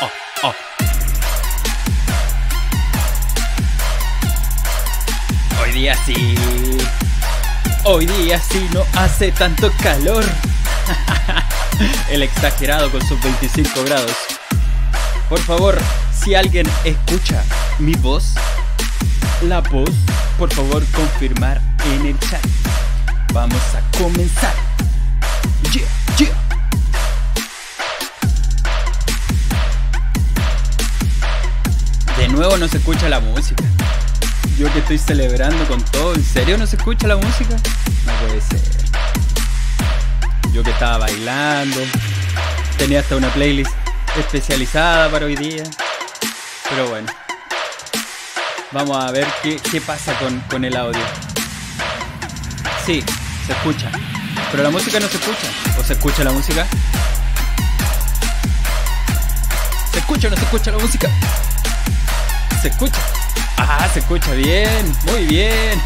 Oh, oh, Hoy día sí. Hoy día sí no hace tanto calor. El exagerado con sus 25 grados. Por favor, si alguien escucha mi voz, la voz, por favor confirmar en el chat. Vamos a comenzar. Yeah. luego no se escucha la música. Yo que estoy celebrando con todo, ¿en serio no se escucha la música? No puede ser. Yo que estaba bailando, tenía hasta una playlist especializada para hoy día. Pero bueno, vamos a ver qué, qué pasa con, con el audio. Sí, se escucha, pero la música no se escucha. ¿O se escucha la música? ¿Se escucha o no se escucha la música? se escucha. Ah, se escucha bien, muy bien.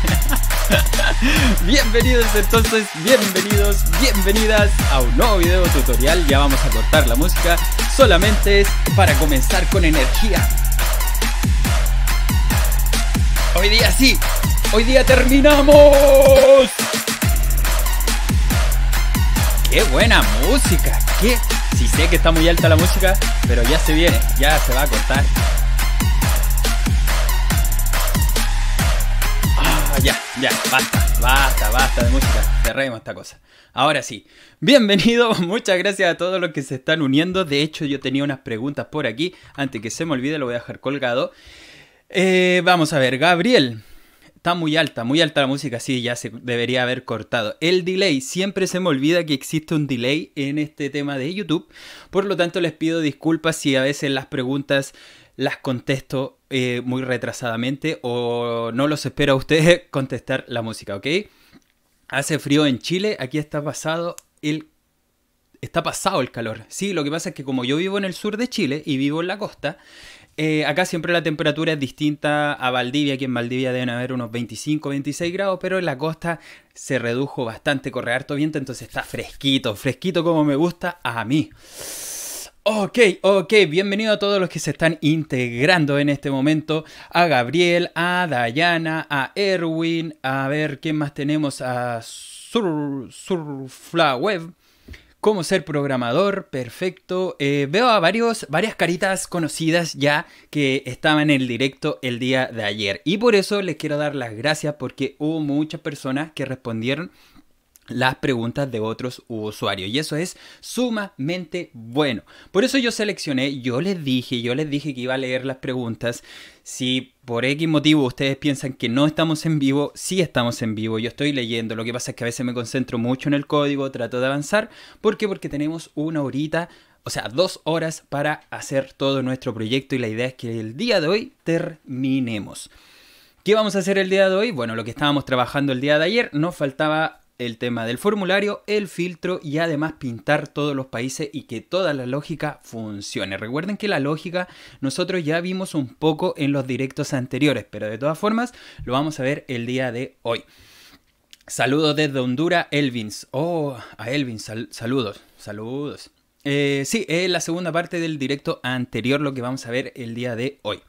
bienvenidos entonces, bienvenidos, bienvenidas a un nuevo video tutorial. Ya vamos a cortar la música, solamente es para comenzar con energía. Hoy día sí, hoy día terminamos. ¡Qué buena música! que Si sí, sé que está muy alta la música, pero ya se viene, ya se va a cortar. Ya, basta, basta, basta de música. Cerremos esta cosa. Ahora sí, bienvenido, muchas gracias a todos los que se están uniendo. De hecho, yo tenía unas preguntas por aquí. Antes que se me olvide, lo voy a dejar colgado. Eh, vamos a ver, Gabriel. Está muy alta, muy alta la música, sí, ya se debería haber cortado. El delay, siempre se me olvida que existe un delay en este tema de YouTube. Por lo tanto, les pido disculpas si a veces las preguntas las contesto eh, muy retrasadamente o no los espera a ustedes contestar la música, ¿ok? Hace frío en Chile, aquí está pasado el... Está pasado el calor. Sí, lo que pasa es que como yo vivo en el sur de Chile y vivo en la costa, eh, acá siempre la temperatura es distinta a Valdivia, aquí en Valdivia deben haber unos 25, 26 grados, pero en la costa se redujo bastante, corre harto viento, entonces está fresquito, fresquito como me gusta a mí. Ok, ok, bienvenido a todos los que se están integrando en este momento. A Gabriel, a Dayana, a Erwin, a ver quién más tenemos, a Sur, Web, Cómo ser programador, perfecto. Eh, veo a varios, varias caritas conocidas ya que estaban en el directo el día de ayer. Y por eso les quiero dar las gracias porque hubo muchas personas que respondieron las preguntas de otros usuarios y eso es sumamente bueno por eso yo seleccioné yo les dije yo les dije que iba a leer las preguntas si por X motivo ustedes piensan que no estamos en vivo, sí estamos en vivo, yo estoy leyendo, lo que pasa es que a veces me concentro mucho en el código, trato de avanzar, ¿por qué? Porque tenemos una horita, o sea, dos horas para hacer todo nuestro proyecto y la idea es que el día de hoy terminemos. ¿Qué vamos a hacer el día de hoy? Bueno, lo que estábamos trabajando el día de ayer, nos faltaba el tema del formulario, el filtro y además pintar todos los países y que toda la lógica funcione. Recuerden que la lógica nosotros ya vimos un poco en los directos anteriores, pero de todas formas lo vamos a ver el día de hoy. Saludos desde Honduras, Elvins. Oh, a Elvins, saludos, saludos. Eh, sí, es la segunda parte del directo anterior lo que vamos a ver el día de hoy.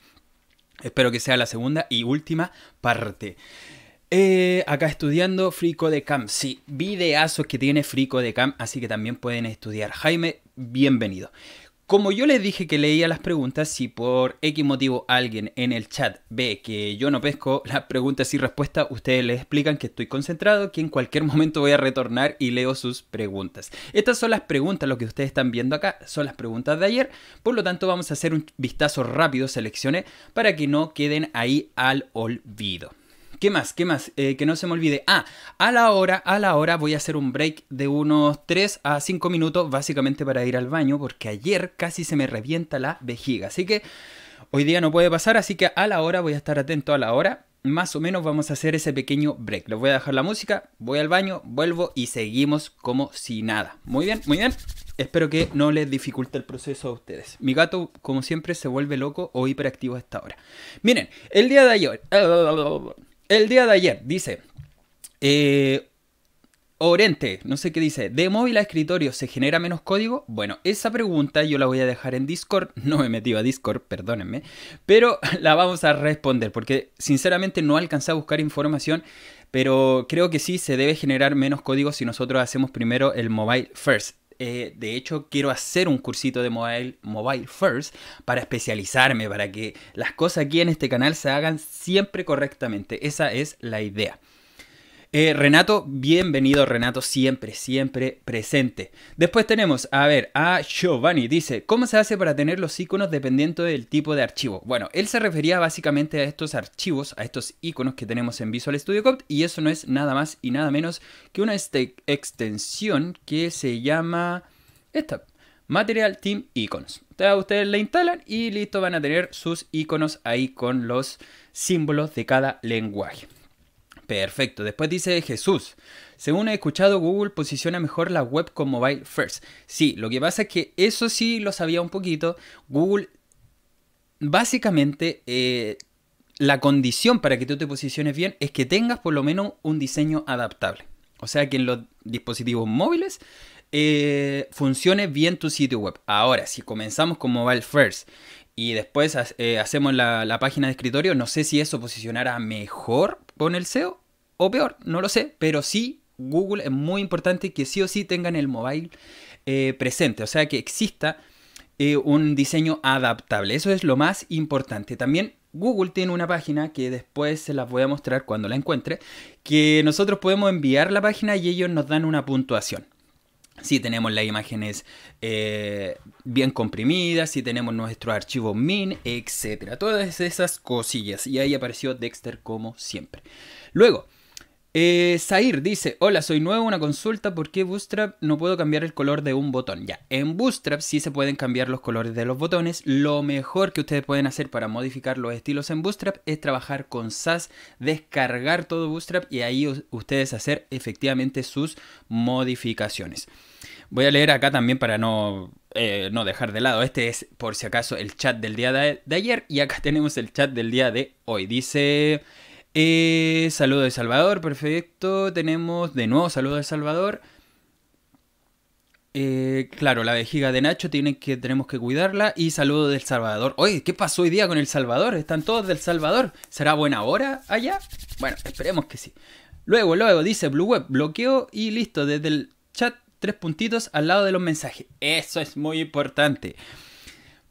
Espero que sea la segunda y última parte. Eh, acá estudiando Frico de Camp. Sí, videazos que tiene Frico de Cam, así que también pueden estudiar. Jaime, bienvenido. Como yo les dije que leía las preguntas, si por X motivo alguien en el chat ve que yo no pesco las preguntas y respuestas, ustedes les explican que estoy concentrado, que en cualquier momento voy a retornar y leo sus preguntas. Estas son las preguntas, lo que ustedes están viendo acá, son las preguntas de ayer, por lo tanto vamos a hacer un vistazo rápido, seleccione, para que no queden ahí al olvido. ¿Qué más? ¿Qué más? Eh, que no se me olvide. Ah, a la hora, a la hora voy a hacer un break de unos 3 a 5 minutos, básicamente para ir al baño, porque ayer casi se me revienta la vejiga. Así que hoy día no puede pasar, así que a la hora voy a estar atento a la hora. Más o menos vamos a hacer ese pequeño break. Les voy a dejar la música, voy al baño, vuelvo y seguimos como si nada. Muy bien, muy bien. Espero que no les dificulte el proceso a ustedes. Mi gato, como siempre, se vuelve loco o hiperactivo a esta hora. Miren, el día de ayer el día de ayer, dice, eh, Orente, no sé qué dice, ¿de móvil a escritorio se genera menos código? Bueno, esa pregunta yo la voy a dejar en Discord, no me he metido a Discord, perdónenme, pero la vamos a responder porque sinceramente no alcancé a buscar información, pero creo que sí se debe generar menos código si nosotros hacemos primero el mobile first. Eh, de hecho, quiero hacer un cursito de mobile First para especializarme, para que las cosas aquí en este canal se hagan siempre correctamente. Esa es la idea. Eh, Renato, bienvenido Renato, siempre, siempre presente. Después tenemos, a ver, a Giovanni, dice, ¿cómo se hace para tener los iconos dependiendo del tipo de archivo? Bueno, él se refería básicamente a estos archivos, a estos iconos que tenemos en Visual Studio Code, y eso no es nada más y nada menos que una este, extensión que se llama esta, Material Team Icons. ustedes la instalan y listo, van a tener sus iconos ahí con los símbolos de cada lenguaje. Perfecto. Después dice Jesús. Según he escuchado, Google posiciona mejor la web con mobile first. Sí, lo que pasa es que eso sí lo sabía un poquito. Google, básicamente, eh, la condición para que tú te posiciones bien es que tengas por lo menos un diseño adaptable. O sea, que en los dispositivos móviles eh, funcione bien tu sitio web. Ahora, si comenzamos con mobile first y después eh, hacemos la, la página de escritorio, no sé si eso posicionará mejor con el SEO o peor, no lo sé, pero sí Google es muy importante que sí o sí tengan el mobile eh, presente, o sea que exista eh, un diseño adaptable, eso es lo más importante. También Google tiene una página que después se las voy a mostrar cuando la encuentre, que nosotros podemos enviar la página y ellos nos dan una puntuación si tenemos las imágenes eh, bien comprimidas, si tenemos nuestro archivo min, etc. Todas esas cosillas. Y ahí apareció Dexter como siempre. Luego, eh, Zair dice, hola, soy nuevo, una consulta, ¿por qué Bootstrap no puedo cambiar el color de un botón? Ya, en Bootstrap sí se pueden cambiar los colores de los botones. Lo mejor que ustedes pueden hacer para modificar los estilos en Bootstrap es trabajar con SAS, descargar todo Bootstrap y ahí ustedes hacer efectivamente sus modificaciones. Voy a leer acá también para no, eh, no dejar de lado. Este es, por si acaso, el chat del día de, ayer. Y acá tenemos el chat del día de hoy. Dice. Eh, saludo de Salvador, perfecto. Tenemos de nuevo saludo de Salvador. Eh, claro, la vejiga de Nacho tiene que, tenemos que cuidarla. Y saludo del Salvador. Oye, ¿qué pasó hoy día con El Salvador? ¿Están todos del Salvador? ¿Será buena hora allá? Bueno, esperemos que sí. Luego, luego, dice Blue Web, bloqueo y listo, desde el chat tres puntitos al lado de los mensajes. Eso es muy importante.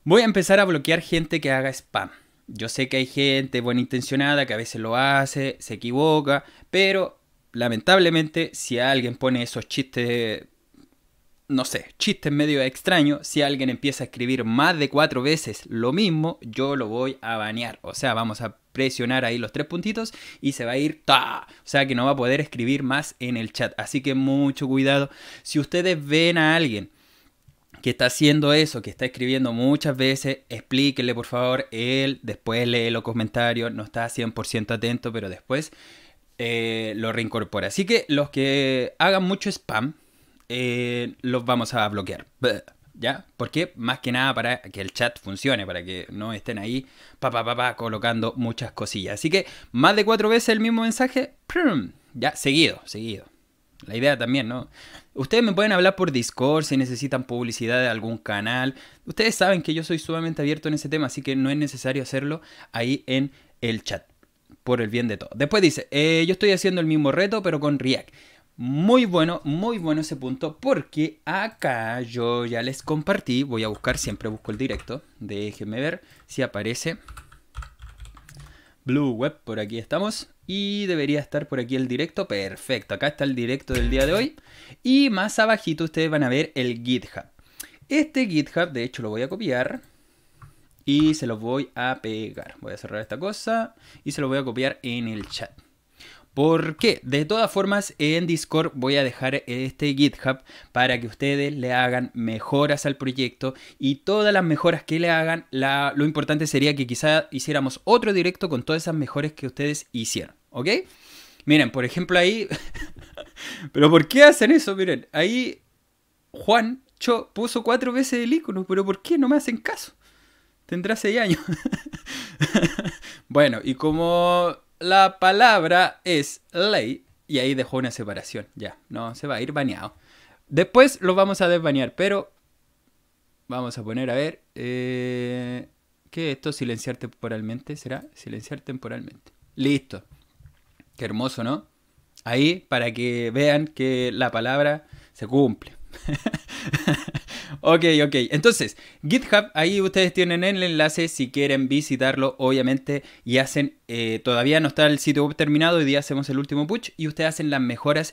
Voy a empezar a bloquear gente que haga spam. Yo sé que hay gente buena intencionada que a veces lo hace, se equivoca, pero lamentablemente si alguien pone esos chistes, no sé, chistes medio extraños, si alguien empieza a escribir más de cuatro veces lo mismo, yo lo voy a banear. O sea, vamos a presionar ahí los tres puntitos y se va a ir O sea que no va a poder escribir más en el chat. Así que mucho cuidado. Si ustedes ven a alguien que está haciendo eso, que está escribiendo muchas veces, explíquenle por favor, él después lee los comentarios, no está 100% atento, pero después eh, lo reincorpora. Así que los que hagan mucho spam, eh, los vamos a bloquear. ¿Ya? Porque más que nada para que el chat funcione, para que no estén ahí pa, colocando muchas cosillas. Así que más de cuatro veces el mismo mensaje, ya, seguido, seguido. La idea también, ¿no? Ustedes me pueden hablar por Discord si necesitan publicidad de algún canal. Ustedes saben que yo soy sumamente abierto en ese tema, así que no es necesario hacerlo ahí en el chat, por el bien de todos. Después dice, eh, yo estoy haciendo el mismo reto, pero con React. Muy bueno, muy bueno ese punto, porque acá yo ya les compartí, voy a buscar, siempre busco el directo, déjenme ver si aparece Blue Web, por aquí estamos, y debería estar por aquí el directo, perfecto, acá está el directo del día de hoy, y más abajito ustedes van a ver el GitHub. Este GitHub, de hecho, lo voy a copiar y se lo voy a pegar, voy a cerrar esta cosa y se lo voy a copiar en el chat qué? de todas formas en Discord voy a dejar este GitHub para que ustedes le hagan mejoras al proyecto y todas las mejoras que le hagan, lo importante sería que quizá hiciéramos otro directo con todas esas mejoras que ustedes hicieron, ¿ok? Miren, por ejemplo ahí, pero ¿por qué hacen eso? Miren, ahí Juan Cho puso cuatro veces el icono, pero ¿por qué no me hacen caso? Tendrá seis años. bueno, y como la palabra es ley y ahí dejó una separación. Ya, no, se va a ir bañado Después lo vamos a desbañar, pero vamos a poner a ver. Que eh, ¿Qué esto? Silenciar temporalmente, ¿será? Silenciar temporalmente. Listo. Qué hermoso, ¿no? Ahí para que vean que la palabra se cumple. Ok, ok. Entonces, GitHub, ahí ustedes tienen el enlace si quieren visitarlo, obviamente, y hacen, eh, todavía no está el sitio web terminado, hoy día hacemos el último push y ustedes hacen las mejoras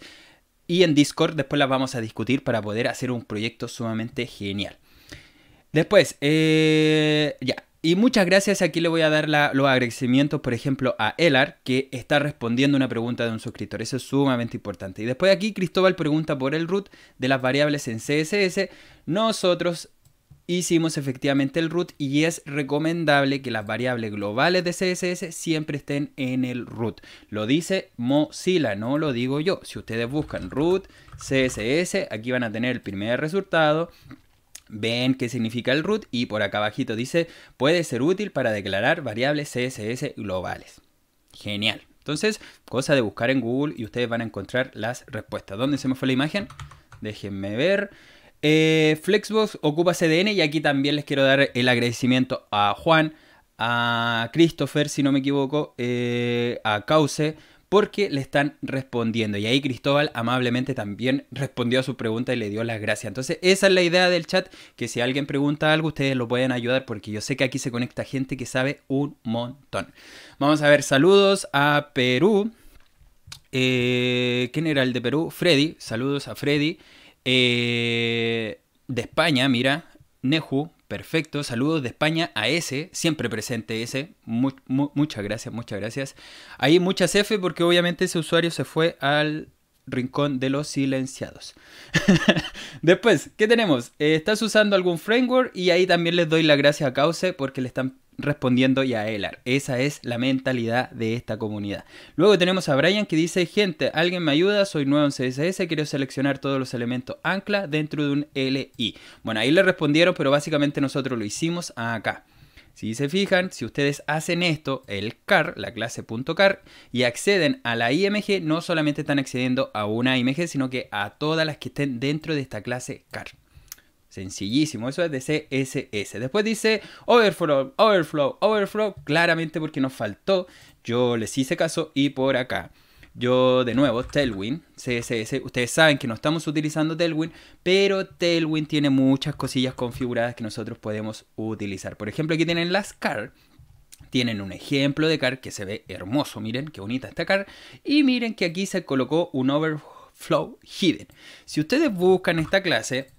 y en Discord después las vamos a discutir para poder hacer un proyecto sumamente genial. Después, eh, ya, y muchas gracias, aquí le voy a dar los agradecimientos, por ejemplo, a Elar, que está respondiendo una pregunta de un suscriptor. Eso es sumamente importante. Y después aquí Cristóbal pregunta por el root de las variables en CSS. Nosotros hicimos efectivamente el root y es recomendable que las variables globales de CSS siempre estén en el root. Lo dice Mozilla, no lo digo yo. Si ustedes buscan root CSS, aquí van a tener el primer resultado ven qué significa el root y por acá abajito dice puede ser útil para declarar variables CSS globales. Genial. Entonces, cosa de buscar en Google y ustedes van a encontrar las respuestas. ¿Dónde se me fue la imagen? Déjenme ver. Eh, Flexbox ocupa CDN y aquí también les quiero dar el agradecimiento a Juan, a Christopher, si no me equivoco, eh, a Cause, porque le están respondiendo. Y ahí Cristóbal amablemente también respondió a su pregunta y le dio las gracias. Entonces esa es la idea del chat, que si alguien pregunta algo, ustedes lo pueden ayudar porque yo sé que aquí se conecta gente que sabe un montón. Vamos a ver, saludos a Perú. Eh, ¿Quién era el de Perú? Freddy, saludos a Freddy. Eh, de España, mira, Neju, Perfecto, saludos de España a ese siempre presente Ese muchas gracias, muchas gracias. Hay muchas F porque obviamente ese usuario se fue al rincón de los silenciados. Después, ¿qué tenemos? Eh, ¿Estás usando algún framework? Y ahí también les doy la gracia a cause porque le están respondiendo y a Elar. Esa es la mentalidad de esta comunidad. Luego tenemos a Brian que dice, gente, alguien me ayuda, soy nuevo en CSS, quiero seleccionar todos los elementos ancla dentro de un LI. Bueno, ahí le respondieron, pero básicamente nosotros lo hicimos acá. Si se fijan, si ustedes hacen esto, el car, la clase .car, y acceden a la IMG, no solamente están accediendo a una IMG, sino que a todas las que estén dentro de esta clase car. Sencillísimo, eso es de CSS. Después dice overflow, overflow, overflow, claramente porque nos faltó. Yo les hice caso y por acá. Yo, de nuevo, Tailwind, CSS. Ustedes saben que no estamos utilizando Tailwind, pero Tailwind tiene muchas cosillas configuradas que nosotros podemos utilizar. Por ejemplo, aquí tienen las car. Tienen un ejemplo de car que se ve hermoso. Miren qué bonita esta car. Y miren que aquí se colocó un overflow hidden. Si ustedes buscan esta clase,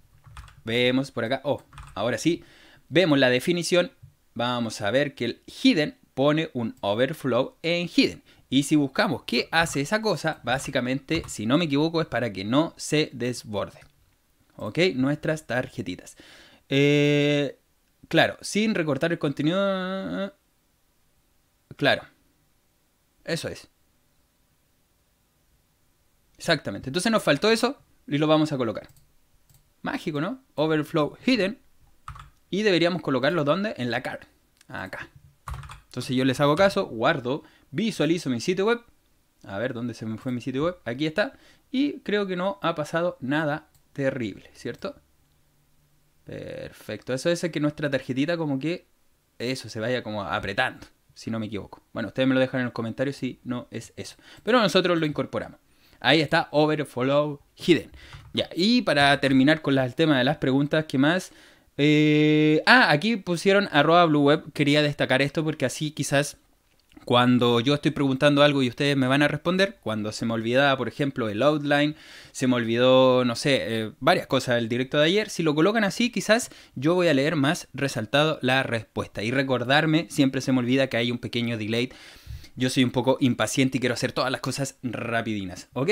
vemos por acá. Oh, ahora sí. Vemos la definición. Vamos a ver que el hidden pone un overflow en hidden. Y si buscamos qué hace esa cosa, básicamente, si no me equivoco, es para que no se desborde. ¿Ok? Nuestras tarjetitas. Eh, claro, sin recortar el contenido... Claro. Eso es. Exactamente. Entonces nos faltó eso y lo vamos a colocar. Mágico, ¿no? Overflow hidden. Y deberíamos colocarlo ¿dónde? En la card. Acá. Entonces yo les hago caso, guardo Visualizo mi sitio web. A ver dónde se me fue mi sitio web. Aquí está. Y creo que no ha pasado nada terrible, ¿cierto? Perfecto. Eso es que nuestra tarjetita como que eso se vaya como apretando, si no me equivoco. Bueno, ustedes me lo dejan en los comentarios si no es eso. Pero nosotros lo incorporamos. Ahí está Overfollow Hidden. Ya, y para terminar con el tema de las preguntas, ¿qué más? Eh, ah, aquí pusieron arroba blue web. Quería destacar esto porque así quizás cuando yo estoy preguntando algo y ustedes me van a responder, cuando se me olvida, por ejemplo, el outline, se me olvidó, no sé, eh, varias cosas del directo de ayer, si lo colocan así, quizás yo voy a leer más resaltado la respuesta. Y recordarme, siempre se me olvida que hay un pequeño delay. Yo soy un poco impaciente y quiero hacer todas las cosas rapidinas, ¿ok?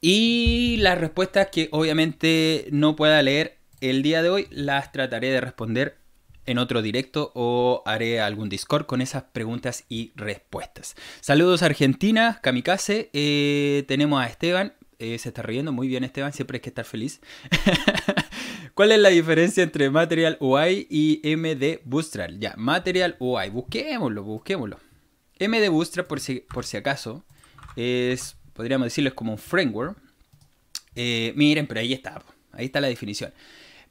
Y las respuestas que obviamente no pueda leer el día de hoy, las trataré de responder en otro directo o haré algún Discord con esas preguntas y respuestas. Saludos Argentina, Kamikaze, eh, tenemos a Esteban, eh, se está riendo muy bien Esteban, siempre hay que estar feliz. ¿Cuál es la diferencia entre Material UI y MD Bootstrap? Ya, Material UI, busquémoslo, busquémoslo. MD Bootstrap, por si, por si acaso, es, podríamos decirlo, es como un framework. Eh, miren, pero ahí está, ahí está la definición.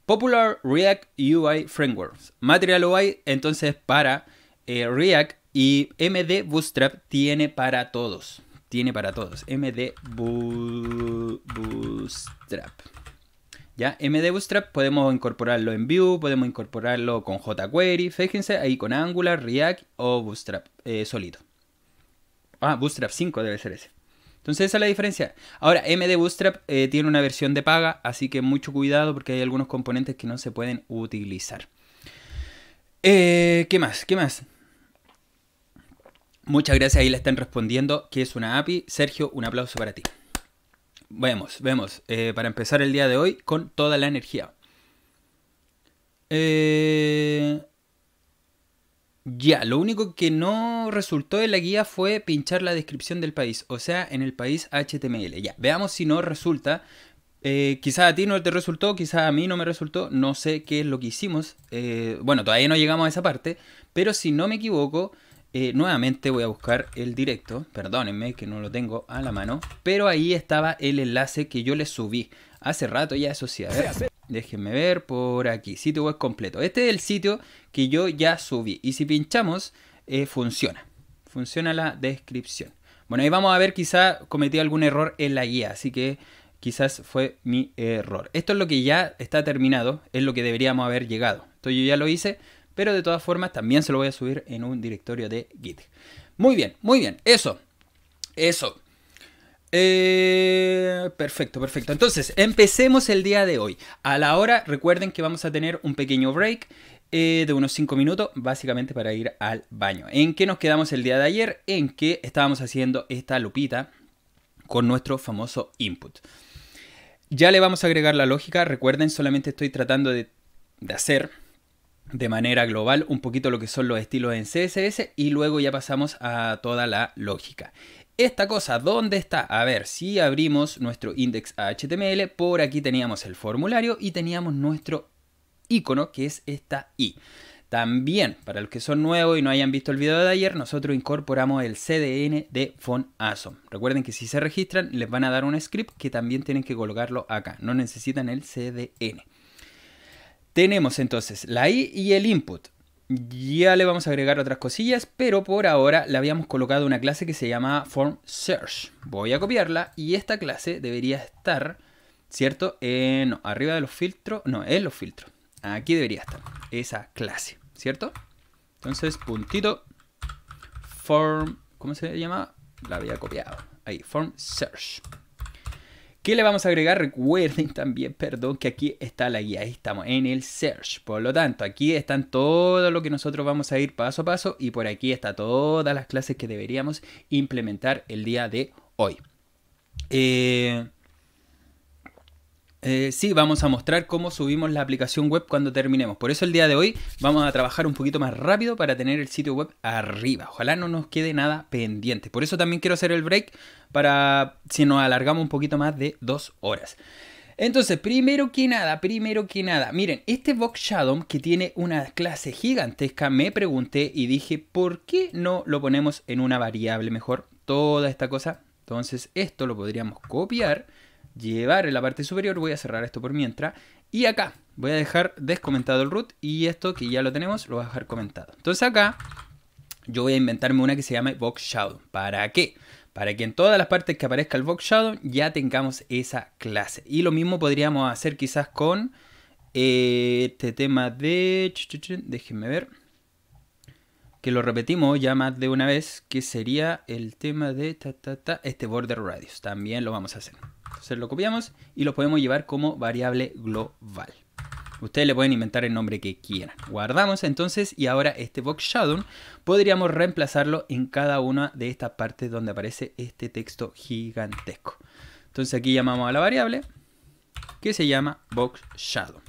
Popular React UI Frameworks. Material UI entonces para eh, React y MD Bootstrap tiene para todos. Tiene para todos. MD Bootstrap. ¿Ya? MD Bootstrap podemos incorporarlo en Vue, podemos incorporarlo con jQuery, fíjense ahí con Angular, React o Bootstrap sólido. Eh, solito. Ah, Bootstrap 5 debe ser ese. Entonces esa es la diferencia. Ahora, MD Bootstrap eh, tiene una versión de paga, así que mucho cuidado porque hay algunos componentes que no se pueden utilizar. Eh, ¿Qué más? ¿Qué más? Muchas gracias, ahí le están respondiendo que es una API. Sergio, un aplauso para ti. Vemos, vemos, eh, para empezar el día de hoy con toda la energía. Eh, ya, lo único que no resultó de la guía fue pinchar la descripción del país, o sea, en el país HTML. Ya, veamos si no resulta. Eh, quizás a ti no te resultó, quizás a mí no me resultó, no sé qué es lo que hicimos. Eh, bueno, todavía no llegamos a esa parte, pero si no me equivoco, eh, nuevamente voy a buscar el directo, perdónenme que no lo tengo a la mano, pero ahí estaba el enlace que yo le subí hace rato ya, eso sí, a ver. Déjenme ver por aquí, sitio web completo. Este es el sitio que yo ya subí y si pinchamos eh, funciona, funciona la descripción. Bueno, ahí vamos a ver, quizá cometí algún error en la guía, así que quizás fue mi error. Esto es lo que ya está terminado, es lo que deberíamos haber llegado. Entonces yo ya lo hice, pero de todas formas también se lo voy a subir en un directorio de Git. Muy bien, muy bien, eso, eso. Eh, perfecto, perfecto. Entonces, empecemos el día de hoy. A la hora, recuerden que vamos a tener un pequeño break eh, de unos 5 minutos, básicamente para ir al baño. ¿En qué nos quedamos el día de ayer? En que estábamos haciendo esta lupita con nuestro famoso input. Ya le vamos a agregar la lógica. Recuerden, solamente estoy tratando de, de hacer de manera global un poquito lo que son los estilos en CSS y luego ya pasamos a toda la lógica. Esta cosa, ¿dónde está? A ver, si abrimos nuestro index HTML, por aquí teníamos el formulario y teníamos nuestro icono que es esta i. También, para los que son nuevos y no hayan visto el video de ayer, nosotros incorporamos el CDN de Font Awesome. Recuerden que si se registran, les van a dar un script que también tienen que colocarlo acá. No necesitan el CDN. Tenemos entonces la i y el input. Ya le vamos a agregar otras cosillas, pero por ahora le habíamos colocado una clase que se llama form search. Voy a copiarla y esta clase debería estar, ¿cierto? En eh, arriba de los filtros, no, en los filtros. Aquí debería estar esa clase, ¿cierto? Entonces, puntito form, ¿cómo se llama? La había copiado. Ahí, form search. ¿Qué le vamos a agregar? Recuerden también, perdón, que aquí está la guía, ahí estamos, en el search. Por lo tanto, aquí están todo lo que nosotros vamos a ir paso a paso y por aquí está todas las clases que deberíamos implementar el día de hoy. Eh, eh, sí, vamos a mostrar cómo subimos la aplicación web cuando terminemos. Por eso el día de hoy vamos a trabajar un poquito más rápido para tener el sitio web arriba. Ojalá no nos quede nada pendiente. Por eso también quiero hacer el break para si nos alargamos un poquito más de dos horas. Entonces, primero que nada, primero que nada, miren, este Box Shadow que tiene una clase gigantesca, me pregunté y dije, ¿por qué no lo ponemos en una variable mejor? Toda esta cosa. Entonces, esto lo podríamos copiar llevar en la parte superior, voy a cerrar esto por mientras. Y acá voy a dejar descomentado el root y esto que ya lo tenemos lo voy a dejar comentado. Entonces acá yo voy a inventarme una que se llame Box Shadow. ¿Para qué? Para que en todas las partes que aparezca el Box Shadow ya tengamos esa clase. Y lo mismo podríamos hacer quizás con eh, este tema de... Déjenme ver. Que lo repetimos ya más de una vez, que sería el tema de este border radius. También lo vamos a hacer. Entonces lo copiamos y lo podemos llevar como variable global. Ustedes le pueden inventar el nombre que quieran. Guardamos entonces y ahora este box shadow podríamos reemplazarlo en cada una de estas partes donde aparece este texto gigantesco. Entonces aquí llamamos a la variable que se llama box shadow.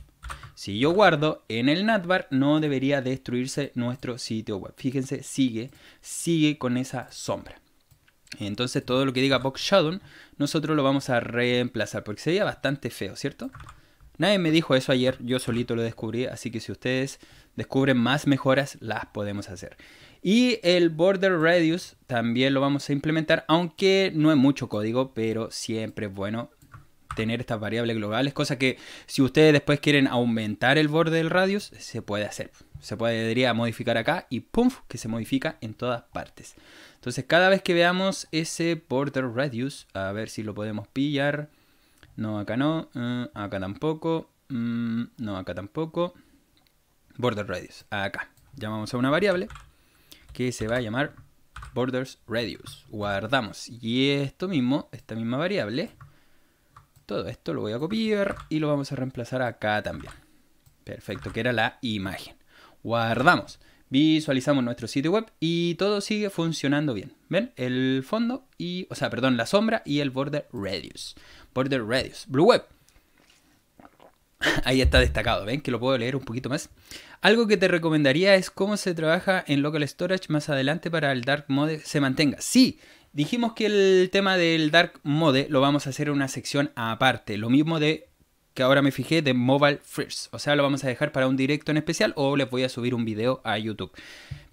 Si yo guardo en el navbar no debería destruirse nuestro sitio web. Fíjense, sigue, sigue con esa sombra. Entonces todo lo que diga Box Shadow nosotros lo vamos a reemplazar porque sería bastante feo, ¿cierto? Nadie me dijo eso ayer, yo solito lo descubrí, así que si ustedes descubren más mejoras, las podemos hacer. Y el Border Radius también lo vamos a implementar, aunque no es mucho código, pero siempre es bueno tener estas variables globales, cosa que si ustedes después quieren aumentar el borde del radius, se puede hacer se podría modificar acá y ¡pum! que se modifica en todas partes. Entonces cada vez que veamos ese border radius, a ver si lo podemos pillar. No, acá no, mm, acá tampoco, mm, no, acá tampoco. Border radius, acá. Llamamos a una variable que se va a llamar borders radius. Guardamos. Y esto mismo, esta misma variable, todo esto lo voy a copiar y lo vamos a reemplazar acá también. Perfecto, que era la imagen guardamos. Visualizamos nuestro sitio web y todo sigue funcionando bien. ¿Ven? El fondo y, o sea, perdón, la sombra y el border radius. Border radius. Blue web. Ahí está destacado, ¿ven? Que lo puedo leer un poquito más. Algo que te recomendaría es cómo se trabaja en Local Storage más adelante para el Dark Mode se mantenga. Sí, dijimos que el tema del Dark Mode lo vamos a hacer en una sección aparte. Lo mismo de que ahora me fijé, de Mobile First. O sea, lo vamos a dejar para un directo en especial o les voy a subir un video a YouTube.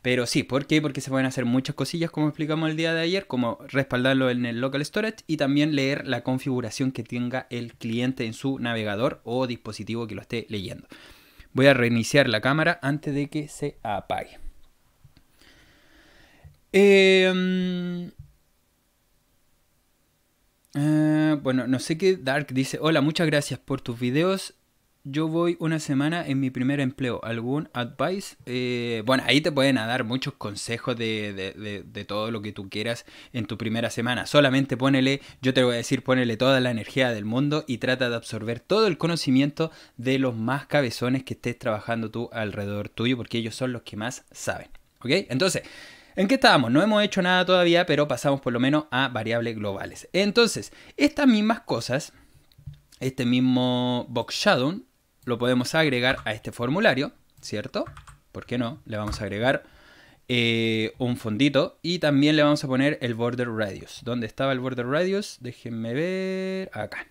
Pero sí, ¿por qué? Porque se pueden hacer muchas cosillas como explicamos el día de ayer, como respaldarlo en el local storage y también leer la configuración que tenga el cliente en su navegador o dispositivo que lo esté leyendo. Voy a reiniciar la cámara antes de que se apague. Em, Ah, bueno, no sé qué Dark dice. Hola, muchas gracias por tus videos. Yo voy una semana en mi primer empleo. ¿Algún advice? Eh, bueno, ahí te pueden dar muchos consejos de, de, todo lo que tú quieras en tu primera semana. Solamente ponele, yo te voy a decir, ponele toda la energía del mundo y trata de absorber todo el conocimiento de los más cabezones que estés trabajando tú alrededor tuyo, porque ellos son los que más saben. ¿Ok? Entonces, ¿En qué estábamos? No hemos hecho nada todavía, pero pasamos por lo menos a variables globales. Entonces, estas mismas cosas, este mismo box shadow, lo podemos agregar a este formulario, ¿cierto? ¿Por qué no? Le vamos a agregar eh, un fondito y también le vamos a poner el border radius. ¿Dónde estaba el border radius? Déjenme ver... Acá.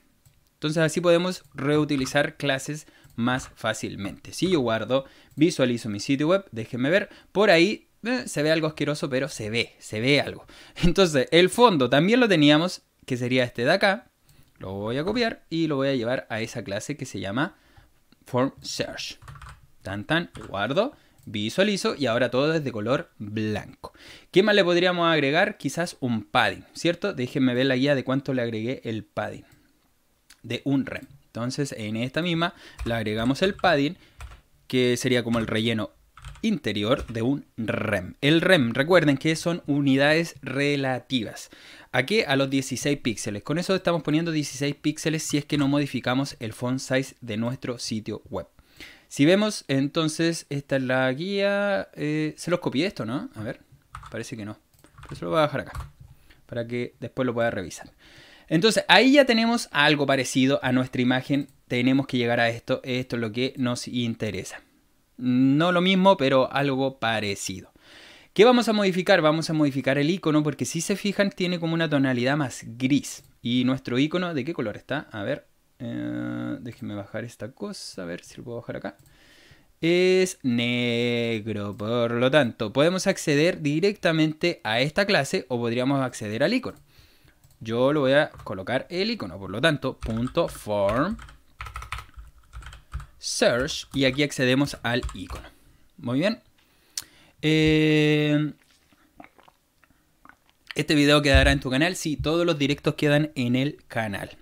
Entonces así podemos reutilizar clases más fácilmente. Si yo guardo, visualizo mi sitio web, déjenme ver, por ahí eh, se ve algo asqueroso, pero se ve, se ve algo. Entonces, el fondo también lo teníamos, que sería este de acá. Lo voy a copiar y lo voy a llevar a esa clase que se llama Form Search. Tan, tan, guardo, visualizo y ahora todo es de color blanco. ¿Qué más le podríamos agregar? Quizás un padding, ¿cierto? Déjenme ver la guía de cuánto le agregué el padding de un rem. Entonces, en esta misma le agregamos el padding, que sería como el relleno interior de un REM. El REM, recuerden que son unidades relativas. ¿A qué? A los 16 píxeles. Con eso estamos poniendo 16 píxeles si es que no modificamos el font size de nuestro sitio web. Si vemos, entonces, esta es la guía. Eh, se los copié esto, ¿no? A ver, parece que no. se lo voy a dejar acá, para que después lo pueda revisar. Entonces, ahí ya tenemos algo parecido a nuestra imagen. Tenemos que llegar a esto. Esto es lo que nos interesa. No lo mismo, pero algo parecido. ¿Qué vamos a modificar? Vamos a modificar el icono porque si se fijan tiene como una tonalidad más gris. Y nuestro icono, ¿de qué color está? A ver, eh, déjeme déjenme bajar esta cosa, a ver si lo puedo bajar acá. Es negro, por lo tanto, podemos acceder directamente a esta clase o podríamos acceder al icono. Yo lo voy a colocar el icono, por lo tanto, punto form Search y aquí accedemos al icono. Muy bien. Eh, este video quedará en tu canal. Sí, todos los directos quedan en el canal.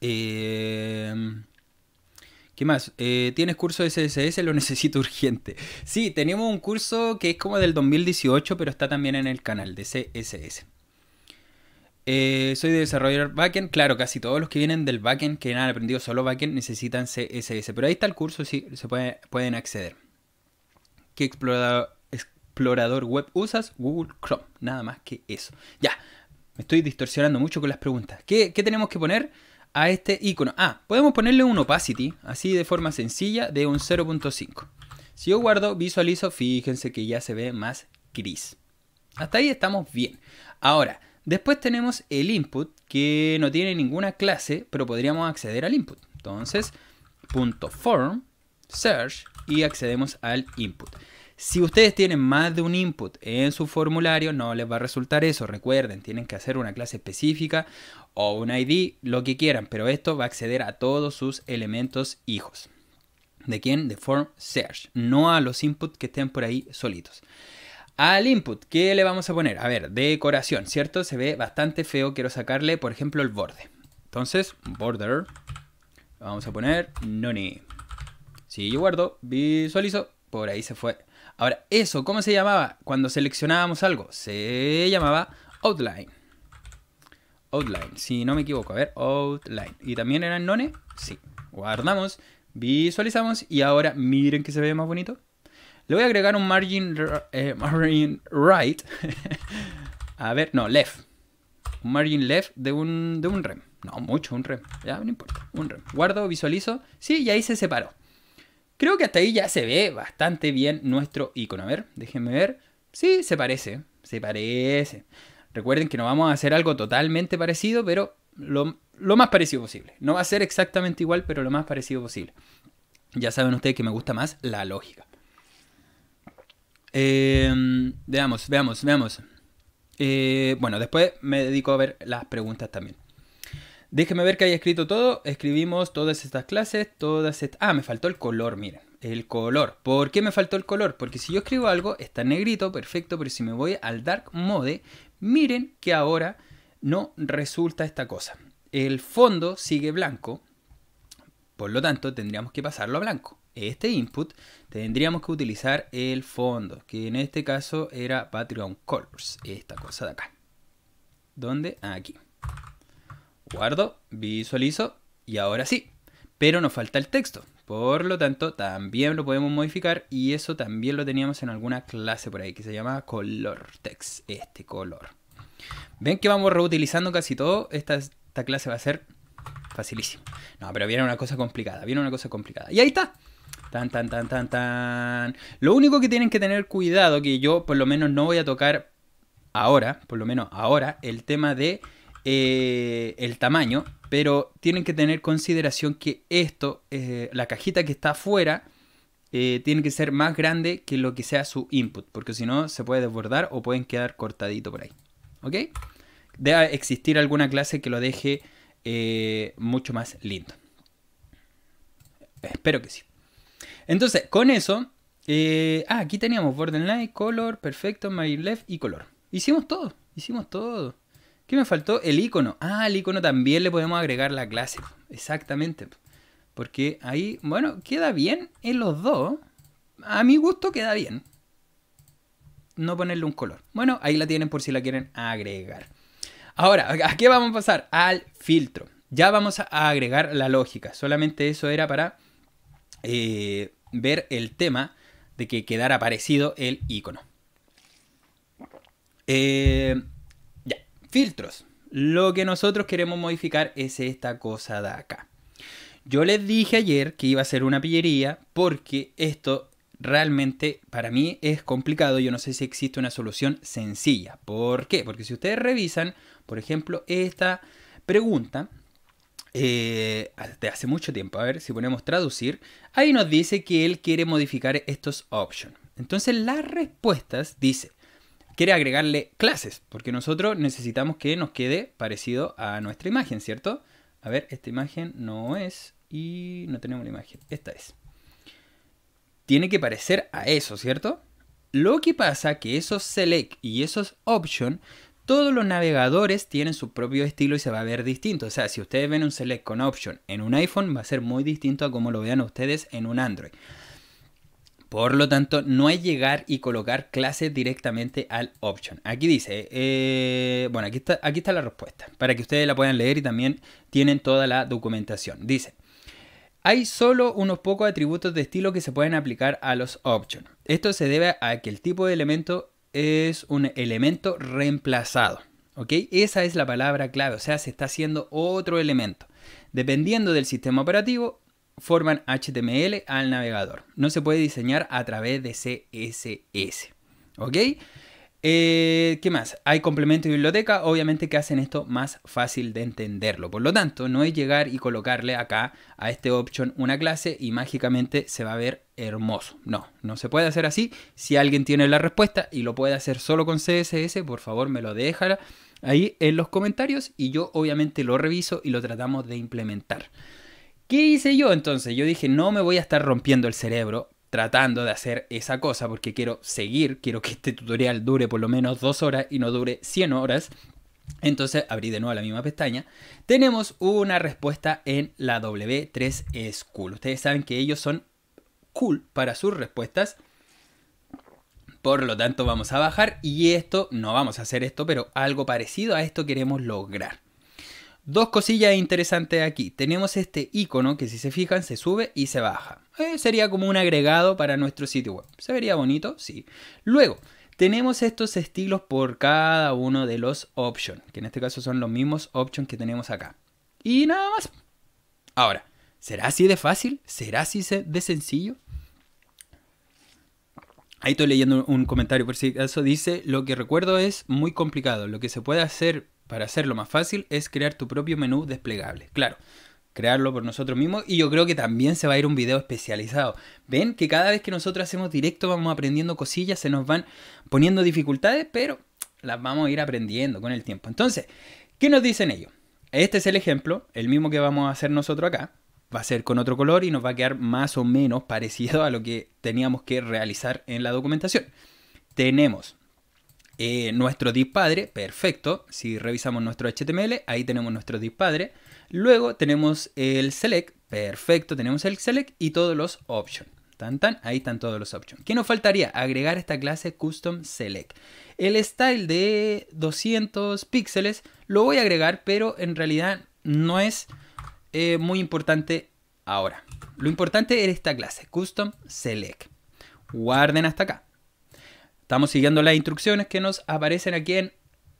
Em, ¿Qué más? Eh, ¿Tienes curso de CSS? Lo necesito urgente. Sí, tenemos un curso que es como del 2018, pero está también en el canal de CSS. Eh, soy de desarrollador backend. Claro, casi todos los que vienen del backend, que han aprendido solo backend, necesitan CSS. Pero ahí está el curso, sí, se pueden acceder. ¿Qué explorador, explorador web usas? Google Chrome, nada más que eso. Ya, me estoy distorsionando mucho con las preguntas. ¿Qué, qué tenemos que poner a este icono? Ah, podemos ponerle un opacity, así de forma sencilla, de un 0.5. Si yo guardo, visualizo, fíjense que ya se ve más gris. Hasta ahí estamos bien. Ahora, Después tenemos el input, que no tiene ninguna clase, pero podríamos acceder al input. Entonces, punto .form, search, y accedemos al input. Si ustedes tienen más de un input en su formulario, no les va a resultar eso. Recuerden, tienen que hacer una clase específica o un ID, lo que quieran, pero esto va a acceder a todos sus elementos hijos. ¿De quién? De form search, no a los inputs que estén por ahí solitos al input, ¿qué le vamos a poner? A ver, decoración, ¿cierto? Se ve bastante feo, quiero sacarle, por ejemplo, el borde. Entonces, border, vamos a poner noni. Si yo guardo, visualizo, por ahí se fue. Ahora, eso, ¿cómo se llamaba cuando seleccionábamos algo? Se llamaba outline. Outline, si no me equivoco, a ver, outline. ¿Y también era none? Sí. Guardamos, visualizamos y ahora miren que se ve más bonito. Le voy a agregar un margin, eh, right. a ver, no, left. Un margin left de un, de un rem. No, mucho, un rem. Ya, no importa. Un rem. Guardo, visualizo. Sí, y ahí se separó. Creo que hasta ahí ya se ve bastante bien nuestro icono. A ver, déjenme ver. Sí, se parece. Se parece. Recuerden que no vamos a hacer algo totalmente parecido, pero lo, más parecido posible. No va a ser exactamente igual, pero lo más parecido posible. Ya saben ustedes que me gusta más la lógica. Em, veamos, veamos, veamos. Eh, bueno, después me dedico a ver las preguntas también. Déjeme ver que haya escrito todo. Escribimos todas estas clases, todas estas... Ah, me faltó el color, miren. El color. ¿Por qué me faltó el color? Porque si yo escribo algo, está negrito, perfecto, pero si me voy al dark mode, miren que ahora no resulta esta cosa. El fondo sigue blanco, por lo tanto, tendríamos que pasarlo a blanco. Este input tendríamos que utilizar el fondo, que en este caso era Patreon Colors, esta cosa de acá. ¿Dónde? Aquí. Guardo, visualizo y ahora sí. Pero nos falta el texto. Por lo tanto, también lo podemos modificar y eso también lo teníamos en alguna clase por ahí que se llama color text, este color. Ven que vamos reutilizando casi todo. Esta, esta clase va a ser Facilísimo. No, pero viene una cosa complicada, viene una cosa complicada. Y ahí está. Tan, tan, tan, tan, tan. Lo único que tienen que tener cuidado, que yo por lo menos no voy a tocar ahora, por lo menos ahora, el tema de eh, el tamaño, pero tienen que tener consideración que esto, eh, la cajita que está afuera, eh, tiene que ser más grande que lo que sea su input, porque si no se puede desbordar o pueden quedar cortadito por ahí. ¿Ok? Debe existir alguna clase que lo deje eh, mucho más lindo. Espero que sí. Entonces, con eso. Eh, ah, aquí teníamos Borderline, Color, Perfecto, My Left y Color. Hicimos todo. Hicimos todo. ¿Qué me faltó? El icono. Ah, el icono también le podemos agregar la clase. Exactamente. Porque ahí, bueno, queda bien en los dos. A mi gusto queda bien. No ponerle un color. Bueno, ahí la tienen por si la quieren agregar. Ahora, ¿a qué vamos a pasar? Al filtro. Ya vamos a agregar la lógica. Solamente eso era para eh, ver el tema de que quedara parecido el icono. Eh, ya, filtros. Lo que nosotros queremos modificar es esta cosa de acá. Yo les dije ayer que iba a ser una pillería porque esto realmente para mí es complicado. Yo no sé si existe una solución sencilla. ¿Por qué? Porque si ustedes revisan, por ejemplo, esta pregunta eh, hace mucho tiempo, a ver si ponemos traducir, ahí nos dice que él quiere modificar estos options. Entonces las respuestas dice, quiere agregarle clases, porque nosotros necesitamos que nos quede parecido a nuestra imagen, ¿cierto? A ver, esta imagen no es y no tenemos la imagen, esta es tiene que parecer a eso, ¿cierto? Lo que pasa que esos select y esos option, todos los navegadores tienen su propio estilo y se va a ver distinto. O sea, si ustedes ven un select con option en un iPhone, va a ser muy distinto a como lo vean ustedes en un Android. Por lo tanto, no es llegar y colocar clases directamente al option. Aquí dice, eh, bueno, aquí está, aquí está la respuesta, para que ustedes la puedan leer y también tienen toda la documentación. Dice, hay solo unos pocos atributos de estilo que se pueden aplicar a los options. Esto se debe a que el tipo de elemento es un elemento reemplazado. ¿Ok? Esa es la palabra clave, o sea, se está haciendo otro elemento. Dependiendo del sistema operativo, forman HTML al navegador. No se puede diseñar a través de CSS. ¿Ok? Eh, ¿Qué más? Hay complemento y biblioteca, obviamente que hacen esto más fácil de entenderlo. Por lo tanto, no es llegar y colocarle acá a este option una clase y mágicamente se va a ver hermoso. No, no se puede hacer así. Si alguien tiene la respuesta y lo puede hacer solo con CSS, por favor me lo deja ahí en los comentarios y yo obviamente lo reviso y lo tratamos de implementar. ¿Qué hice yo entonces? Yo dije, no me voy a estar rompiendo el cerebro tratando de hacer esa cosa porque quiero seguir, quiero que este tutorial dure por lo menos dos horas y no dure 100 horas. Entonces abrí de nuevo la misma pestaña. Tenemos una respuesta en la W3 School. Ustedes saben que ellos son cool para sus respuestas. Por lo tanto vamos a bajar y esto, no vamos a hacer esto, pero algo parecido a esto queremos lograr. Dos cosillas interesantes aquí. Tenemos este icono que si se fijan se sube y se baja. Eh, sería como un agregado para nuestro sitio web. ¿Se vería bonito? Sí. Luego, tenemos estos estilos por cada uno de los options, que en este caso son los mismos options que tenemos acá. Y nada más. Ahora, ¿será así de fácil? ¿Será así de sencillo? Ahí estoy leyendo un comentario por si acaso. Dice, lo que recuerdo es muy complicado. Lo que se puede hacer para hacerlo más fácil es crear tu propio menú desplegable. Claro, crearlo por nosotros mismos y yo creo que también se va a ir un video especializado. Ven que cada vez que nosotros hacemos directo vamos aprendiendo cosillas, se nos van poniendo dificultades, pero las vamos a ir aprendiendo con el tiempo. Entonces, ¿qué nos dicen ellos? Este es el ejemplo, el mismo que vamos a hacer nosotros acá. Va a ser con otro color y nos va a quedar más o menos parecido a lo que teníamos que realizar en la documentación. Tenemos eh, nuestro div padre, perfecto. Si revisamos nuestro HTML, ahí tenemos nuestro div padre. Luego tenemos el select, perfecto, tenemos el select y todos los options. Tan, tan, ahí están todos los options. ¿Qué nos faltaría? Agregar esta clase custom select. El style de 200 píxeles lo voy a agregar, pero en realidad no es eh, muy importante ahora. Lo importante es esta clase custom select. Guarden hasta acá. Estamos siguiendo las instrucciones que nos aparecen aquí en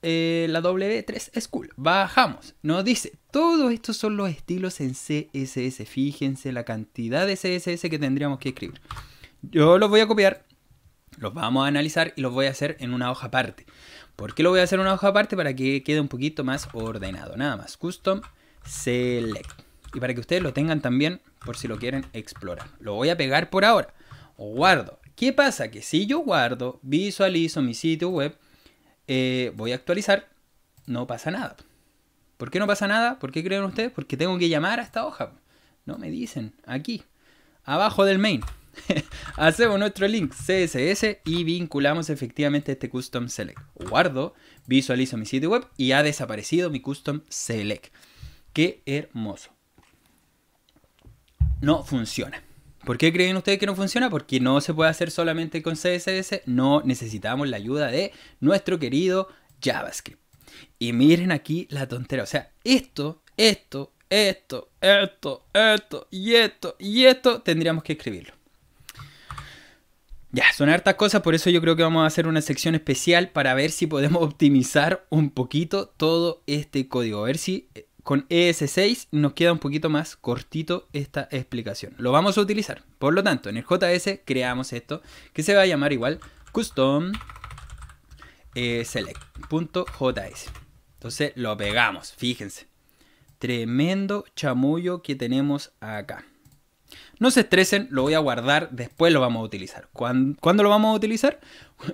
eh, la W3 School. Bajamos. Nos dice, todos estos son los estilos en CSS. Fíjense la cantidad de CSS que tendríamos que escribir. Yo los voy a copiar, los vamos a analizar y los voy a hacer en una hoja aparte. ¿Por qué lo voy a hacer en una hoja aparte? Para que quede un poquito más ordenado. Nada más. Custom Select. Y para que ustedes lo tengan también por si lo quieren explorar. Lo voy a pegar por ahora. Guardo. ¿Qué pasa? Que si yo guardo, visualizo mi sitio web, eh, voy a actualizar, no pasa nada. ¿Por qué no pasa nada? ¿Por qué creen ustedes? Porque tengo que llamar a esta hoja. No me dicen, aquí, abajo del main. Hacemos nuestro link CSS y vinculamos efectivamente este custom select. Guardo, visualizo mi sitio web y ha desaparecido mi custom select. Qué hermoso. No funciona. ¿Por qué creen ustedes que no funciona? Porque no se puede hacer solamente con CSS, no necesitamos la ayuda de nuestro querido JavaScript. Y miren aquí la tontera, o sea, esto, esto, esto, esto, esto, y esto, y esto, tendríamos que escribirlo. Ya, son hartas cosas, por eso yo creo que vamos a hacer una sección especial para ver si podemos optimizar un poquito todo este código, a ver si eh, con ES6 nos queda un poquito más cortito esta explicación. Lo vamos a utilizar. Por lo tanto, en el JS creamos esto, que se va a llamar igual custom eh, select.js. Entonces lo pegamos, fíjense. Tremendo chamullo que tenemos acá. No se estresen, lo voy a guardar, después lo vamos a utilizar. ¿cuándo lo vamos a utilizar?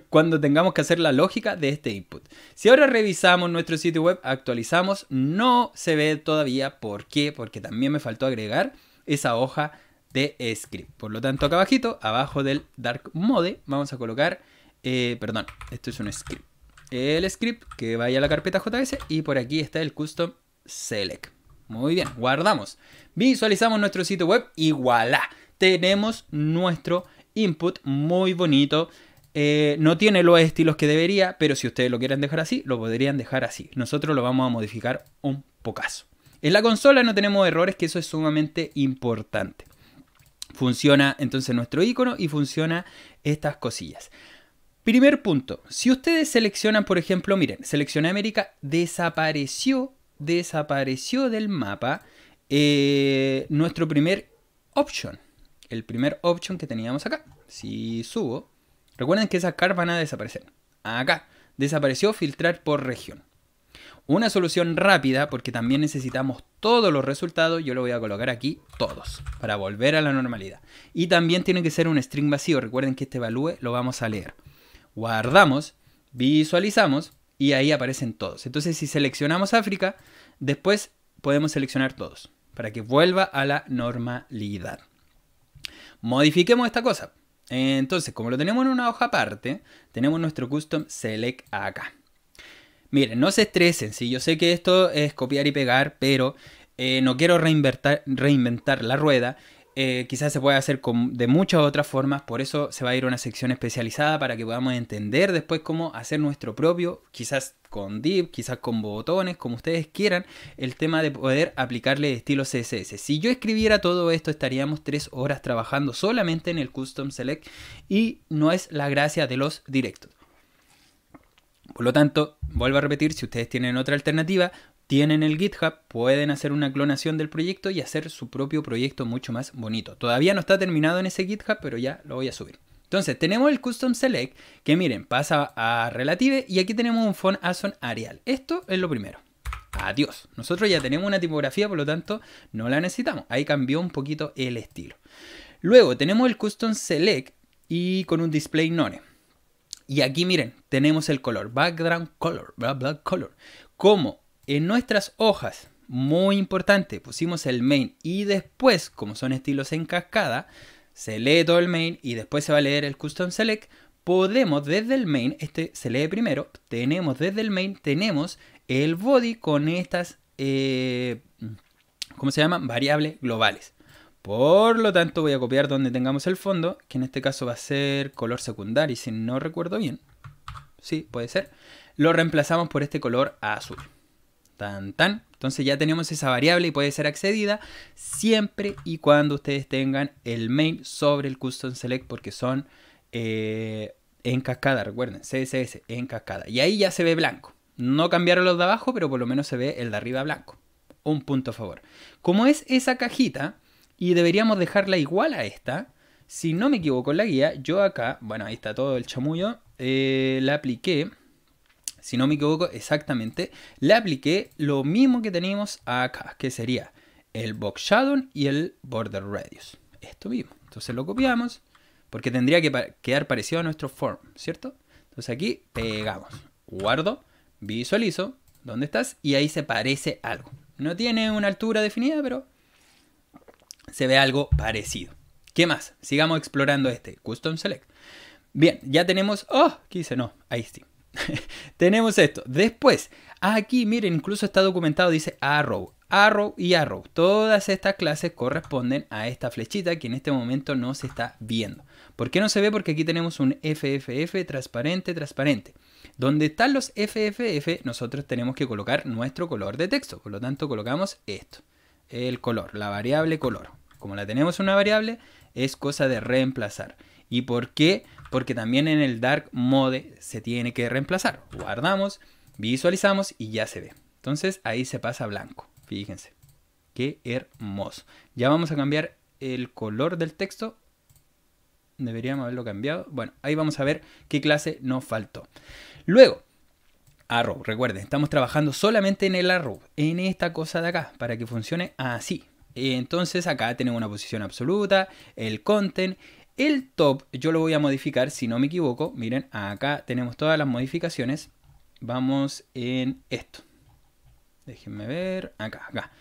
cuando tengamos que hacer la lógica de este input. Si ahora revisamos nuestro sitio web, actualizamos, no se ve todavía. ¿Por qué? Porque también me faltó agregar esa hoja de script. Por lo tanto, acá abajito, abajo del dark mode, vamos a colocar, eh, perdón, esto es un script. El script que vaya a la carpeta JS y por aquí está el custom select. Muy bien, guardamos. Visualizamos nuestro sitio web y voilà. Tenemos nuestro input muy bonito eh, no tiene los estilos que debería, pero si ustedes lo quieren dejar así, lo podrían dejar así. Nosotros lo vamos a modificar un pocazo. En la consola no tenemos errores, que eso es sumamente importante. Funciona entonces nuestro icono y funciona estas cosillas. Primer punto, si ustedes seleccionan, por ejemplo, miren, seleccioné América, desapareció, desapareció del mapa eh, nuestro primer option, el primer option que teníamos acá. Si subo, Recuerden que esas CAR van a desaparecer. Acá, desapareció filtrar por región. Una solución rápida, porque también necesitamos todos los resultados, yo lo voy a colocar aquí todos, para volver a la normalidad. Y también tiene que ser un string vacío, recuerden que este evalúe lo vamos a leer. Guardamos, visualizamos y ahí aparecen todos. Entonces si seleccionamos África, después podemos seleccionar todos, para que vuelva a la normalidad. Modifiquemos esta cosa. Entonces, como lo tenemos en una hoja aparte, tenemos nuestro custom select acá. Miren, no se estresen, si yo sé que esto es copiar y pegar, pero eh, no quiero reinventar la rueda eh, quizás se puede hacer de muchas otras formas, por eso se va a ir a una sección especializada para que podamos entender después cómo hacer nuestro propio, quizás con div, quizás con botones, como ustedes quieran, el tema de poder aplicarle estilo CSS. Si yo escribiera todo esto, estaríamos tres horas trabajando solamente en el Custom Select y no es la gracia de los directos. Por lo tanto, vuelvo a repetir, si ustedes tienen otra alternativa, tienen el GitHub, pueden hacer una clonación del proyecto y hacer su propio proyecto mucho más bonito. Todavía no está terminado en ese GitHub, pero ya lo voy a subir. Entonces, tenemos el Custom Select, que miren, pasa a Relative y aquí tenemos un font Ason Arial. Esto es lo primero. Adiós. Nosotros ya tenemos una tipografía, por lo tanto, no la necesitamos. Ahí cambió un poquito el estilo. Luego, tenemos el Custom Select y con un Display None. Y aquí, miren, tenemos el color, Background Color, Black Color. Como en nuestras hojas, muy importante, pusimos el main y después, como son estilos en cascada, se lee todo el main y después se va a leer el custom select. Podemos desde el main, este se lee primero, tenemos desde el main, tenemos el body con estas, eh, ¿cómo se llaman? Variables globales. Por lo tanto, voy a copiar donde tengamos el fondo, que en este caso va a ser color secundario, si no recuerdo bien. Sí, puede ser. Lo reemplazamos por este color azul. Tan, tan. Entonces ya tenemos esa variable y puede ser accedida siempre y cuando ustedes tengan el mail sobre el custom select porque son eh, en cascada, recuerden, CSS en cascada. Y ahí ya se ve blanco. No cambiaron los de abajo, pero por lo menos se ve el de arriba blanco. Un punto a favor. Como es esa cajita y deberíamos dejarla igual a esta, si no me equivoco en la guía, yo acá, bueno, ahí está todo el chamullo, eh, la apliqué si no me equivoco exactamente, le apliqué lo mismo que tenemos acá, que sería el Box Shadow y el Border Radius. Esto mismo. Entonces lo copiamos, porque tendría que quedar parecido a nuestro form, ¿cierto? Entonces aquí pegamos, guardo, visualizo, ¿dónde estás? Y ahí se parece algo. No tiene una altura definida, pero se ve algo parecido. ¿Qué más? Sigamos explorando este, Custom Select. Bien, ya tenemos... ¡Oh! ¿Qué hice? No, ahí sí. tenemos esto. Después, aquí miren, incluso está documentado, dice arrow. Arrow y Arrow. Todas estas clases corresponden a esta flechita que en este momento no se está viendo. ¿Por qué no se ve? Porque aquí tenemos un FFF transparente, transparente. Donde están los FFF, nosotros tenemos que colocar nuestro color de texto. Por lo tanto, colocamos esto. El color, la variable color. Como la tenemos una variable, es cosa de reemplazar. ¿Y por qué porque también en el dark mode se tiene que reemplazar. Guardamos, visualizamos y ya se ve. Entonces ahí se pasa blanco, fíjense. Qué hermoso. Ya vamos a cambiar el color del texto. Deberíamos haberlo cambiado. Bueno, ahí vamos a ver qué clase nos faltó. Luego, arrow. Recuerden, estamos trabajando solamente en el arrow, en esta cosa de acá, para que funcione así. Entonces acá tenemos una posición absoluta, el content el top yo lo voy a modificar, si no me equivoco, miren, acá tenemos todas las modificaciones. Vamos en esto. Déjenme ver, acá, acá.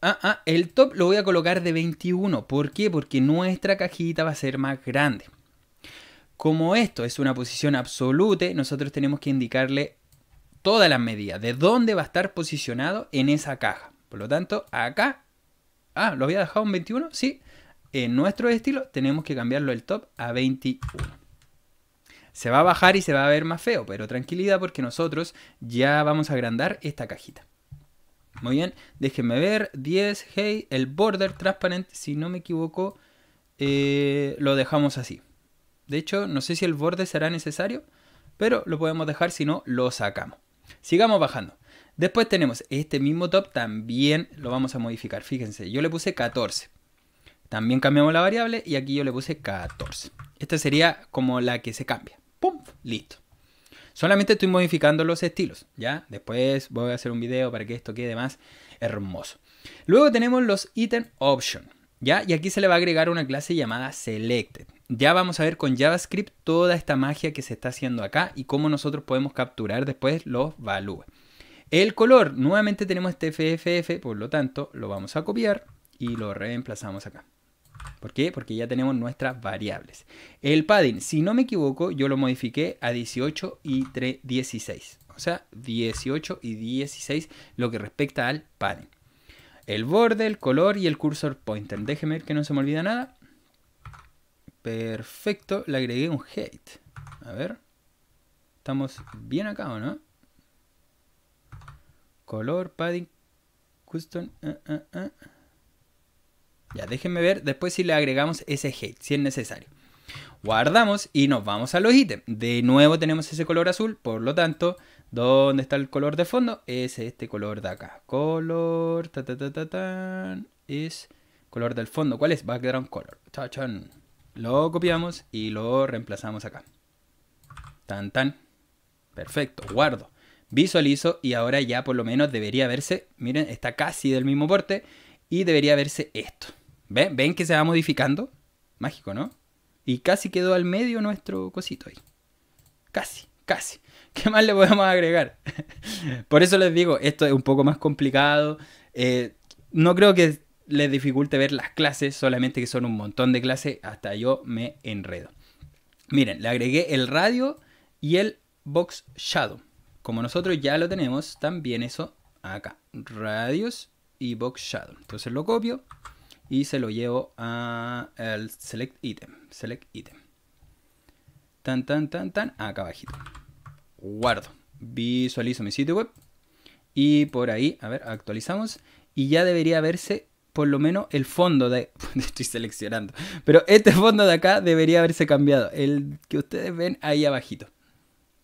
Ah, ah, el top lo voy a colocar de 21. ¿Por qué? Porque nuestra cajita va a ser más grande. Como esto es una posición absoluta, nosotros tenemos que indicarle todas las medidas, de dónde va a estar posicionado en esa caja. Por lo tanto, acá... Ah, ¿lo había dejado en 21? Sí en nuestro estilo tenemos que cambiarlo el top a 21. Se va a bajar y se va a ver más feo, pero tranquilidad porque nosotros ya vamos a agrandar esta cajita. Muy bien, déjenme ver. 10, hey, el border transparente, si no me equivoco, eh, lo dejamos así. De hecho, no sé si el borde será necesario, pero lo podemos dejar, si no, lo sacamos. Sigamos bajando. Después tenemos este mismo top, también lo vamos a modificar. Fíjense, yo le puse 14. También cambiamos la variable y aquí yo le puse 14. Esta sería como la que se cambia. ¡Pum! Listo. Solamente estoy modificando los estilos, ¿ya? Después voy a hacer un video para que esto quede más hermoso. Luego tenemos los item option, ¿ya? Y aquí se le va a agregar una clase llamada selected. Ya vamos a ver con JavaScript toda esta magia que se está haciendo acá y cómo nosotros podemos capturar después los values. El color, nuevamente tenemos este FFF, por lo tanto lo vamos a copiar y lo reemplazamos acá. ¿Por qué? Porque ya tenemos nuestras variables. El padding, si no me equivoco, yo lo modifiqué a 18 y 16. O sea, 18 y 16 lo que respecta al padding. El borde, el color y el cursor pointer. Déjeme ver que no se me olvida nada. Perfecto, le agregué un height. A ver. Estamos bien acá, ¿o no? Color, padding, custom. Ah, ah, ah. Ya, déjenme ver después si le agregamos ese hate, si es necesario. Guardamos y nos vamos a los ítems. De nuevo tenemos ese color azul, por lo tanto, ¿dónde está el color de fondo? Es este color de acá. Color, ta, ta, ta, ta, tan es color del fondo. ¿Cuál es? Background color. Cha -chan. Lo copiamos y lo reemplazamos acá. Tan, tan. Perfecto, guardo. Visualizo y ahora ya por lo menos debería verse, miren, está casi del mismo porte, y debería verse esto. ¿Ven? ¿Ven que se va modificando? Mágico, ¿no? Y casi quedó al medio nuestro cosito ahí. Casi, casi. ¿Qué más le podemos agregar? Por eso les digo, esto es un poco más complicado. Eh, no creo que les dificulte ver las clases, solamente que son un montón de clases, hasta yo me enredo. Miren, le agregué el radio y el box shadow. Como nosotros ya lo tenemos, también eso acá. Radios y Box Shadow. Entonces lo copio y se lo llevo al Select Item. Select Item. Tan, tan, tan, tan. Acá abajito. Guardo. Visualizo mi sitio web. Y por ahí, a ver, actualizamos. Y ya debería verse por lo menos el fondo de... Estoy seleccionando. Pero este fondo de acá debería haberse cambiado. El que ustedes ven ahí abajito.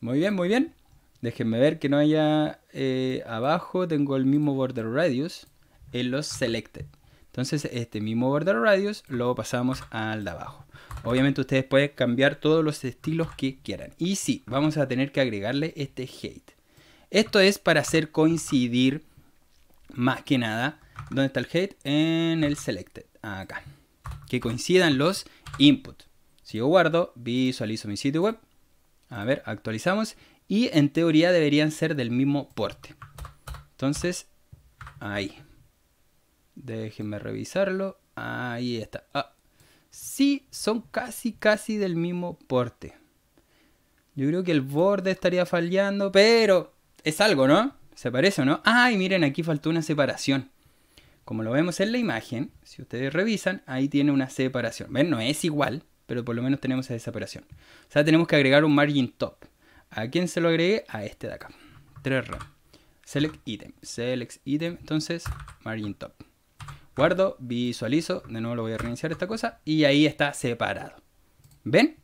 Muy bien, muy bien. Déjenme ver que no haya eh, abajo. Tengo el mismo border radius en los selected. Entonces este mismo border radius lo pasamos al de abajo. Obviamente ustedes pueden cambiar todos los estilos que quieran. Y sí, vamos a tener que agregarle este height. Esto es para hacer coincidir más que nada. ¿Dónde está el height? En el selected, acá. Que coincidan los inputs. Si yo guardo, visualizo mi sitio web. A ver, actualizamos. Y en teoría deberían ser del mismo porte. Entonces, ahí. Déjenme revisarlo. Ahí está. Ah, sí, son casi, casi del mismo porte. Yo creo que el borde estaría fallando, pero es algo, ¿no? ¿Se parece o no? Ay, ah, miren, aquí faltó una separación. Como lo vemos en la imagen, si ustedes revisan, ahí tiene una separación. ¿Ven? No es igual, pero por lo menos tenemos esa separación. O sea, tenemos que agregar un margin top. ¿A quién se lo agregué? A este de acá. 3 Select item. Select item. Entonces, margin top. Guardo, visualizo, de nuevo lo voy a reiniciar esta cosa y ahí está separado. ¿Ven?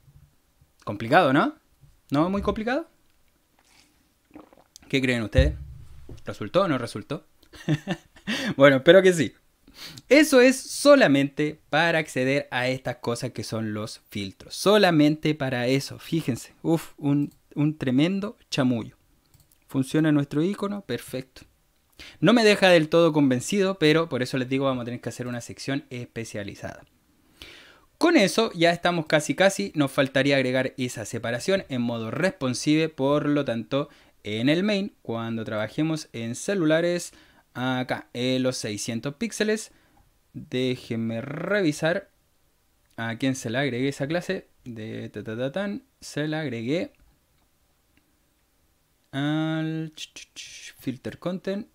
Complicado, ¿no? ¿No muy complicado? ¿Qué creen ustedes? ¿Resultó o no resultó? bueno, espero que sí. Eso es solamente para acceder a estas cosas que son los filtros. Solamente para eso. Fíjense. Uf, un, un tremendo chamullo. Funciona nuestro icono. Perfecto. No me deja del todo convencido, pero por eso les digo vamos a tener que hacer una sección especializada. Con eso ya estamos casi casi, nos faltaría agregar esa separación en modo responsive, por lo tanto en el main, cuando trabajemos en celulares, acá en los 600 píxeles, déjenme revisar a quién se le agregué esa clase, de se la agregué al filter content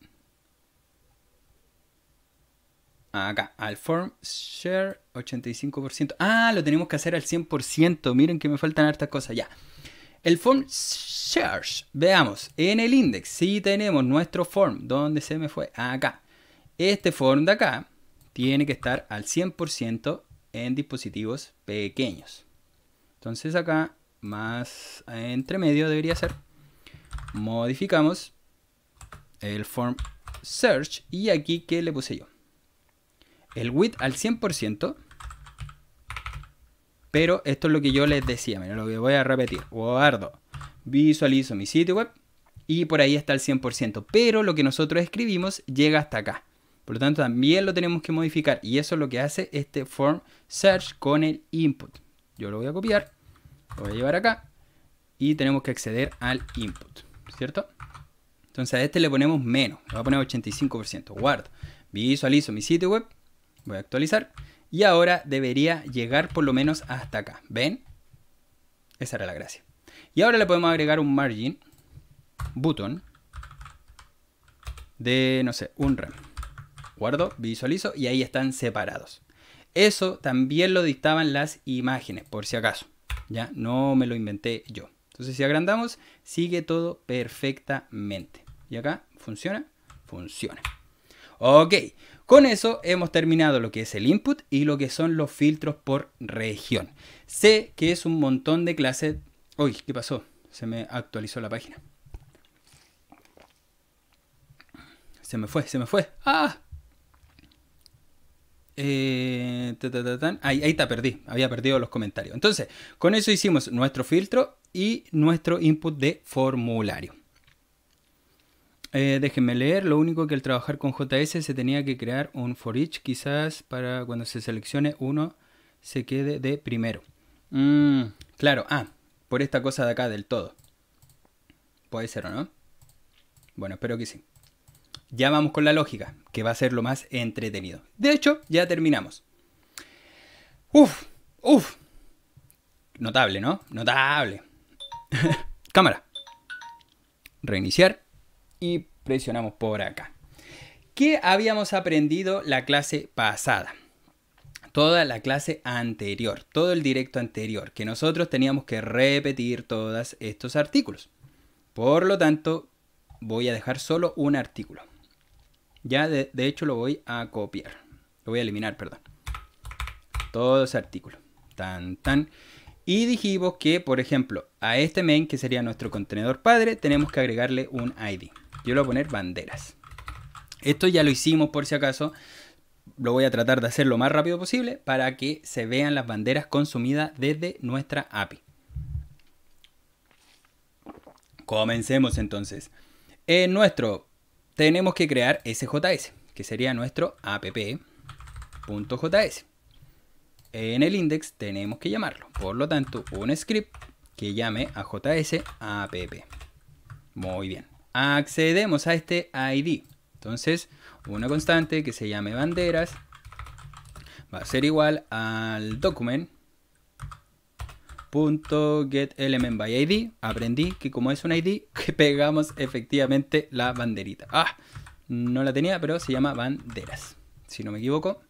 acá, al form share 85%. Ah, lo tenemos que hacer al 100%. Miren que me faltan hartas cosas ya. El form search veamos, en el index, si sí tenemos nuestro form, ¿dónde se me fue? Acá. Este form de acá tiene que estar al 100% en dispositivos pequeños. Entonces acá, más entre medio debería ser, modificamos el form search y aquí, ¿qué le puse yo? el width al 100%. Pero esto es lo que yo les decía, miren, lo que voy a repetir. Guardo, visualizo mi sitio web y por ahí está el 100%. Pero lo que nosotros escribimos llega hasta acá. Por lo tanto, también lo tenemos que modificar. Y eso es lo que hace este form search con el input. Yo lo voy a copiar, lo voy a llevar acá y tenemos que acceder al input, ¿cierto? Entonces a este le ponemos menos, le voy a poner 85%. Guardo, visualizo mi sitio web Voy a actualizar. Y ahora debería llegar por lo menos hasta acá. ¿Ven? Esa era la gracia. Y ahora le podemos agregar un margin button de, no sé, un RAM. Guardo, visualizo y ahí están separados. Eso también lo dictaban las imágenes, por si acaso. Ya no me lo inventé yo. Entonces si agrandamos, sigue todo perfectamente. Y acá funciona, funciona. Ok, con eso hemos terminado lo que es el input y lo que son los filtros por región. Sé que es un montón de clases... Uy, ¿qué pasó? Se me actualizó la página. Se me fue, se me fue. ¡Ah! Eh, ahí está, perdí. Había perdido los comentarios. Entonces, con eso hicimos nuestro filtro y nuestro input de formulario. Eh, déjenme leer, lo único que al trabajar con JS se tenía que crear un for each quizás para cuando se seleccione uno se quede de primero. Mm, claro, ah, por esta cosa de acá del todo. Puede ser o no. Bueno, espero que sí. Ya vamos con la lógica, que va a ser lo más entretenido. De hecho, ya terminamos. Uf, uf. Notable, ¿no? Notable. Cámara. Reiniciar y presionamos por acá. ¿Qué habíamos aprendido la clase pasada? Toda la clase anterior, todo el directo anterior, que nosotros teníamos que repetir todos estos artículos. Por lo tanto, voy a dejar solo un artículo. Ya de, hecho lo voy a copiar. Lo voy a eliminar, perdón. todos ese artículo. Tan, tan. Y dijimos que, por ejemplo, a este main, que sería nuestro contenedor padre, tenemos que agregarle un ID. Yo le voy a poner banderas. Esto ya lo hicimos por si acaso. Lo voy a tratar de hacer lo más rápido posible para que se vean las banderas consumidas desde nuestra API. Comencemos entonces. En nuestro tenemos que crear SJS, que sería nuestro app.js. En el index tenemos que llamarlo. Por lo tanto, un script que llame a JS app. Muy bien accedemos a este ID. Entonces, una constante que se llame banderas va a ser igual al document.getElementById. aprendí que como es un id que pegamos efectivamente la banderita ah no la tenía pero se llama banderas si no me equivoco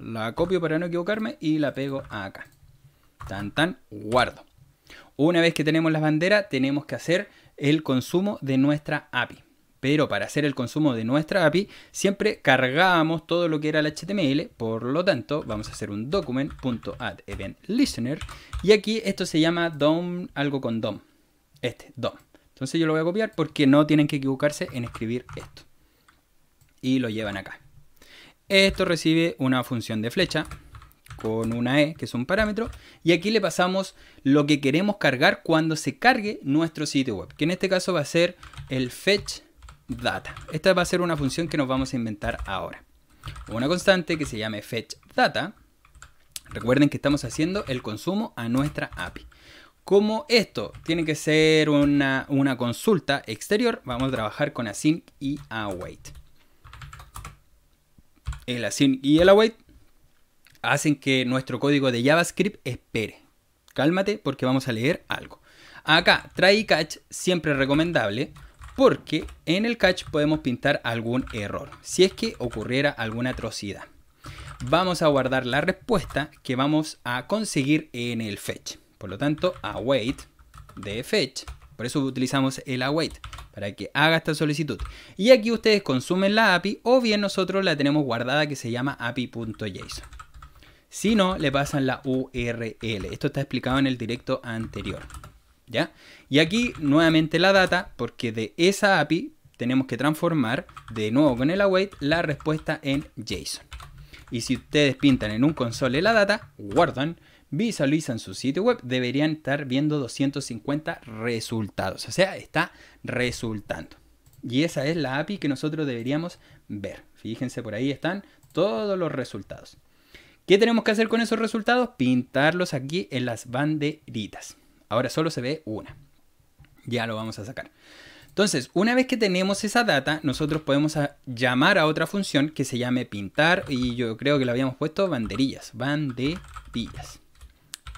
la copio para no equivocarme y la pego acá tan tan guardo una vez que tenemos las banderas tenemos que hacer el consumo de nuestra API. Pero para hacer el consumo de nuestra API, siempre cargábamos todo lo que era el HTML. Por lo tanto, vamos a hacer un document.addEventListener. Y aquí esto se llama DOM, algo con DOM. Este, DOM. Entonces yo lo voy a copiar porque no tienen que equivocarse en escribir esto. Y lo llevan acá. Esto recibe una función de flecha con una E, que es un parámetro, y aquí le pasamos lo que queremos cargar cuando se cargue nuestro sitio web, que en este caso va a ser el fetch data. Esta va a ser una función que nos vamos a inventar ahora. Una constante que se llame fetch data. Recuerden que estamos haciendo el consumo a nuestra API. Como esto tiene que ser una, una consulta exterior, vamos a trabajar con async y await. El async y el await hacen que nuestro código de JavaScript espere. Cálmate porque vamos a leer algo. Acá, try catch siempre recomendable porque en el catch podemos pintar algún error, si es que ocurriera alguna atrocidad. Vamos a guardar la respuesta que vamos a conseguir en el fetch. Por lo tanto, await de fetch. Por eso utilizamos el await, para que haga esta solicitud. Y aquí ustedes consumen la API o bien nosotros la tenemos guardada que se llama api.json. Si no, le pasan la URL. Esto está explicado en el directo anterior. ¿Ya? Y aquí nuevamente la data, porque de esa API tenemos que transformar de nuevo con el await la respuesta en JSON. Y si ustedes pintan en un console la data, guardan, visualizan su sitio web, deberían estar viendo 250 resultados. O sea, está resultando. Y esa es la API que nosotros deberíamos ver. Fíjense, por ahí están todos los resultados. ¿Qué tenemos que hacer con esos resultados? Pintarlos aquí en las banderitas. Ahora solo se ve una. Ya lo vamos a sacar. Entonces, una vez que tenemos esa data, nosotros podemos llamar a otra función que se llame pintar y yo creo que la habíamos puesto banderillas, banderillas.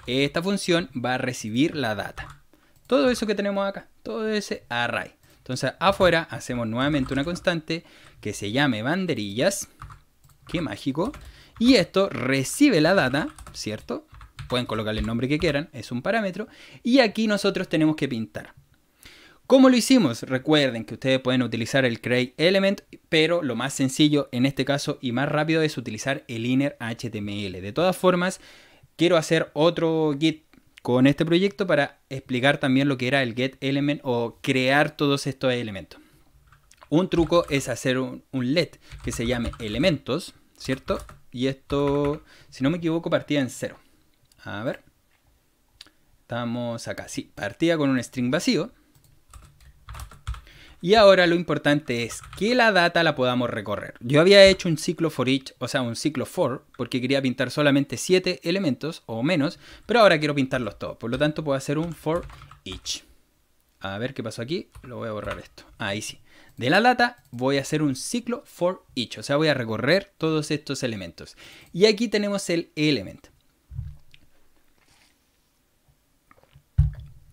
Esta función va a recibir la data. Todo eso que tenemos acá, todo ese array. Entonces, afuera hacemos nuevamente una constante que se llame banderillas. Qué mágico. Y esto recibe la data, ¿cierto? Pueden colocarle el nombre que quieran, es un parámetro. Y aquí nosotros tenemos que pintar. ¿Cómo lo hicimos? Recuerden que ustedes pueden utilizar el create element, pero lo más sencillo en este caso y más rápido es utilizar el inner HTML. De todas formas, quiero hacer otro git con este proyecto para explicar también lo que era el get element o crear todos estos elementos. Un truco es hacer un, un LED que se llame elementos, ¿cierto? Y esto, si no me equivoco, partía en cero. A ver. Estamos acá. Sí, partía con un string vacío. Y ahora lo importante es que la data la podamos recorrer. Yo había hecho un ciclo for each, o sea, un ciclo for, porque quería pintar solamente 7 elementos o menos, pero ahora quiero pintarlos todos. Por lo tanto, puedo hacer un for each. A ver qué pasó aquí. Lo voy a borrar esto. Ahí sí de la lata, voy a hacer un ciclo for each, o sea, voy a recorrer todos estos elementos. Y aquí tenemos el element.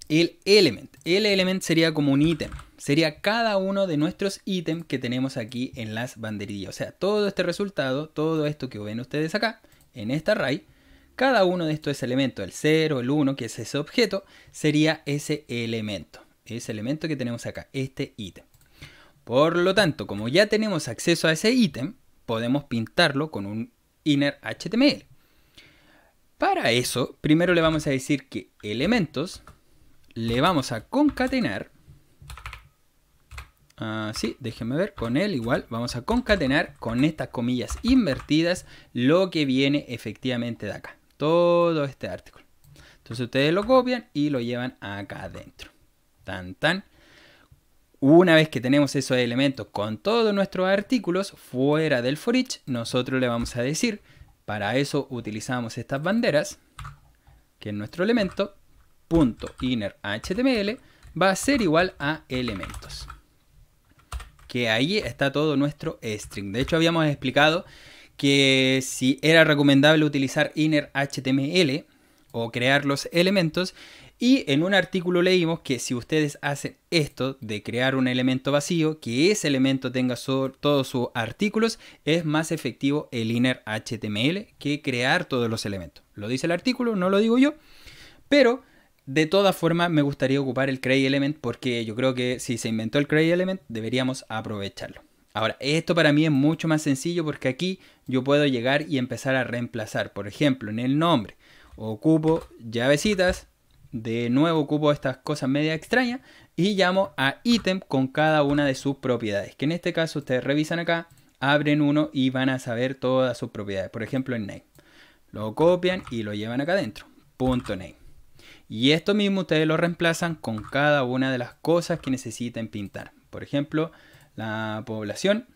El element. El element sería como un ítem. Sería cada uno de nuestros ítems que tenemos aquí en las banderillas. O sea, todo este resultado, todo esto que ven ustedes acá, en esta array, cada uno de estos elementos, el 0, el 1, que es ese objeto, sería ese elemento. Ese elemento que tenemos acá, este ítem. Por lo tanto, como ya tenemos acceso a ese ítem, podemos pintarlo con un inner HTML. Para eso, primero le vamos a decir que elementos le vamos a concatenar. Así, ah, déjenme ver, con él igual vamos a concatenar con estas comillas invertidas lo que viene efectivamente de acá. Todo este artículo. Entonces ustedes lo copian y lo llevan acá adentro. Tan tan. Una vez que tenemos esos elementos con todos nuestros artículos fuera del for each, nosotros le vamos a decir, para eso utilizamos estas banderas, que es nuestro elemento, punto va a ser igual a elementos. Que ahí está todo nuestro string. De hecho, habíamos explicado que si era recomendable utilizar innerHTML o crear los elementos y en un artículo leímos que si ustedes hacen esto de crear un elemento vacío, que ese elemento tenga todos sus artículos, es más efectivo el inner HTML que crear todos los elementos. Lo dice el artículo, no lo digo yo, pero de todas formas me gustaría ocupar el create element porque yo creo que si se inventó el create element deberíamos aprovecharlo. Ahora, esto para mí es mucho más sencillo porque aquí yo puedo llegar y empezar a reemplazar. Por ejemplo, en el nombre ocupo llavecitas de nuevo ocupo estas cosas media extrañas y llamo a ítem con cada una de sus propiedades. Que en este caso ustedes revisan acá, abren uno y van a saber todas sus propiedades. Por ejemplo, el name. Lo copian y lo llevan acá adentro. Punto name. Y esto mismo ustedes lo reemplazan con cada una de las cosas que necesiten pintar. Por ejemplo, la población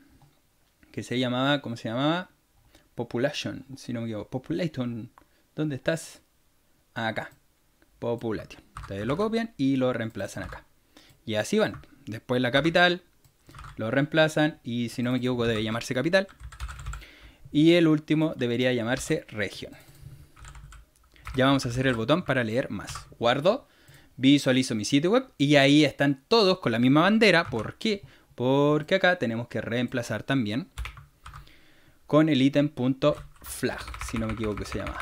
que se llamaba, ¿cómo se llamaba? Population, si no me equivoco. Population, ¿dónde estás? Acá population. Ustedes lo copian y lo reemplazan acá. Y así van. Después la capital, lo reemplazan y si no me equivoco debe llamarse capital. Y el último debería llamarse región. Ya vamos a hacer el botón para leer más. Guardo, visualizo mi sitio web y ahí están todos con la misma bandera. ¿Por qué? Porque acá tenemos que reemplazar también con el ítem si no me equivoco se llama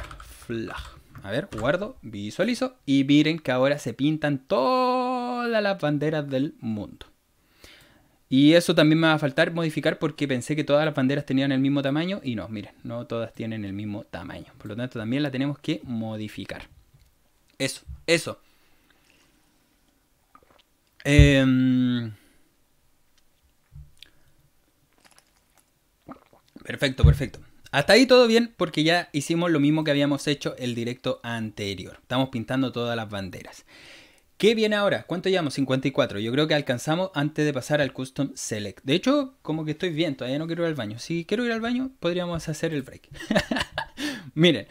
flag. A ver, guardo, visualizo y miren que ahora se pintan todas las banderas del mundo. Y eso también me va a faltar modificar porque pensé que todas las banderas tenían el mismo tamaño y no, miren, no todas tienen el mismo tamaño. Por lo tanto, también la tenemos que modificar. Eso, eso. Em, perfecto, perfecto. Hasta ahí todo bien porque ya hicimos lo mismo que habíamos hecho el directo anterior. Estamos pintando todas las banderas. ¿Qué viene ahora? ¿Cuánto llevamos? 54. Yo creo que alcanzamos antes de pasar al Custom Select. De hecho, como que estoy bien, todavía no quiero ir al baño. Si quiero ir al baño, podríamos hacer el break. Miren,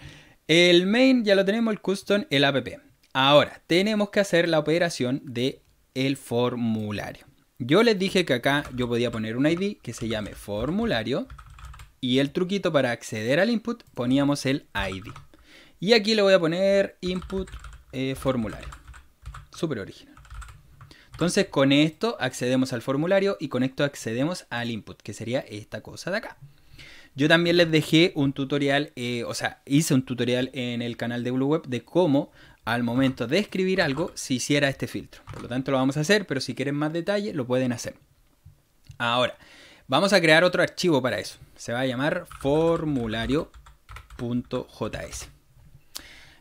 el main ya lo tenemos, el Custom, el app. Ahora, tenemos que hacer la operación de el formulario. Yo les dije que acá yo podía poner un ID que se llame formulario y el truquito para acceder al input poníamos el ID. Y aquí le voy a poner input eh, formulario. Súper original. Entonces con esto accedemos al formulario y con esto accedemos al input, que sería esta cosa de acá. Yo también les dejé un tutorial, eh, o sea, hice un tutorial en el canal de Blue Web de cómo al momento de escribir algo se hiciera este filtro. Por lo tanto lo vamos a hacer, pero si quieren más detalle lo pueden hacer. Ahora, Vamos a crear otro archivo para eso. Se va a llamar formulario.js.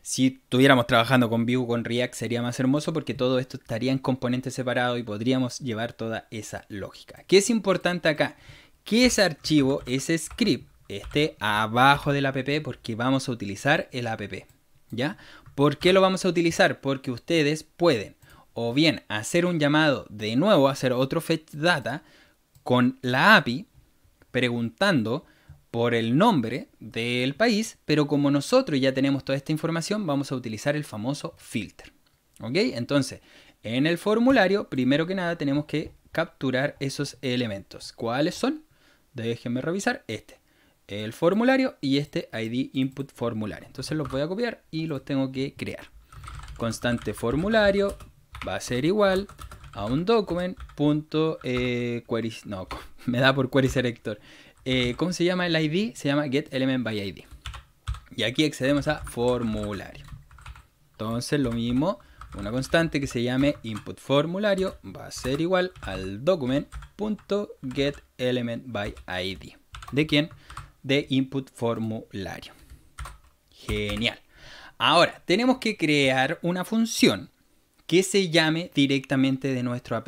Si estuviéramos trabajando con Vue con React sería más hermoso porque todo esto estaría en componentes separados y podríamos llevar toda esa lógica. ¿Qué es importante acá? Que ese archivo, ese script, esté abajo del app porque vamos a utilizar el app. ¿Ya? ¿Por qué lo vamos a utilizar? Porque ustedes pueden o bien hacer un llamado de nuevo, hacer otro fetch data con la API preguntando por el nombre del país, pero como nosotros ya tenemos toda esta información, vamos a utilizar el famoso filter. ¿Ok? Entonces, en el formulario, primero que nada, tenemos que capturar esos elementos. ¿Cuáles son? Déjenme revisar este. El formulario y este ID input formulario. Entonces los voy a copiar y los tengo que crear. Constante formulario va a ser igual a un document punto, eh, no, me da por query selector. Eh, ¿Cómo se llama el ID? Se llama get element by Y aquí accedemos a formulario. Entonces lo mismo, una constante que se llame input formulario va a ser igual al document.getElementById. ¿De quién? De input formulario. Genial. Ahora, tenemos que crear una función que se llame directamente de nuestro app.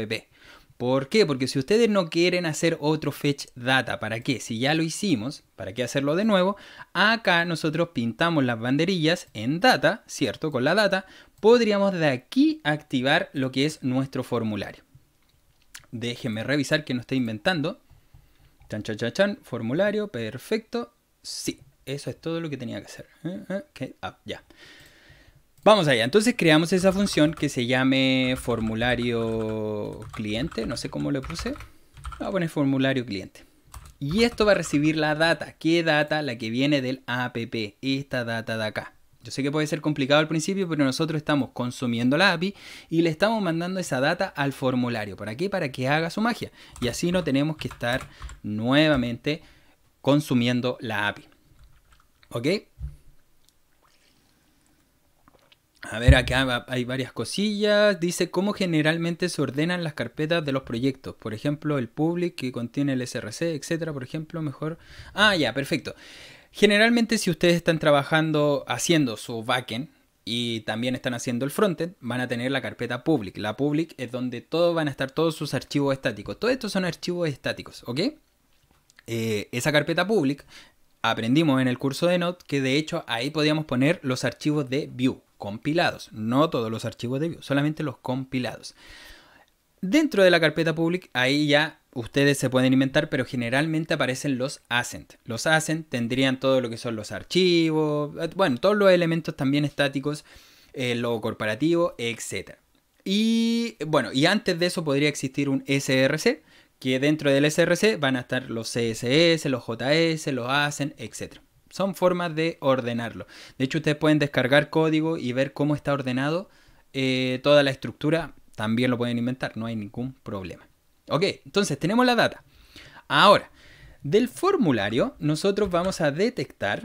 ¿Por qué? Porque si ustedes no quieren hacer otro fetch data, ¿para qué? Si ya lo hicimos, ¿para qué hacerlo de nuevo? Acá nosotros pintamos las banderillas en data, ¿cierto? Con la data, podríamos de aquí activar lo que es nuestro formulario. Déjenme revisar que no esté inventando. Chan, chan, chan, chan, formulario, perfecto. Sí, eso es todo lo que tenía que hacer. ¿Eh? ¿Eh? Ah, ya. Vamos allá, entonces creamos esa función que se llame formulario cliente, no sé cómo le puse. Vamos a poner formulario cliente. Y esto va a recibir la data. ¿Qué data? La que viene del app, esta data de acá. Yo sé que puede ser complicado al principio, pero nosotros estamos consumiendo la API y le estamos mandando esa data al formulario. ¿Para qué? Para que haga su magia. Y así no tenemos que estar nuevamente consumiendo la API. ¿Ok? A ver, acá hay varias cosillas. Dice cómo generalmente se ordenan las carpetas de los proyectos. Por ejemplo, el public que contiene el src, etcétera. Por ejemplo, mejor. Ah, ya, perfecto. Generalmente, si ustedes están trabajando haciendo su backend y también están haciendo el frontend, van a tener la carpeta public. La public es donde todos van a estar todos sus archivos estáticos. Todos estos son archivos estáticos, ¿ok? Eh, esa carpeta public aprendimos en el curso de Node que de hecho ahí podíamos poner los archivos de view compilados, no todos los archivos de Vue, solamente los compilados. Dentro de la carpeta public, ahí ya ustedes se pueden inventar, pero generalmente aparecen los ascent. Los ascent tendrían todo lo que son los archivos, eh, bueno, todos los elementos también estáticos, eh, lo corporativo, etc. Y bueno, y antes de eso podría existir un SRC, que dentro del SRC van a estar los CSS, los JS, los ascent, etc. Son formas de ordenarlo. De hecho, ustedes pueden descargar código y ver cómo está ordenado eh, toda la estructura. También lo pueden inventar, no hay ningún problema. Ok, entonces tenemos la data. Ahora, del formulario nosotros vamos a detectar,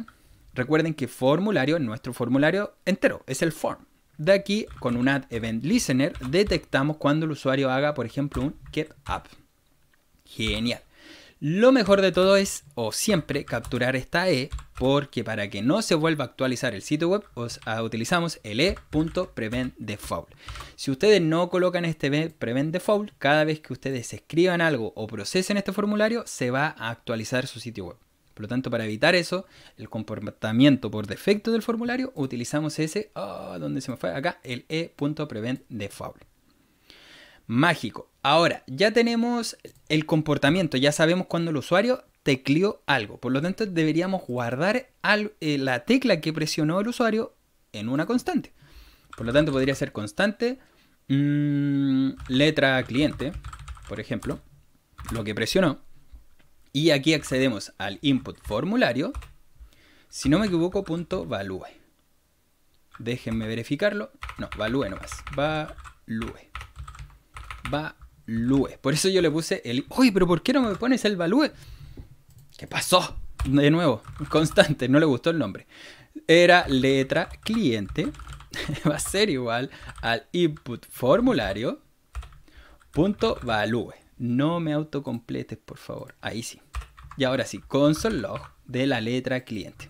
recuerden que formulario, nuestro formulario entero, es el form. De aquí, con un add event listener, detectamos cuando el usuario haga, por ejemplo, un get up. Genial. Lo mejor de todo es, o siempre, capturar esta E, porque para que no se vuelva a actualizar el sitio web, os, ah, utilizamos el e.preventDefault. Si ustedes no colocan este preventDefault, cada vez que ustedes escriban algo o procesen este formulario, se va a actualizar su sitio web. Por lo tanto, para evitar eso, el comportamiento por defecto del formulario, utilizamos ese, oh, ah, ¿dónde se me fue acá, el e.preventDefault mágico. Ahora, ya tenemos el comportamiento, ya sabemos cuando el usuario tecleó algo. Por lo tanto, deberíamos guardar eh, la tecla que presionó el usuario en una constante. Por lo tanto, podría ser constante mm, letra cliente, por ejemplo, lo que presionó. Y aquí accedemos al input formulario, si no me equivoco, punto value. Déjenme verificarlo. No, value nomás. Value. Value. Por eso yo le puse el... hoy pero ¿por qué no me pones el Value? ¿Qué pasó? De nuevo, constante, no le gustó el nombre. Era letra cliente. Va a ser igual al input formulario. Punto value. No me autocompletes, por favor. Ahí sí. Y ahora sí, console log de la letra cliente.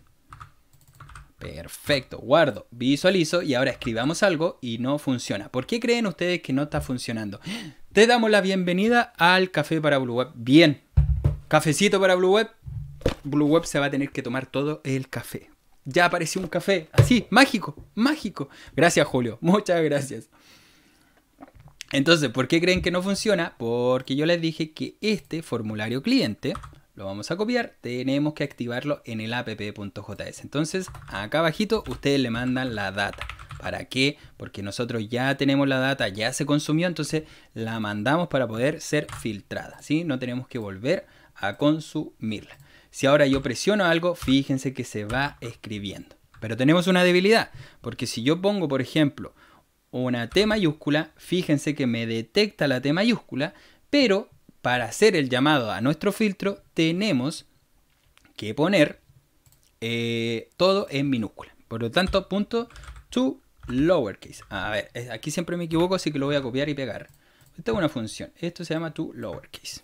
Perfecto, guardo, visualizo y ahora escribamos algo y no funciona. ¿Por qué creen ustedes que no está funcionando? Te damos la bienvenida al café para Blue Web. Bien, cafecito para Blue Web. Blue Web se va a tener que tomar todo el café. Ya apareció un café, así, mágico, mágico. Gracias Julio, muchas gracias. Entonces, ¿por qué creen que no funciona? Porque yo les dije que este formulario cliente lo vamos a copiar, tenemos que activarlo en el app.js. Entonces, acá abajito ustedes le mandan la data. ¿Para qué? Porque nosotros ya tenemos la data, ya se consumió, entonces la mandamos para poder ser filtrada, ¿sí? No tenemos que volver a consumirla. Si ahora yo presiono algo, fíjense que se va escribiendo. Pero tenemos una debilidad, porque si yo pongo, por ejemplo, una T mayúscula, fíjense que me detecta la T mayúscula, pero para hacer el llamado a nuestro filtro tenemos que poner eh, todo en minúscula. Por lo tanto, punto to lowercase. A ver, aquí siempre me equivoco, así que lo voy a copiar y pegar. Esta es una función. Esto se llama to lowercase.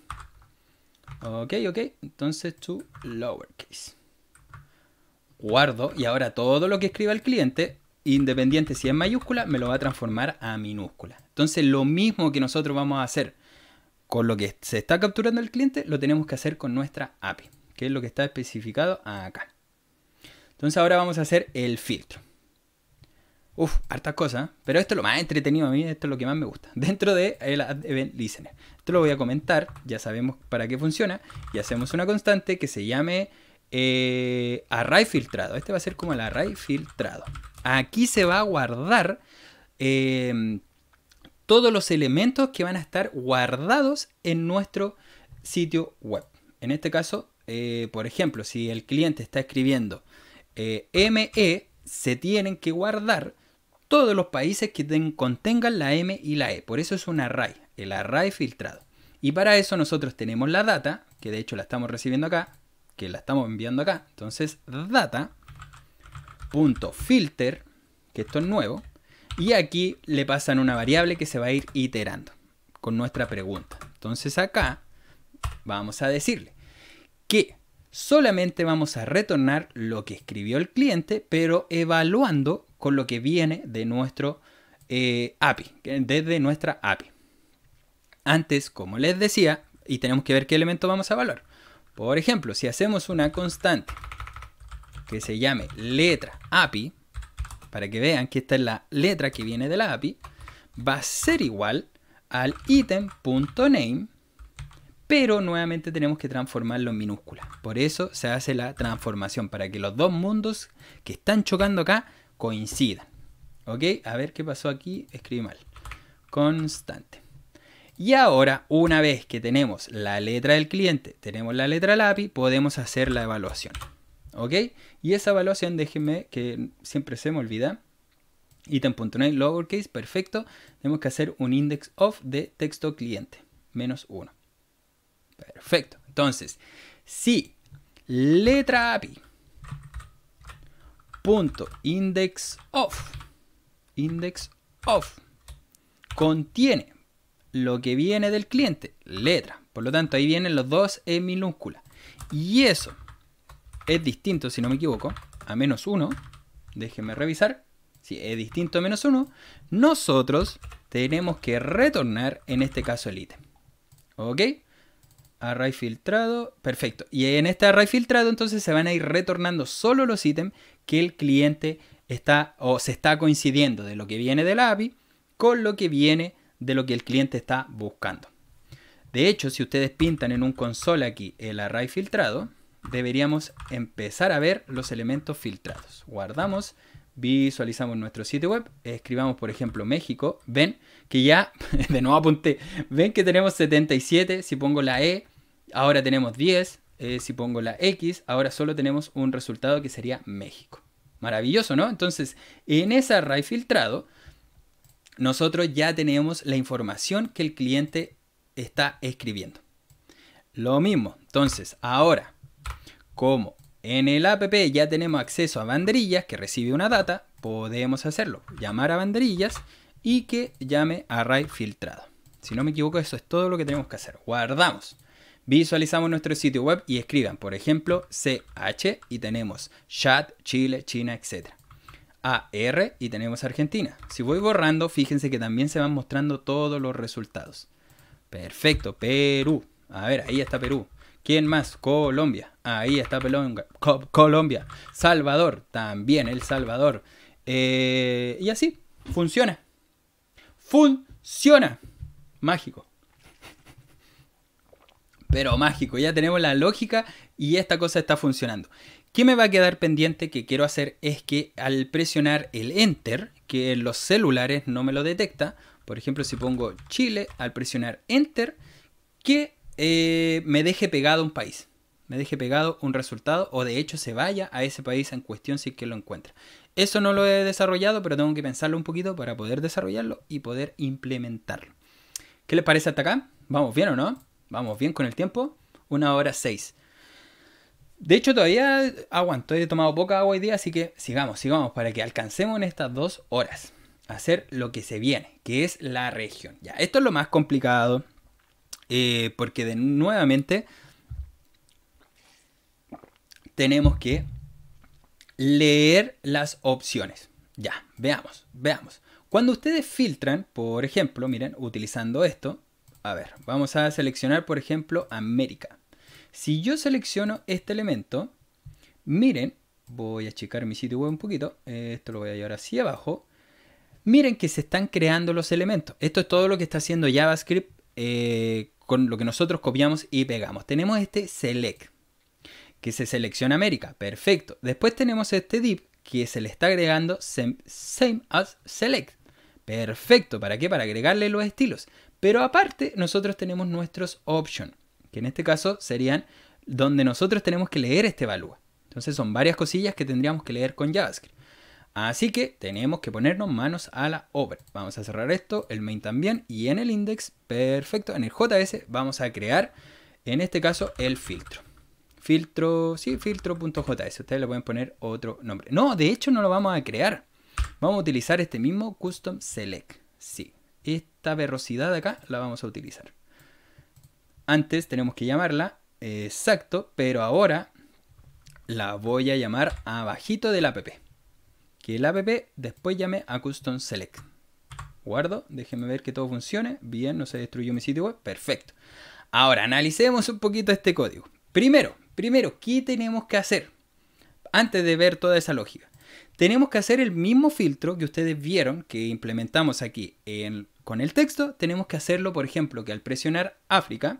Ok, ok. Entonces to lowercase. Guardo y ahora todo lo que escriba el cliente, independiente si es mayúscula, me lo va a transformar a minúscula. Entonces lo mismo que nosotros vamos a hacer con lo que se está capturando el cliente, lo tenemos que hacer con nuestra API, que es lo que está especificado acá. Entonces ahora vamos a hacer el filtro. Uf, hartas cosas, ¿eh? pero esto es lo más entretenido a mí, esto es lo que más me gusta. Dentro de el Event Listener. Esto lo voy a comentar, ya sabemos para qué funciona, y hacemos una constante que se llame eh, array filtrado. Este va a ser como el array filtrado. Aquí se va a guardar eh, todos los elementos que van a estar guardados en nuestro sitio web. En este caso, eh, por ejemplo, si el cliente está escribiendo eh, ME, se tienen que guardar todos los países que contengan la M y la E. Por eso es un array, el array filtrado. Y para eso nosotros tenemos la data, que de hecho la estamos recibiendo acá, que la estamos enviando acá. Entonces, data.filter, que esto es nuevo, y aquí le pasan una variable que se va a ir iterando con nuestra pregunta. Entonces acá vamos a decirle que solamente vamos a retornar lo que escribió el cliente, pero evaluando con lo que viene de nuestro eh, API, desde nuestra API. Antes, como les decía, y tenemos que ver qué elemento vamos a evaluar. Por ejemplo, si hacemos una constante que se llame letra API, para que vean que esta es la letra que viene de la API, va a ser igual al item.name, pero nuevamente tenemos que transformarlo en minúscula. Por eso se hace la transformación, para que los dos mundos que están chocando acá coincidan. ¿Ok? A ver qué pasó aquí, escribí mal. Constante. Y ahora, una vez que tenemos la letra del cliente, tenemos la letra la API, podemos hacer la evaluación. ¿Ok? Y esa evaluación, déjenme, que siempre se me olvida, item.net lowercase, perfecto, tenemos que hacer un index of de texto cliente, menos 1. Perfecto. Entonces, si letra API punto index of index of contiene lo que viene del cliente, letra. Por lo tanto, ahí vienen los dos en minúscula. Y eso es distinto, si no me equivoco, a menos 1, déjenme revisar, si es distinto a menos 1, nosotros tenemos que retornar, en este caso, el ítem. ¿Ok? Array filtrado, perfecto. Y en este array filtrado entonces se van a ir retornando solo los ítems que el cliente está o se está coincidiendo de lo que viene del API con lo que viene de lo que el cliente está buscando. De hecho, si ustedes pintan en un console aquí el array filtrado, deberíamos empezar a ver los elementos filtrados. Guardamos, visualizamos nuestro sitio web, escribamos por ejemplo México, ven que ya, de nuevo apunté, ven que tenemos 77, si pongo la E, ahora tenemos 10, eh, si pongo la X, ahora solo tenemos un resultado que sería México. Maravilloso, ¿no? Entonces, en ese array filtrado, nosotros ya tenemos la información que el cliente está escribiendo. Lo mismo, entonces, ahora como en el app ya tenemos acceso a banderillas que recibe una data, podemos hacerlo, llamar a banderillas y que llame array filtrado. Si no me equivoco, eso es todo lo que tenemos que hacer. Guardamos. Visualizamos nuestro sitio web y escriban, por ejemplo, CH y tenemos chat, Chile, China, etc. AR y tenemos Argentina. Si voy borrando, fíjense que también se van mostrando todos los resultados. Perfecto, Perú. A ver, ahí está Perú. ¿Quién más? Colombia. Ahí está Pelonga. Colombia. Salvador. También El Salvador. Eh, y así. Funciona. Funciona. Mágico. Pero mágico. Ya tenemos la lógica y esta cosa está funcionando. ¿Qué me va a quedar pendiente que quiero hacer es que al presionar el Enter, que en los celulares no me lo detecta, por ejemplo, si pongo Chile, al presionar Enter, que eh, me deje pegado un país, me deje pegado un resultado o de hecho se vaya a ese país en cuestión si es que lo encuentra. Eso no lo he desarrollado, pero tengo que pensarlo un poquito para poder desarrollarlo y poder implementarlo. ¿Qué les parece hasta acá? ¿Vamos bien o no? ¿Vamos bien con el tiempo? Una hora seis. De hecho, todavía aguanto, he tomado poca agua hoy día, así que sigamos, sigamos, para que alcancemos en estas dos horas hacer lo que se viene, que es la región. Ya, esto es lo más complicado, eh, porque de, nuevamente tenemos que leer las opciones. Ya, veamos, veamos. Cuando ustedes filtran, por ejemplo, miren, utilizando esto, a ver, vamos a seleccionar, por ejemplo, América. Si yo selecciono este elemento, miren, voy a checar mi sitio web un poquito, esto lo voy a llevar hacia abajo, miren que se están creando los elementos. Esto es todo lo que está haciendo JavaScript eh, con lo que nosotros copiamos y pegamos. Tenemos este select, que se selecciona América, perfecto. Después tenemos este div que se le está agregando same, as select. Perfecto, ¿para qué? Para agregarle los estilos. Pero aparte nosotros tenemos nuestros options, que en este caso serían donde nosotros tenemos que leer este value. Entonces son varias cosillas que tendríamos que leer con JavaScript. Así que tenemos que ponernos manos a la obra. Vamos a cerrar esto, el main también, y en el index, perfecto, en el JS vamos a crear, en este caso, el filtro. Filtro, sí, filtro.js, ustedes le pueden poner otro nombre. No, de hecho no lo vamos a crear. Vamos a utilizar este mismo custom select. Sí, esta verrosidad de acá la vamos a utilizar. Antes tenemos que llamarla, exacto, pero ahora la voy a llamar abajito del app que el app después llame a custom select. Guardo, déjenme ver que todo funcione. Bien, no se destruyó mi sitio web. Perfecto. Ahora, analicemos un poquito este código. Primero, primero, ¿qué tenemos que hacer? Antes de ver toda esa lógica. Tenemos que hacer el mismo filtro que ustedes vieron que implementamos aquí con el texto. Tenemos que hacerlo, por ejemplo, que al presionar África,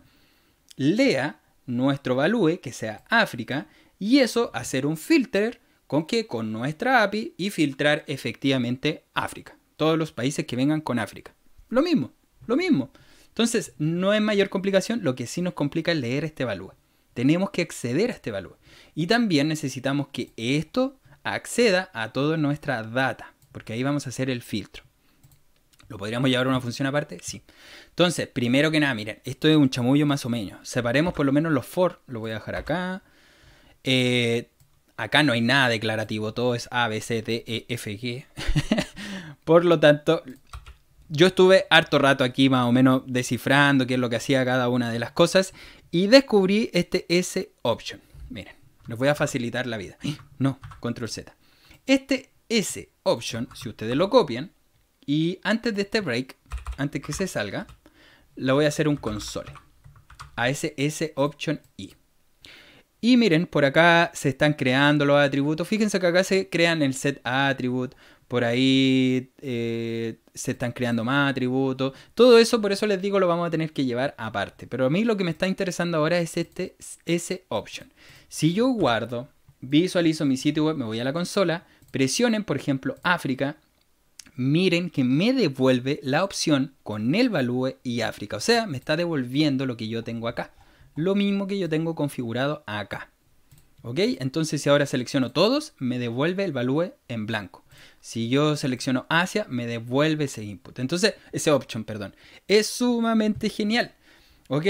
lea nuestro value, que sea África, y eso hacer un filter ¿Con qué? Con nuestra API y filtrar efectivamente África. Todos los países que vengan con África. Lo mismo, lo mismo. Entonces, no es mayor complicación, lo que sí nos complica es leer este valor. Tenemos que acceder a este valor. Y también necesitamos que esto acceda a toda nuestra data, porque ahí vamos a hacer el filtro. ¿Lo podríamos llevar a una función aparte? Sí. Entonces, primero que nada, miren, esto es un chamullo más o menos. Separemos por lo menos los for. Lo voy a dejar acá. Eh, Acá no hay nada declarativo, todo es A, B, C, D, E, F, G. Por lo tanto, yo estuve harto rato aquí más o menos descifrando qué es lo que hacía cada una de las cosas y descubrí este S option. Miren, les voy a facilitar la vida. Eh, no, control Z. Este S option, si ustedes lo copian, y antes de este break, antes que se salga, le voy a hacer un console. A ese S option I. Y miren, por acá se están creando los atributos. Fíjense que acá se crean el set attribute. Por ahí eh, se están creando más atributos. Todo eso, por eso les digo, lo vamos a tener que llevar aparte. Pero a mí lo que me está interesando ahora es este ese option. Si yo guardo, visualizo mi sitio web, me voy a la consola, presionen, por ejemplo, África, miren que me devuelve la opción con el value y África. O sea, me está devolviendo lo que yo tengo acá lo mismo que yo tengo configurado acá. ¿Ok? Entonces si ahora selecciono todos, me devuelve el value en blanco. Si yo selecciono Asia, me devuelve ese input. Entonces, ese option, perdón. Es sumamente genial. ¿Ok?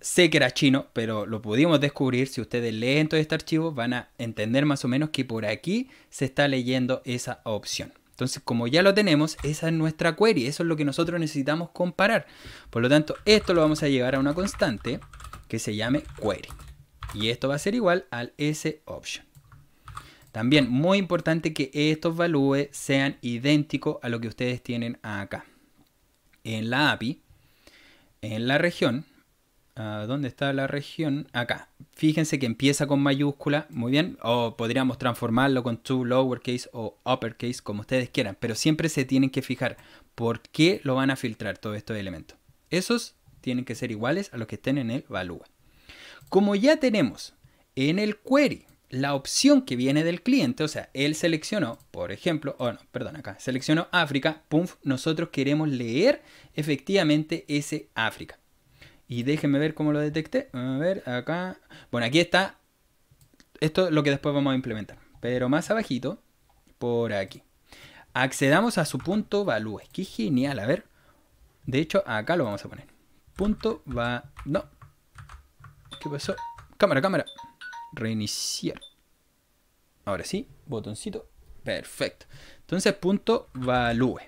Sé que era chino, pero lo pudimos descubrir. Si ustedes leen todo este archivo, van a entender más o menos que por aquí se está leyendo esa opción. Entonces, como ya lo tenemos, esa es nuestra query. Eso es lo que nosotros necesitamos comparar. Por lo tanto, esto lo vamos a llevar a una constante que se llame query. Y esto va a ser igual al s option También muy importante que estos valores sean idénticos a lo que ustedes tienen acá. En la API, en la región, ¿dónde está la región? Acá. Fíjense que empieza con mayúscula, muy bien, o podríamos transformarlo con to lowercase o uppercase, como ustedes quieran, pero siempre se tienen que fijar por qué lo van a filtrar todos estos elementos. Esos tienen que ser iguales a los que estén en el value. Como ya tenemos en el query la opción que viene del cliente, o sea, él seleccionó, por ejemplo, o oh no, perdón, acá, seleccionó África, pum, nosotros queremos leer efectivamente ese África. Y déjenme ver cómo lo detecté. A ver, acá. Bueno, aquí está. Esto es lo que después vamos a implementar. Pero más abajito, por aquí. Accedamos a su punto value. Qué genial. A ver. De hecho, acá lo vamos a poner punto va... No. ¿Qué pasó? Cámara, cámara. Reiniciar. Ahora sí, botoncito. Perfecto. Entonces, punto value.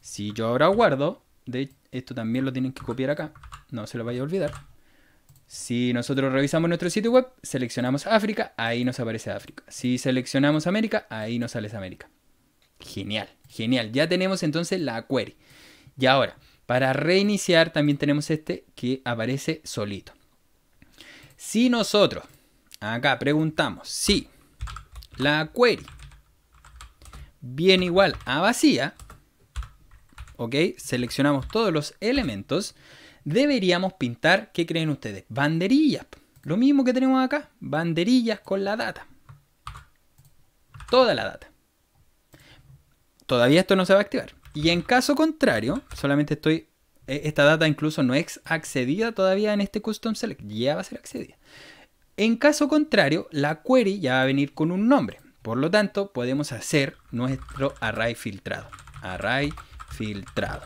Si yo ahora guardo, de esto también lo tienen que copiar acá. No se lo vaya a olvidar. Si nosotros revisamos nuestro sitio web, seleccionamos África, ahí nos aparece África. Si seleccionamos América, ahí nos sale América. Genial, genial. Ya tenemos entonces la query. Y ahora, para reiniciar también tenemos este que aparece solito. Si nosotros acá preguntamos si la query viene igual a vacía, ¿ok? Seleccionamos todos los elementos, deberíamos pintar, ¿qué creen ustedes? Banderillas. Lo mismo que tenemos acá, banderillas con la data. Toda la data. Todavía esto no se va a activar. Y en caso contrario, solamente estoy... E, esta data incluso no es accedida todavía en este custom select. Ya va a ser accedida. En caso contrario, la query ya va a venir con un nombre. Por lo tanto, podemos hacer nuestro array filtrado. Array filtrado.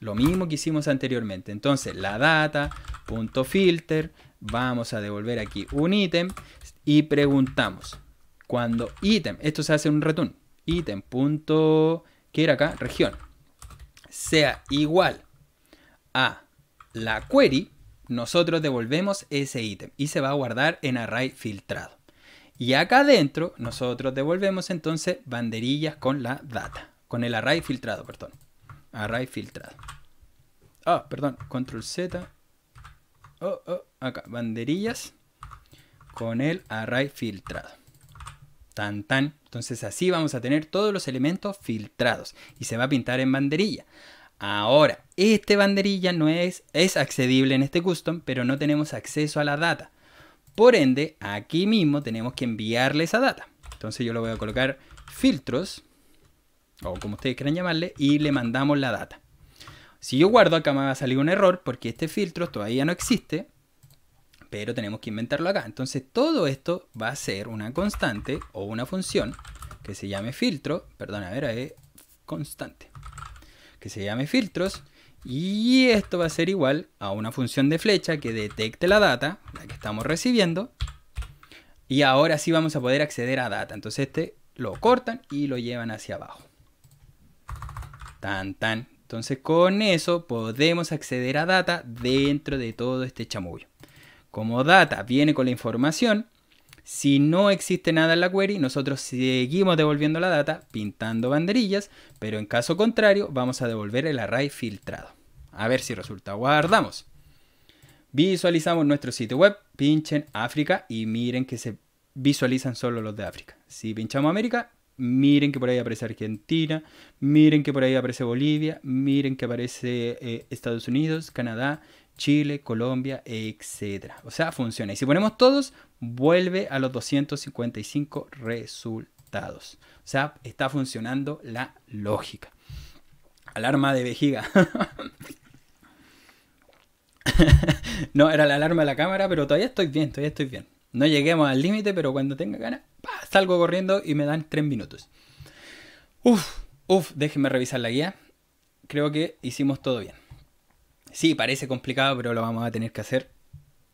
Lo mismo que hicimos anteriormente. Entonces, la data.filter. vamos a devolver aquí un ítem y preguntamos. Cuando ítem, esto se hace un return, ítem punto que era acá, región, sea igual a la query, nosotros devolvemos ese ítem y se va a guardar en array filtrado. Y acá adentro nosotros devolvemos entonces banderillas con la data, con el array filtrado, perdón. Array filtrado. Ah, perdón, control Z. Oh, oh, acá, banderillas con el array filtrado. Tan, tan. Entonces así vamos a tener todos los elementos filtrados y se va a pintar en banderilla. Ahora, este banderilla no es, es accedible en este custom, pero no tenemos acceso a la data. Por ende, aquí mismo tenemos que enviarle esa data. Entonces yo lo voy a colocar filtros, o como ustedes quieran llamarle, y le mandamos la data. Si yo guardo acá me va a salir un error porque este filtro todavía no existe, pero tenemos que inventarlo acá. Entonces todo esto va a ser una constante o una función que se llame filtro, perdón, a ver, es constante, que se llame filtros y esto va a ser igual a una función de flecha que detecte la data, la que estamos recibiendo, y ahora sí vamos a poder acceder a data. Entonces este lo cortan y lo llevan hacia abajo. Tan, tan. Entonces con eso podemos acceder a data dentro de todo este chamullo como data viene con la información, si no existe nada en la query, nosotros seguimos devolviendo la data pintando banderillas, pero en caso contrario vamos a devolver el array filtrado. A ver si resulta. Guardamos. Visualizamos nuestro sitio web, pinchen África y miren que se visualizan solo los de África. Si pinchamos América, miren que por ahí aparece Argentina, miren que por ahí aparece Bolivia, miren que aparece eh, Estados Unidos, Canadá, Chile, Colombia, etc. O sea, funciona. Y si ponemos todos, vuelve a los 255 resultados. O sea, está funcionando la lógica. Alarma de vejiga. no, era la alarma de la cámara, pero todavía estoy bien, todavía estoy bien. No lleguemos al límite, pero cuando tenga ganas, salgo corriendo y me dan 3 minutos. Uf, uf, déjenme revisar la guía. Creo que hicimos todo bien. Sí, parece complicado, pero lo vamos a tener que hacer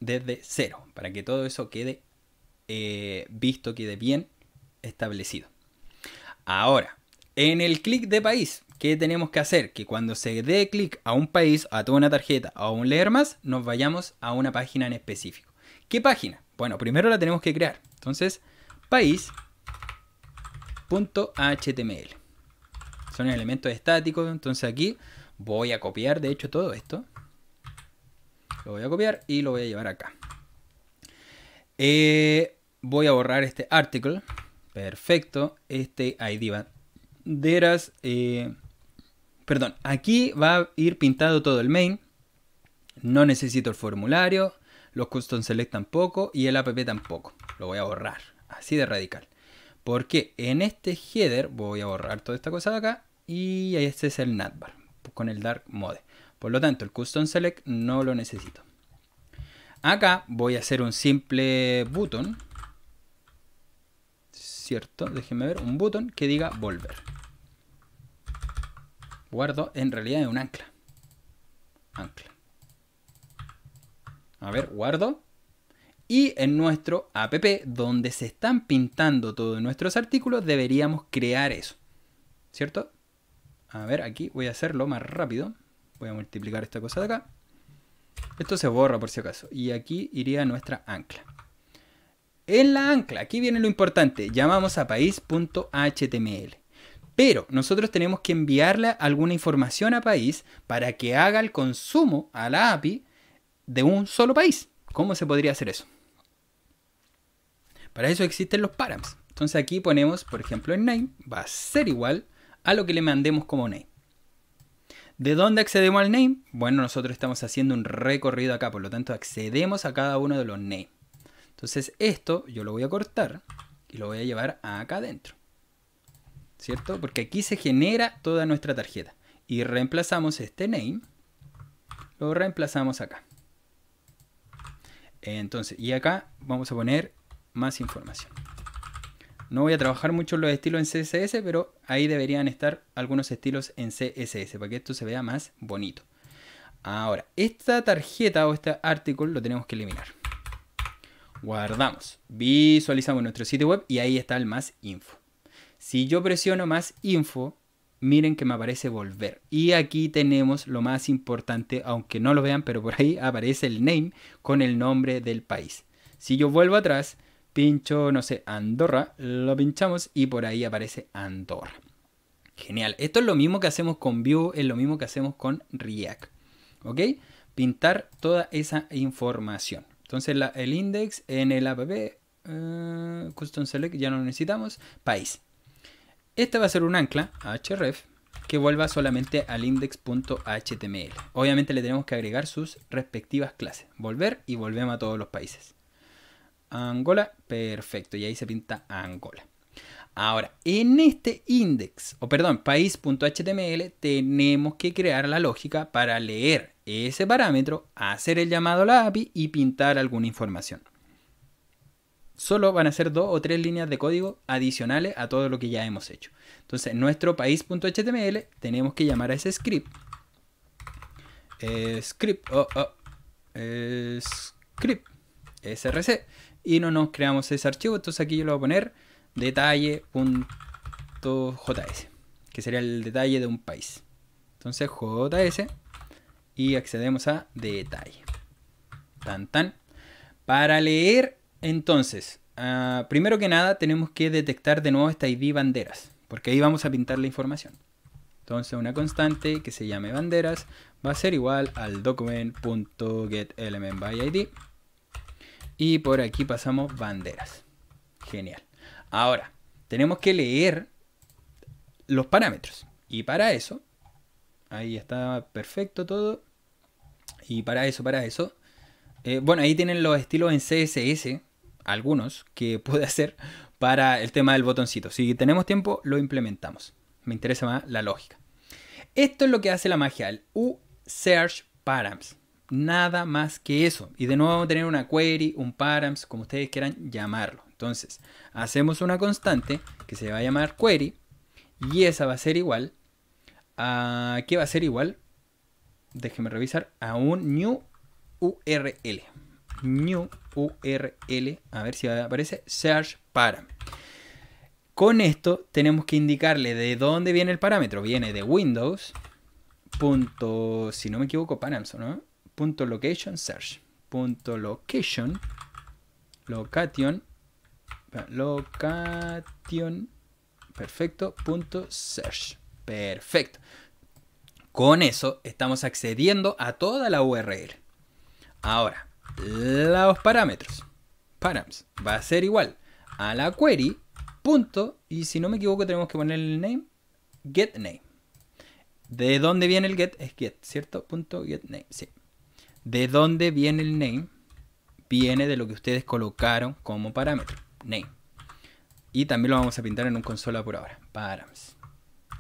desde cero, para que todo eso quede eh, visto, quede bien establecido. Ahora, en el clic de país, ¿qué tenemos que hacer? Que cuando se dé clic a un país, a toda una tarjeta o a un leer más, nos vayamos a una página en específico. ¿Qué página? Bueno, primero la tenemos que crear. Entonces, país.html. Son elementos estáticos, entonces aquí Voy a copiar, de hecho, todo esto. Lo voy a copiar y lo voy a llevar acá. Eh, voy a borrar este article. Perfecto. Este ID banderas. Eh, perdón, aquí va a ir pintado todo el main. No necesito el formulario. Los custom select tampoco. Y el app tampoco. Lo voy a borrar. Así de radical. Porque en este header voy a borrar toda esta cosa de acá. Y este es el navbar con el dark mode. Por lo tanto, el custom select no lo necesito. Acá voy a hacer un simple button. ¿Cierto? Déjenme ver. Un button que diga volver. Guardo. En realidad es un ancla. Ancla. A ver, guardo. Y en nuestro app, donde se están pintando todos nuestros artículos, deberíamos crear eso. ¿Cierto? A ver, aquí voy a hacerlo más rápido. Voy a multiplicar esta cosa de acá. Esto se borra por si acaso. Y aquí iría nuestra ancla. En la ancla, aquí viene lo importante. Llamamos a país.html. Pero nosotros tenemos que enviarle alguna información a país para que haga el consumo a la API de un solo país. ¿Cómo se podría hacer eso? Para eso existen los params. Entonces aquí ponemos, por ejemplo, el name va a ser igual a lo que le mandemos como name. ¿De dónde accedemos al name? Bueno, nosotros estamos haciendo un recorrido acá, por lo tanto accedemos a cada uno de los names. Entonces esto yo lo voy a cortar y lo voy a llevar acá adentro. ¿Cierto? Porque aquí se genera toda nuestra tarjeta. Y reemplazamos este name. Lo reemplazamos acá. Entonces, y acá vamos a poner más información. No voy a trabajar mucho los estilos en CSS, pero ahí deberían estar algunos estilos en CSS para que esto se vea más bonito. Ahora, esta tarjeta o este artículo lo tenemos que eliminar. Guardamos, visualizamos nuestro sitio web y ahí está el más info. Si yo presiono más info, miren que me aparece volver. Y aquí tenemos lo más importante, aunque no lo vean, pero por ahí aparece el name con el nombre del país. Si yo vuelvo atrás, pincho, no sé, Andorra, lo pinchamos y por ahí aparece Andorra. Genial. Esto es lo mismo que hacemos con Vue, es lo mismo que hacemos con React. ¿Ok? Pintar toda esa información. Entonces el index en el app, eh, custom select, ya no lo necesitamos, país. Este va a ser un ancla, href, que vuelva solamente al index.html. Obviamente le tenemos que agregar sus respectivas clases. Volver y volvemos a todos los países. Angola, perfecto, y ahí se pinta Angola. Ahora, en este index, o perdón, país.html, tenemos que crear la lógica para leer ese parámetro, hacer el llamado a la API y pintar alguna información. Solo van a ser dos o tres líneas de código adicionales a todo lo que ya hemos hecho. Entonces, en nuestro país.html tenemos que llamar a ese script. Eh, script, oh, oh, eh, script, src y no nos creamos ese archivo. Entonces aquí yo lo voy a poner detalle.js, que sería el detalle de un país. Entonces js y accedemos a detalle. Tan tan. Para leer, entonces, ah, primero que nada tenemos que detectar de nuevo esta ID banderas, porque ahí vamos a pintar la información. Entonces una constante que se llame banderas va a ser igual al document.getElementById y por aquí pasamos banderas. Genial. Ahora, tenemos que leer los parámetros. Y para eso, ahí está perfecto todo. Y para eso, para eso. Eh, bueno, ahí tienen los estilos en CSS, algunos, que puede hacer para el tema del botoncito. Si tenemos tiempo, lo implementamos. Me interesa más la lógica. Esto es lo que hace la magia, el U-Search Params. Nada más que eso. Y de nuevo vamos a tener una query, un params, como ustedes quieran llamarlo. Entonces, hacemos una constante que se va a llamar query y esa va a ser igual a... ¿Qué va a ser igual? Déjenme revisar. A un new URL. New URL. A ver si aparece search param. Con esto tenemos que indicarle de dónde viene el parámetro. Viene de Windows. si no me equivoco, params, ¿no? punto location search punto location location location perfecto punto search perfecto con eso estamos accediendo a toda la url ahora los parámetros params va a ser igual a la query punto y si no me equivoco tenemos que poner el name get name de dónde viene el get es get cierto punto get name sí ¿De dónde viene el name? Viene de lo que ustedes colocaron como parámetro, name. Y también lo vamos a pintar en un consola por ahora, params.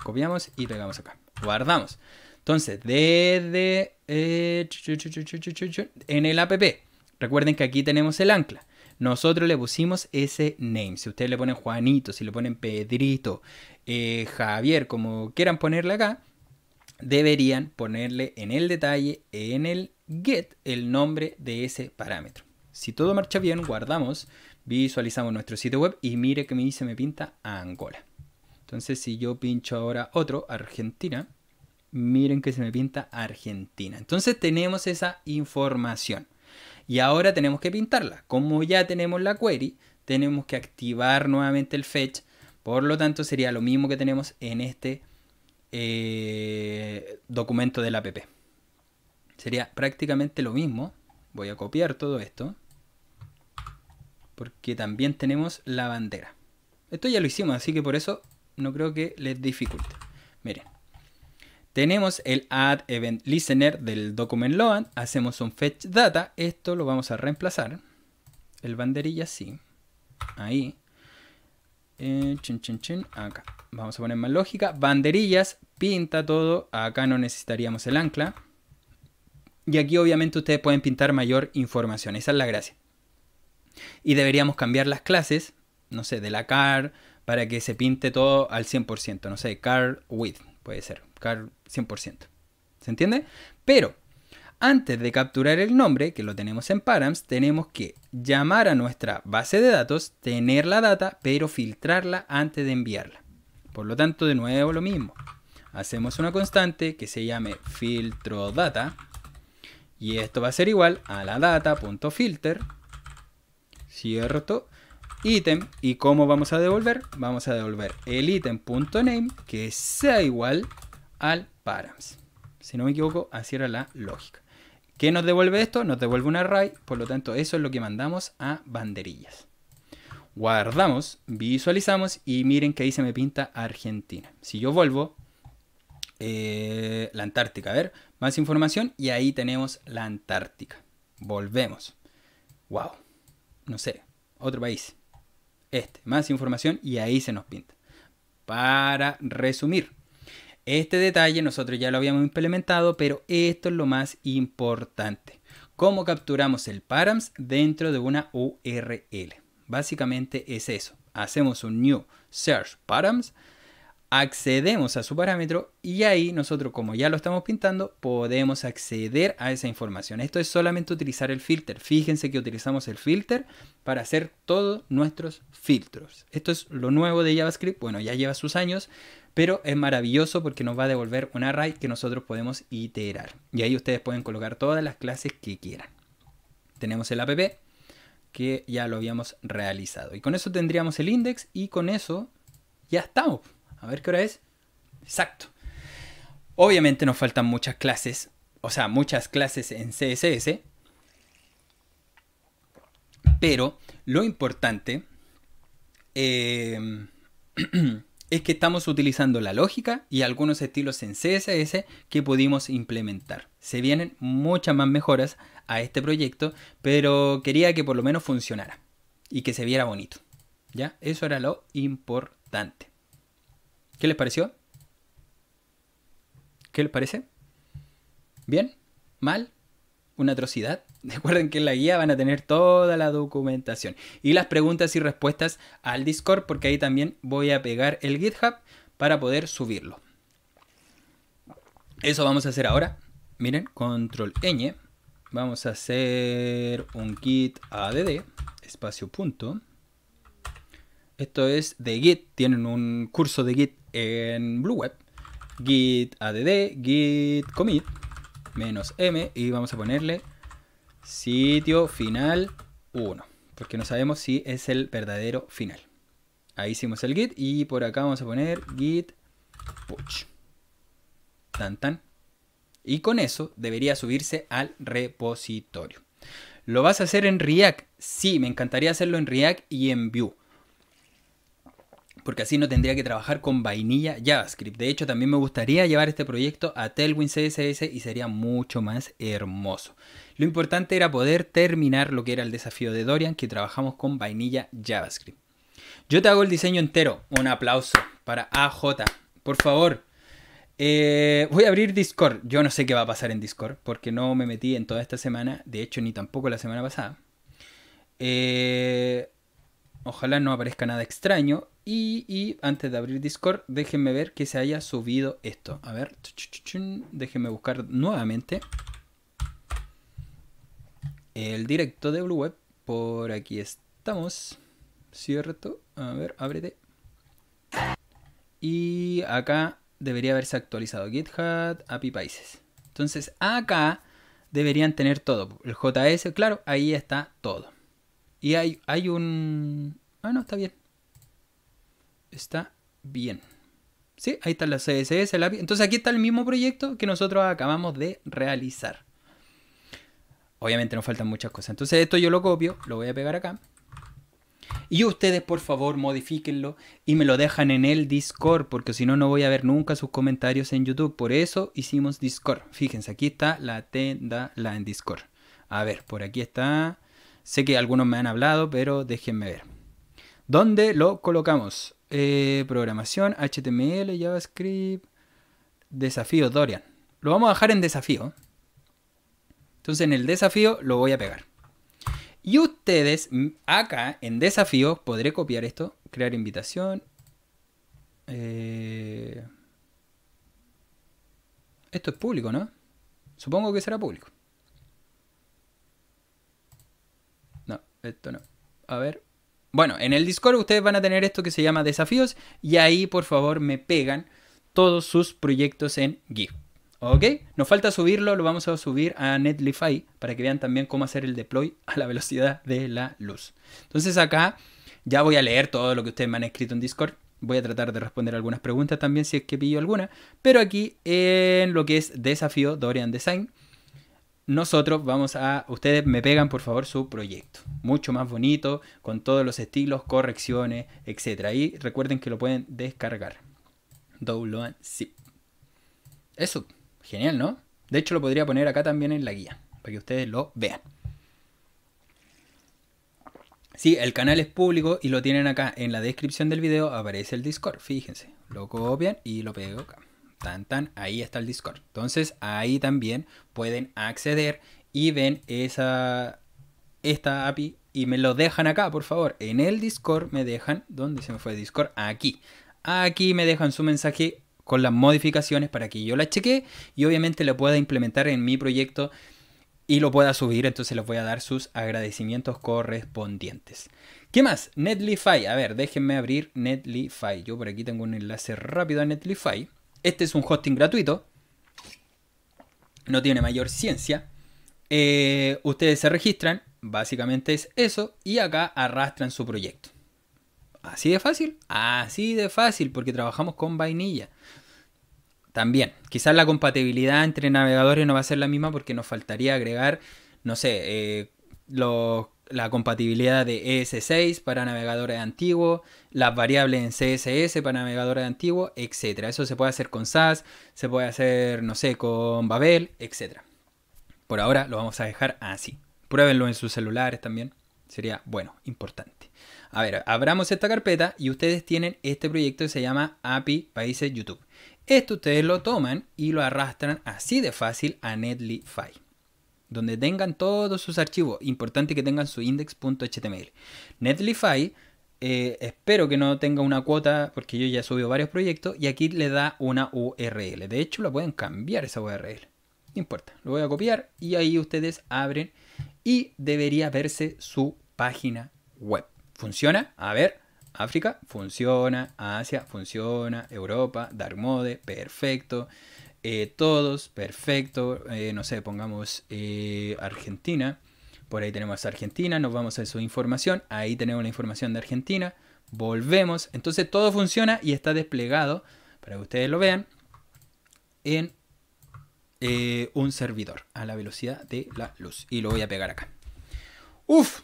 Copiamos y pegamos acá, guardamos. Entonces, desde eh, en el app, recuerden que aquí tenemos el ancla. Nosotros le pusimos ese name. Si ustedes le ponen Juanito, si le ponen Pedrito, eh, Javier, como quieran ponerle acá, deberían ponerle en el detalle, en el get el nombre de ese parámetro. Si todo marcha bien, guardamos, visualizamos nuestro sitio web y mire que me dice me pinta Angola. Entonces si yo pincho ahora otro, Argentina, miren que se me pinta Argentina. Entonces tenemos esa información. Y ahora tenemos que pintarla. Como ya tenemos la query, tenemos que activar nuevamente el fetch. Por lo tanto, sería lo mismo que tenemos en este documento eh, documento del app. Sería prácticamente lo mismo. Voy a copiar todo esto. Porque también tenemos la bandera. Esto ya lo hicimos, así que por eso no creo que les dificulte. Miren. Tenemos el add event listener del document load. Hacemos un fetch data. Esto lo vamos a reemplazar. El banderilla sí. Ahí. Eh, acá. Vamos a poner más lógica. Banderillas. Pinta todo. Acá no necesitaríamos el ancla. Y aquí obviamente ustedes pueden pintar mayor información, esa es la gracia. Y deberíamos cambiar las clases, no sé, de la car para que se pinte todo al 100%, no sé, car width puede ser, car 100%. ¿Se entiende? Pero antes de capturar el nombre, que lo tenemos en params, tenemos que llamar a nuestra base de datos, tener la data, pero filtrarla antes de enviarla. Por lo tanto, de nuevo lo mismo. Hacemos una constante que se llame filtro data y esto va a ser igual a la data.filter, ¿cierto? Ítem. ¿Y cómo vamos a devolver? Vamos a devolver el ítem.name que sea igual al params. Si no me equivoco, así era la lógica. ¿Qué nos devuelve esto? Nos devuelve un array, por lo tanto eso es lo que mandamos a banderillas. Guardamos, visualizamos y miren que ahí se me pinta Argentina. Si yo vuelvo, eh, la Antártica, a ver, más información y ahí tenemos la Antártica. Volvemos. Wow. No sé, otro país. Este, más información y ahí se nos pinta. Para resumir, este detalle nosotros ya lo habíamos implementado, pero esto es lo más importante. ¿Cómo capturamos el params dentro de una URL? Básicamente es eso. Hacemos un new search params accedemos a su parámetro y ahí nosotros como ya lo estamos pintando podemos acceder a esa información esto es solamente utilizar el filter fíjense que utilizamos el filter para hacer todos nuestros filtros esto es lo nuevo de javascript bueno ya lleva sus años pero es maravilloso porque nos va a devolver un array que nosotros podemos iterar y ahí ustedes pueden colocar todas las clases que quieran tenemos el app que ya lo habíamos realizado y con eso tendríamos el index y con eso ya estamos a ver qué hora es. Exacto. Obviamente nos faltan muchas clases, o sea, muchas clases en CSS. Pero lo importante eh, es que estamos utilizando la lógica y algunos estilos en CSS que pudimos implementar. Se vienen muchas más mejoras a este proyecto, pero quería que por lo menos funcionara y que se viera bonito. ¿Ya? Eso era lo importante. ¿Qué les pareció? ¿Qué les parece? ¿Bien? ¿Mal? ¿Una atrocidad? Recuerden que en la guía van a tener toda la documentación y las preguntas y respuestas al Discord porque ahí también voy a pegar el GitHub para poder subirlo. Eso vamos a hacer ahora. Miren, control N, Vamos a hacer un git add espacio punto. Esto es de git. Tienen un curso de git en Blue Web, git add, git commit, menos m, y vamos a ponerle sitio final 1, porque no sabemos si es el verdadero final. Ahí hicimos el git y por acá vamos a poner git push. Tan tan. Y con eso debería subirse al repositorio. ¿Lo vas a hacer en React? Sí, me encantaría hacerlo en React y en Vue porque así no tendría que trabajar con vainilla JavaScript. De hecho, también me gustaría llevar este proyecto a Tailwind CSS y sería mucho más hermoso. Lo importante era poder terminar lo que era el desafío de Dorian, que trabajamos con vainilla JavaScript. Yo te hago el diseño entero. Un aplauso para AJ. Por favor. Eh, voy a abrir Discord. Yo no sé qué va a pasar en Discord, porque no me metí en toda esta semana. De hecho, ni tampoco la semana pasada. Eh, Ojalá no aparezca nada extraño. Y, antes de abrir Discord, déjenme ver que se haya subido esto. A ver, déjenme buscar nuevamente el directo de Blue Web. Por aquí estamos, ¿cierto? A ver, ábrete. Y acá debería haberse actualizado GitHub, API Países. Entonces acá deberían tener todo. El JS, claro, ahí está todo. Y hay, un... Ah, no, está bien. Está bien. Sí, ahí está la CSS, el Entonces aquí está el mismo proyecto que nosotros acabamos de realizar. Obviamente nos faltan muchas cosas. Entonces esto yo lo copio, lo voy a pegar acá. Y ustedes, por favor, modifíquenlo y me lo dejan en el Discord, porque si no, no voy a ver nunca sus comentarios en YouTube. Por eso hicimos Discord. Fíjense, aquí está la tenda la en Discord. A ver, por aquí está. Sé que algunos me han hablado, pero déjenme ver. ¿Dónde lo colocamos? Eh, programación, HTML, JavaScript, desafío Dorian. Lo vamos a dejar en desafío. Entonces en el desafío lo voy a pegar. Y ustedes acá en desafío, podré copiar esto, crear invitación. Eh, esto es público, ¿no? Supongo que será público. Esto no. A ver. Bueno, en el Discord ustedes van a tener esto que se llama desafíos y ahí por favor me pegan todos sus proyectos en GIF. ¿Ok? Nos falta subirlo, lo vamos a subir a Netlify para que vean también cómo hacer el deploy a la velocidad de la luz. Entonces acá ya voy a leer todo lo que ustedes me han escrito en Discord. Voy a tratar de responder algunas preguntas también si es que pillo alguna. Pero aquí en lo que es desafío Dorian Design nosotros vamos a, ustedes me pegan por favor su proyecto, mucho más bonito, con todos los estilos, correcciones, etc. Y recuerden que lo pueden descargar. Download Sí. Eso, genial, ¿no? De hecho lo podría poner acá también en la guía, para que ustedes lo vean. Sí, el canal es público y lo tienen acá en la descripción del video, aparece el Discord, fíjense. Lo copian y lo pego acá tan, tan, ahí está el Discord. Entonces ahí también pueden acceder y ven esa, esta API y me lo dejan acá, por favor. En el Discord me dejan, ¿dónde se me fue el Discord? Aquí. Aquí me dejan su mensaje con las modificaciones para que yo la cheque y obviamente lo pueda implementar en mi proyecto y lo pueda subir, entonces les voy a dar sus agradecimientos correspondientes. ¿Qué más? Netlify. A ver, déjenme abrir Netlify. Yo por aquí tengo un enlace rápido a Netlify. Este es un hosting gratuito. No tiene mayor ciencia. Eh, ustedes se registran, básicamente es eso, y acá arrastran su proyecto. Así de fácil, así de fácil, porque trabajamos con vainilla. También, quizás la compatibilidad entre navegadores no va a ser la misma porque nos faltaría agregar, no sé, eh, los la compatibilidad de ES6 para navegadores antiguos, las variables en CSS para navegadores antiguos, etc. Eso se puede hacer con SAS, se puede hacer, no sé, con Babel, etc. Por ahora lo vamos a dejar así. Pruébenlo en sus celulares también. Sería, bueno, importante. A ver, abramos esta carpeta y ustedes tienen este proyecto que se llama API Países YouTube. Esto ustedes lo toman y lo arrastran así de fácil a Netlify donde tengan todos sus archivos. Importante que tengan su index.html. Netlify, eh, espero que no tenga una cuota, porque yo ya subido varios proyectos, y aquí le da una URL. De hecho, la pueden cambiar esa URL. No importa, lo voy a copiar y ahí ustedes abren y debería verse su página web. ¿Funciona? A ver, África, funciona, Asia, funciona, Europa, Dark Mode, perfecto. Eh, todos, perfecto, eh, no sé, pongamos eh, Argentina, por ahí tenemos Argentina, nos vamos a su información, ahí tenemos la información de Argentina, volvemos, entonces todo funciona y está desplegado, para que ustedes lo vean, en un servidor a la velocidad de la luz. Y lo voy a pegar acá. Uf,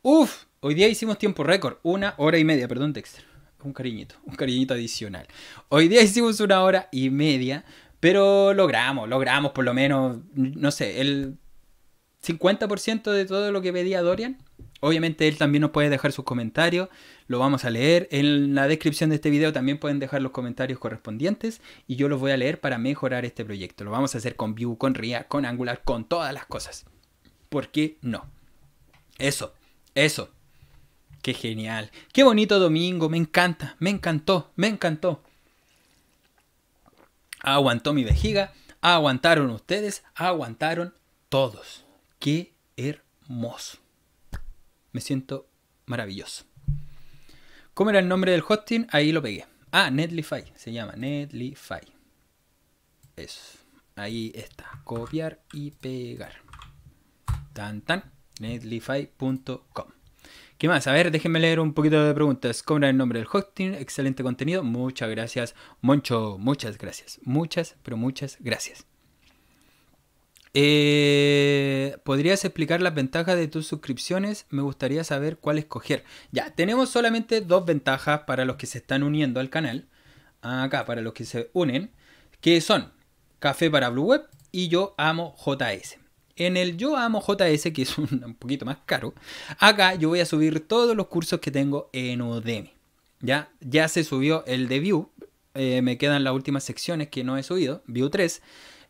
uf, hoy día hicimos tiempo récord, una hora y media, perdón, Dexter. Un cariñito, un cariñito adicional. Hoy día hicimos una hora y media pero logramos, logramos por lo menos, no sé, el 50% de todo lo que pedía Dorian. Obviamente él también nos puede dejar sus comentarios, lo vamos a leer. En la descripción de este video también pueden dejar los comentarios correspondientes y yo los voy a leer para mejorar este proyecto. Lo vamos a hacer con Vue, con RIA, con Angular, con todas las cosas. ¿Por qué no? Eso, eso. Qué genial. Qué bonito domingo, me encanta, me encantó, me encantó aguantó mi vejiga, aguantaron ustedes, aguantaron todos. Qué hermoso. Me siento maravilloso. ¿Cómo era el nombre del hosting? Ahí lo pegué. Ah, Netlify. Se llama Netlify. Eso. Ahí está. Copiar y pegar. Tan tan. Netlify.com. ¿Qué más? A ver, déjenme leer un poquito de preguntas. Cobra el nombre del hosting, excelente contenido. Muchas gracias, Moncho. Muchas gracias. Muchas, pero muchas gracias. Eh, ¿Podrías explicar las ventajas de tus suscripciones? Me gustaría saber cuál escoger. Ya, tenemos solamente dos ventajas para los que se están uniendo al canal. Acá, para los que se unen. Que son Café para Blue Web y Yo Amo JS. En el Yo Amo JS, que es un, poquito más caro, acá yo voy a subir todos los cursos que tengo en Udemy. Ya, ya se subió el de View. Eh, me quedan las últimas secciones que no he subido, View 3.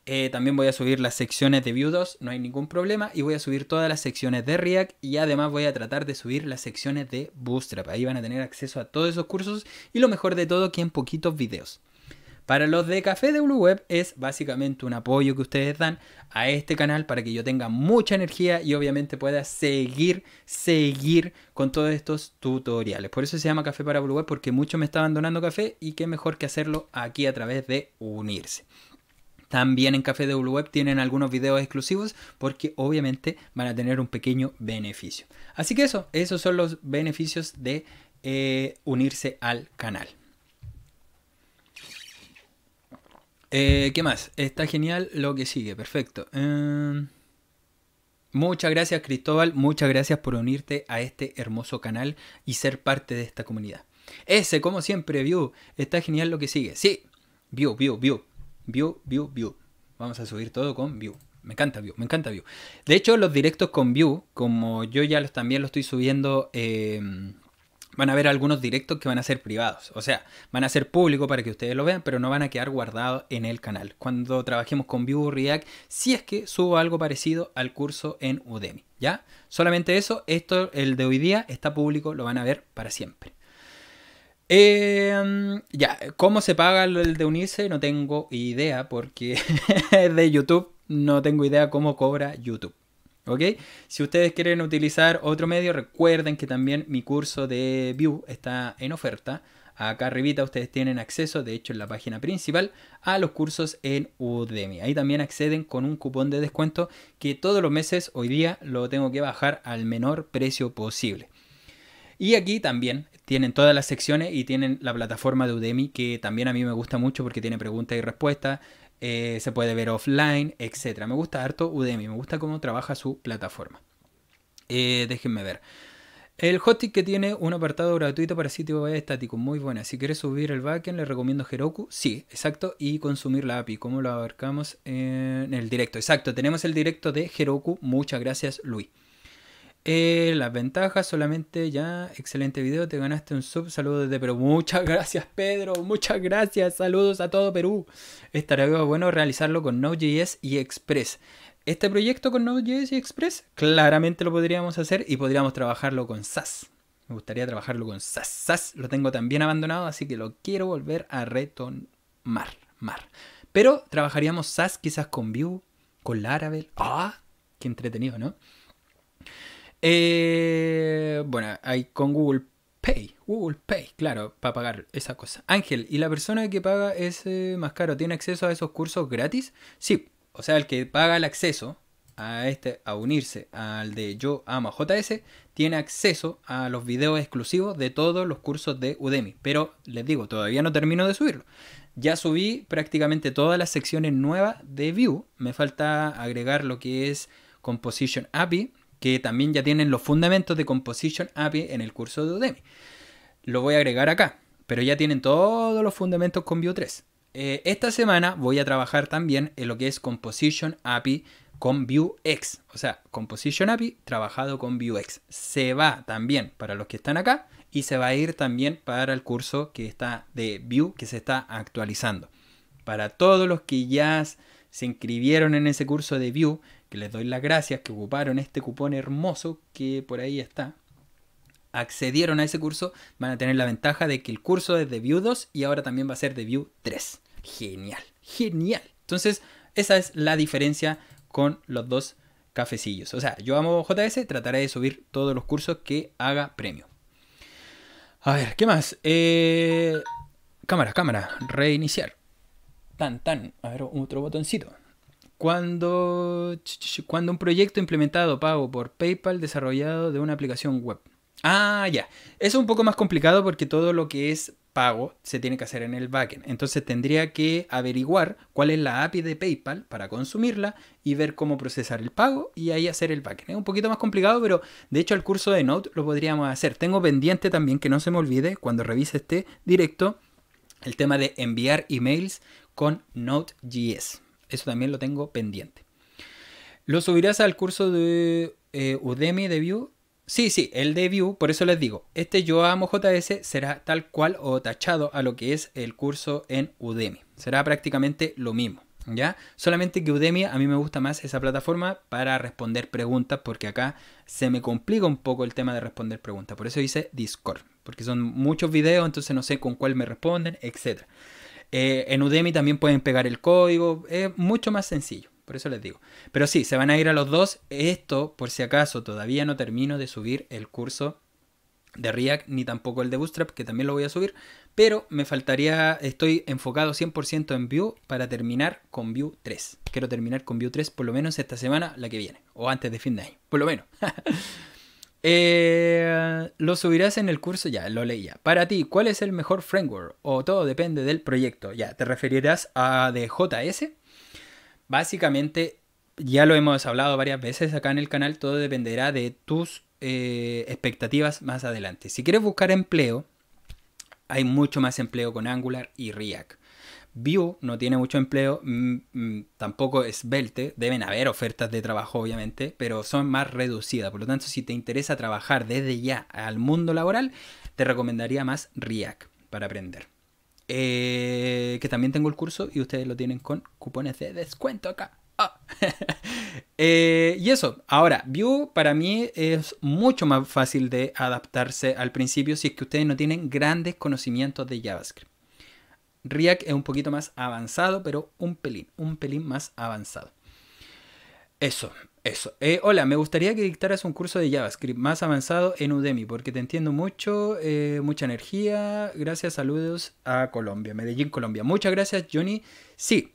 Eh, también voy a subir las secciones de View 2, no hay ningún problema. Y voy a subir todas las secciones de React. Y además voy a tratar de subir las secciones de Bootstrap. Ahí van a tener acceso a todos esos cursos. Y lo mejor de todo, que en poquitos videos. Para los de Café de Blue Web es básicamente un apoyo que ustedes dan a este canal para que yo tenga mucha energía y obviamente pueda seguir, seguir con todos estos tutoriales. Por eso se llama Café para Blue Web porque muchos me estaban donando café y qué mejor que hacerlo aquí a través de unirse. También en Café de Web tienen algunos videos exclusivos porque obviamente van a tener un pequeño beneficio. Así que eso, esos son los beneficios de eh, unirse al canal. Eh, ¿Qué más? Está genial lo que sigue, perfecto. Em, muchas gracias Cristóbal, muchas gracias por unirte a este hermoso canal y ser parte de esta comunidad. Ese, como siempre, View, está genial lo que sigue. Sí, View, View, View, View, View, View. Vamos a subir todo con View. Me encanta View, me encanta View. De hecho, los directos con View, como yo ya los, también los estoy subiendo... Eh, van a haber algunos directos que van a ser privados. O sea, van a ser públicos para que ustedes lo vean, pero no van a quedar guardados en el canal. Cuando trabajemos con Vue React, si es que subo algo parecido al curso en Udemy. ¿Ya? Solamente eso, esto, el de hoy día, está público, lo van a ver para siempre. Em, ya, ¿cómo se paga el de unirse? No tengo idea porque es de YouTube no tengo idea cómo cobra YouTube. ¿Ok? Si ustedes quieren utilizar otro medio, recuerden que también mi curso de View está en oferta. Acá arribita ustedes tienen acceso, de hecho en la página principal, a los cursos en Udemy. Ahí también acceden con un cupón de descuento que todos los meses, hoy día, lo tengo que bajar al menor precio posible. Y aquí también tienen todas las secciones y tienen la plataforma de Udemy que también a mí me gusta mucho porque tiene preguntas y respuestas, eh, se puede ver offline, etcétera Me gusta harto Udemy, me gusta cómo trabaja su plataforma. Eh, déjenme ver. El hosting que tiene un apartado gratuito para sitio web estático, muy buena. Si quieres subir el backend, le recomiendo Heroku. Sí, exacto. Y consumir la API, como lo abarcamos en el directo. Exacto, tenemos el directo de Heroku. Muchas gracias, Luis. Eh, las ventajas solamente ya, excelente video, te ganaste un sub, saludos desde Perú. Muchas gracias Pedro, muchas gracias, saludos a todo Perú. estaría bueno realizarlo con Node.js y Express. Este proyecto con Node.js y Express claramente lo podríamos hacer y podríamos trabajarlo con SAS. Me gustaría trabajarlo con SAS. SAS lo tengo también abandonado, así que lo quiero volver a retomar. Mar. Pero trabajaríamos SAS quizás con Vue, con Laravel. ¡Ah! ¡Qué entretenido, ¿no? Eh, bueno, hay con Google Pay. Google Pay, claro, para pagar esa cosa. Ángel, ¿y la persona que paga es eh, más caro tiene acceso a esos cursos gratis? Sí, o sea, el que paga el acceso a este, a unirse al de Yo Amo JS, tiene acceso a los videos exclusivos de todos los cursos de Udemy. Pero les digo, todavía no termino de subirlo. Ya subí prácticamente todas las secciones nuevas de Vue. Me falta agregar lo que es Composition API que también ya tienen los fundamentos de Composition API en el curso de Udemy. Lo voy a agregar acá, pero ya tienen todos los fundamentos con Vue 3. Eh, esta semana voy a trabajar también en lo que es Composition API con X. O sea, Composition API trabajado con X. Se va también para los que están acá y se va a ir también para el curso que está de Vue que se está actualizando. Para todos los que ya se inscribieron en ese curso de Vue, que les doy las gracias, que ocuparon este cupón hermoso que por ahí está, accedieron a ese curso, van a tener la ventaja de que el curso es de View 2 y ahora también va a ser de View 3. Genial, genial. Entonces, esa es la diferencia con los dos cafecillos. O sea, yo amo JS, trataré de subir todos los cursos que haga premio. A ver, ¿qué más? Eh... Cámara, cámara, reiniciar. Tan, tan. A ver, otro botoncito. Cuando, cuando un proyecto implementado pago por PayPal desarrollado de una aplicación web. Ah, ya. es un poco más complicado porque todo lo que es pago se tiene que hacer en el backend. Entonces tendría que averiguar cuál es la API de PayPal para consumirla y ver cómo procesar el pago y ahí hacer el backend. Es un poquito más complicado, pero de hecho el curso de Node lo podríamos hacer. Tengo pendiente también que no se me olvide cuando revise este directo el tema de enviar emails con Node.js. Eso también lo tengo pendiente. ¿Lo subirás al curso de eh, Udemy de View? Sí, sí, el de Vue, por eso les digo, este Yo Amo JS será tal cual o tachado a lo que es el curso en Udemy. Será prácticamente lo mismo. ¿Ya? Solamente que Udemy a mí me gusta más esa plataforma para responder preguntas porque acá se me complica un poco el tema de responder preguntas. Por eso hice Discord, porque son muchos videos, entonces no sé con cuál me responden, etc. Eh, en Udemy también pueden pegar el código, es mucho más sencillo, por eso les digo. Pero sí, se van a ir a los dos. Esto, por si acaso, todavía no termino de subir el curso de React ni tampoco el de Bootstrap, que también lo voy a subir, pero me faltaría, estoy enfocado 100% en Vue para terminar con Vue 3. Quiero terminar con Vue 3 por lo menos esta semana, la que viene, o antes de fin de año, por lo menos. Eh, lo subirás en el curso, ya, lo leía. Para ti, ¿cuál es el mejor framework? O todo depende del proyecto. Ya, ¿te referirás a DJS? Básicamente, ya lo hemos hablado varias veces acá en el canal, todo dependerá de tus eh, expectativas más adelante. Si quieres buscar empleo, hay mucho más empleo con Angular y React. Vue no tiene mucho empleo, mm, mm, tampoco es Belte. deben haber ofertas de trabajo obviamente, pero son más reducidas. Por lo tanto, si te interesa trabajar desde ya al mundo laboral, te recomendaría más React para aprender. Eh, que también tengo el curso y ustedes lo tienen con cupones de descuento acá. Ah. Eh, y eso, ahora, Vue para mí es mucho más fácil de adaptarse al principio si es que ustedes no tienen grandes conocimientos de JavaScript. React es un poquito más avanzado, pero un pelín, un pelín más avanzado. Eso, eso. Eh, hola, me gustaría que dictaras un curso de JavaScript más avanzado en Udemy, porque te entiendo mucho, eh, mucha energía. Gracias, saludos a Colombia, Medellín, Colombia. Muchas gracias, Johnny. Sí,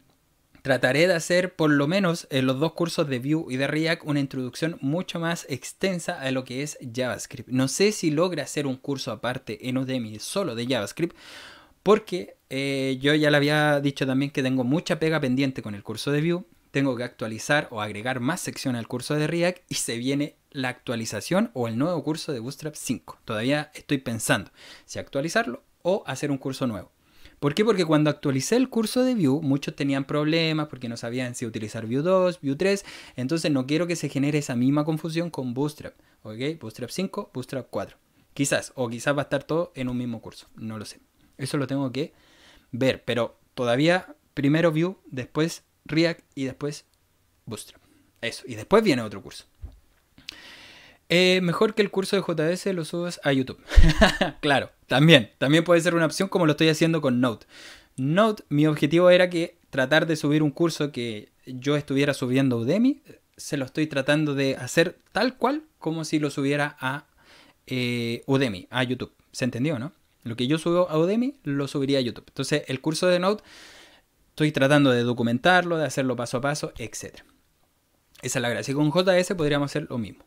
trataré de hacer por lo menos en eh, los dos cursos de Vue y de React una introducción mucho más extensa a lo que es JavaScript. No sé si logra hacer un curso aparte en Udemy solo de JavaScript, porque eh, yo ya le había dicho también que tengo mucha pega pendiente con el curso de Vue. Tengo que actualizar o agregar más secciones al curso de React y se viene la actualización o el nuevo curso de Bootstrap 5. Todavía estoy pensando si actualizarlo o hacer un curso nuevo. ¿Por qué? Porque cuando actualicé el curso de Vue, muchos tenían problemas porque no sabían si utilizar Vue 2, Vue 3. Entonces no quiero que se genere esa misma confusión con Bootstrap. ¿Ok? Bootstrap 5, Bootstrap 4. Quizás, o quizás va a estar todo en un mismo curso. No lo sé. Eso lo tengo que ver, pero todavía primero Vue, después React y después Bootstrap. Eso, y después viene otro curso. Eh, mejor que el curso de JS lo subas a YouTube. claro, también. También puede ser una opción como lo estoy haciendo con Note. Note, mi objetivo era que tratar de subir un curso que yo estuviera subiendo a Udemy. Se lo estoy tratando de hacer tal cual como si lo subiera a eh, Udemy, a YouTube. ¿Se entendió, no? Lo que yo subo a Udemy lo subiría a YouTube. Entonces el curso de Node estoy tratando de documentarlo, de hacerlo paso a paso, etc. Esa es la gracia. con JS podríamos hacer lo mismo.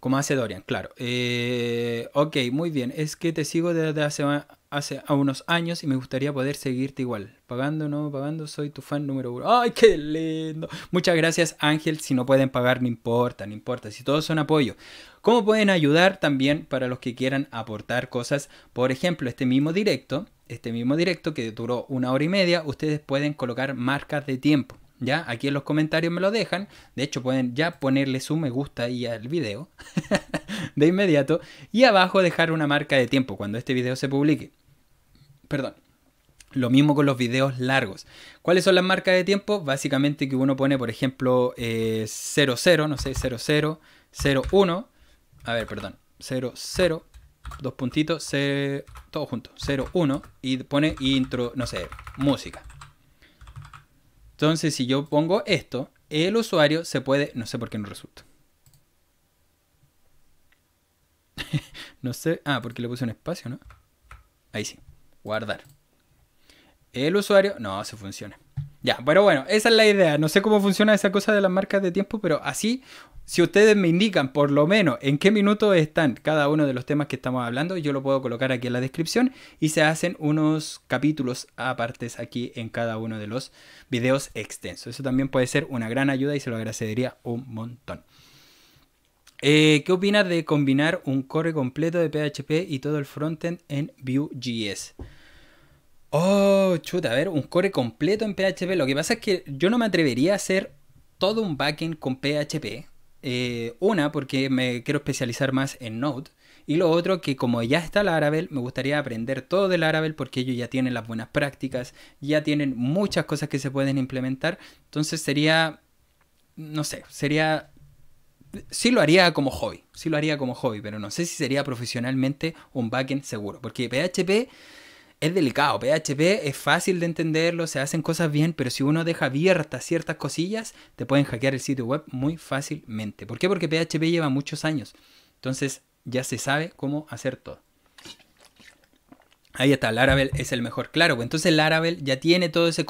Como hace Dorian, claro. Eh, ok, muy bien. Es que te sigo desde hace, hace unos años y me gustaría poder seguirte igual. Pagando, no pagando, soy tu fan número uno. ¡Ay, qué lindo! Muchas gracias, Ángel. Si no pueden pagar, no importa, no importa. Si todos son apoyo. ¿Cómo pueden ayudar también para los que quieran aportar cosas? Por ejemplo, este mismo directo, este mismo directo que duró una hora y media, ustedes pueden colocar marcas de tiempo. ¿ya? Aquí en los comentarios me lo dejan. De hecho, pueden ya ponerle su me gusta ahí al video de inmediato. Y abajo dejar una marca de tiempo cuando este video se publique. Perdón. Lo mismo con los videos largos. ¿Cuáles son las marcas de tiempo? Básicamente que uno pone, por ejemplo, 00, eh, no sé, 00, 01. A ver, perdón. 00, dos puntitos, todo junto, 01. Y pone intro, no sé, música. Entonces, si yo pongo esto, el usuario se puede... No sé por qué no resulta. no sé... Ah, porque le puse un espacio, ¿no? Ahí sí. Guardar. El usuario... No, se funciona. Ya, pero bueno, esa es la idea. No sé cómo funciona esa cosa de las marcas de tiempo, pero así, si ustedes me indican por lo menos en qué minuto están cada uno de los temas que estamos hablando, yo lo puedo colocar aquí en la descripción y se hacen unos capítulos apartes aquí en cada uno de los videos extensos. Eso también puede ser una gran ayuda y se lo agradecería un montón. Eh, ¿Qué opinas de combinar un core completo de PHP y todo el frontend en Vue.js? Oh, chuta, a ver, un core completo en PHP. Lo que pasa es que yo no me atrevería a hacer todo un backend con PHP. Eh, una, porque me quiero especializar más en Node. Y lo otro, que como ya está Laravel, me gustaría aprender todo del Laravel porque ellos ya tienen las buenas prácticas, ya tienen muchas cosas que se pueden implementar. Entonces sería, no sé, sería... Sí lo haría como hobby, sí lo haría como hobby, pero no sé si sería profesionalmente un backend seguro. Porque PHP es delicado. PHP es fácil de entenderlo, se hacen cosas bien, pero si uno deja abiertas ciertas cosillas, te pueden hackear el sitio web muy fácilmente. ¿Por qué? Porque PHP lleva muchos años. Entonces ya se sabe cómo hacer todo. Ahí está, Laravel es el mejor. Claro, pues, entonces Laravel ya tiene todo ese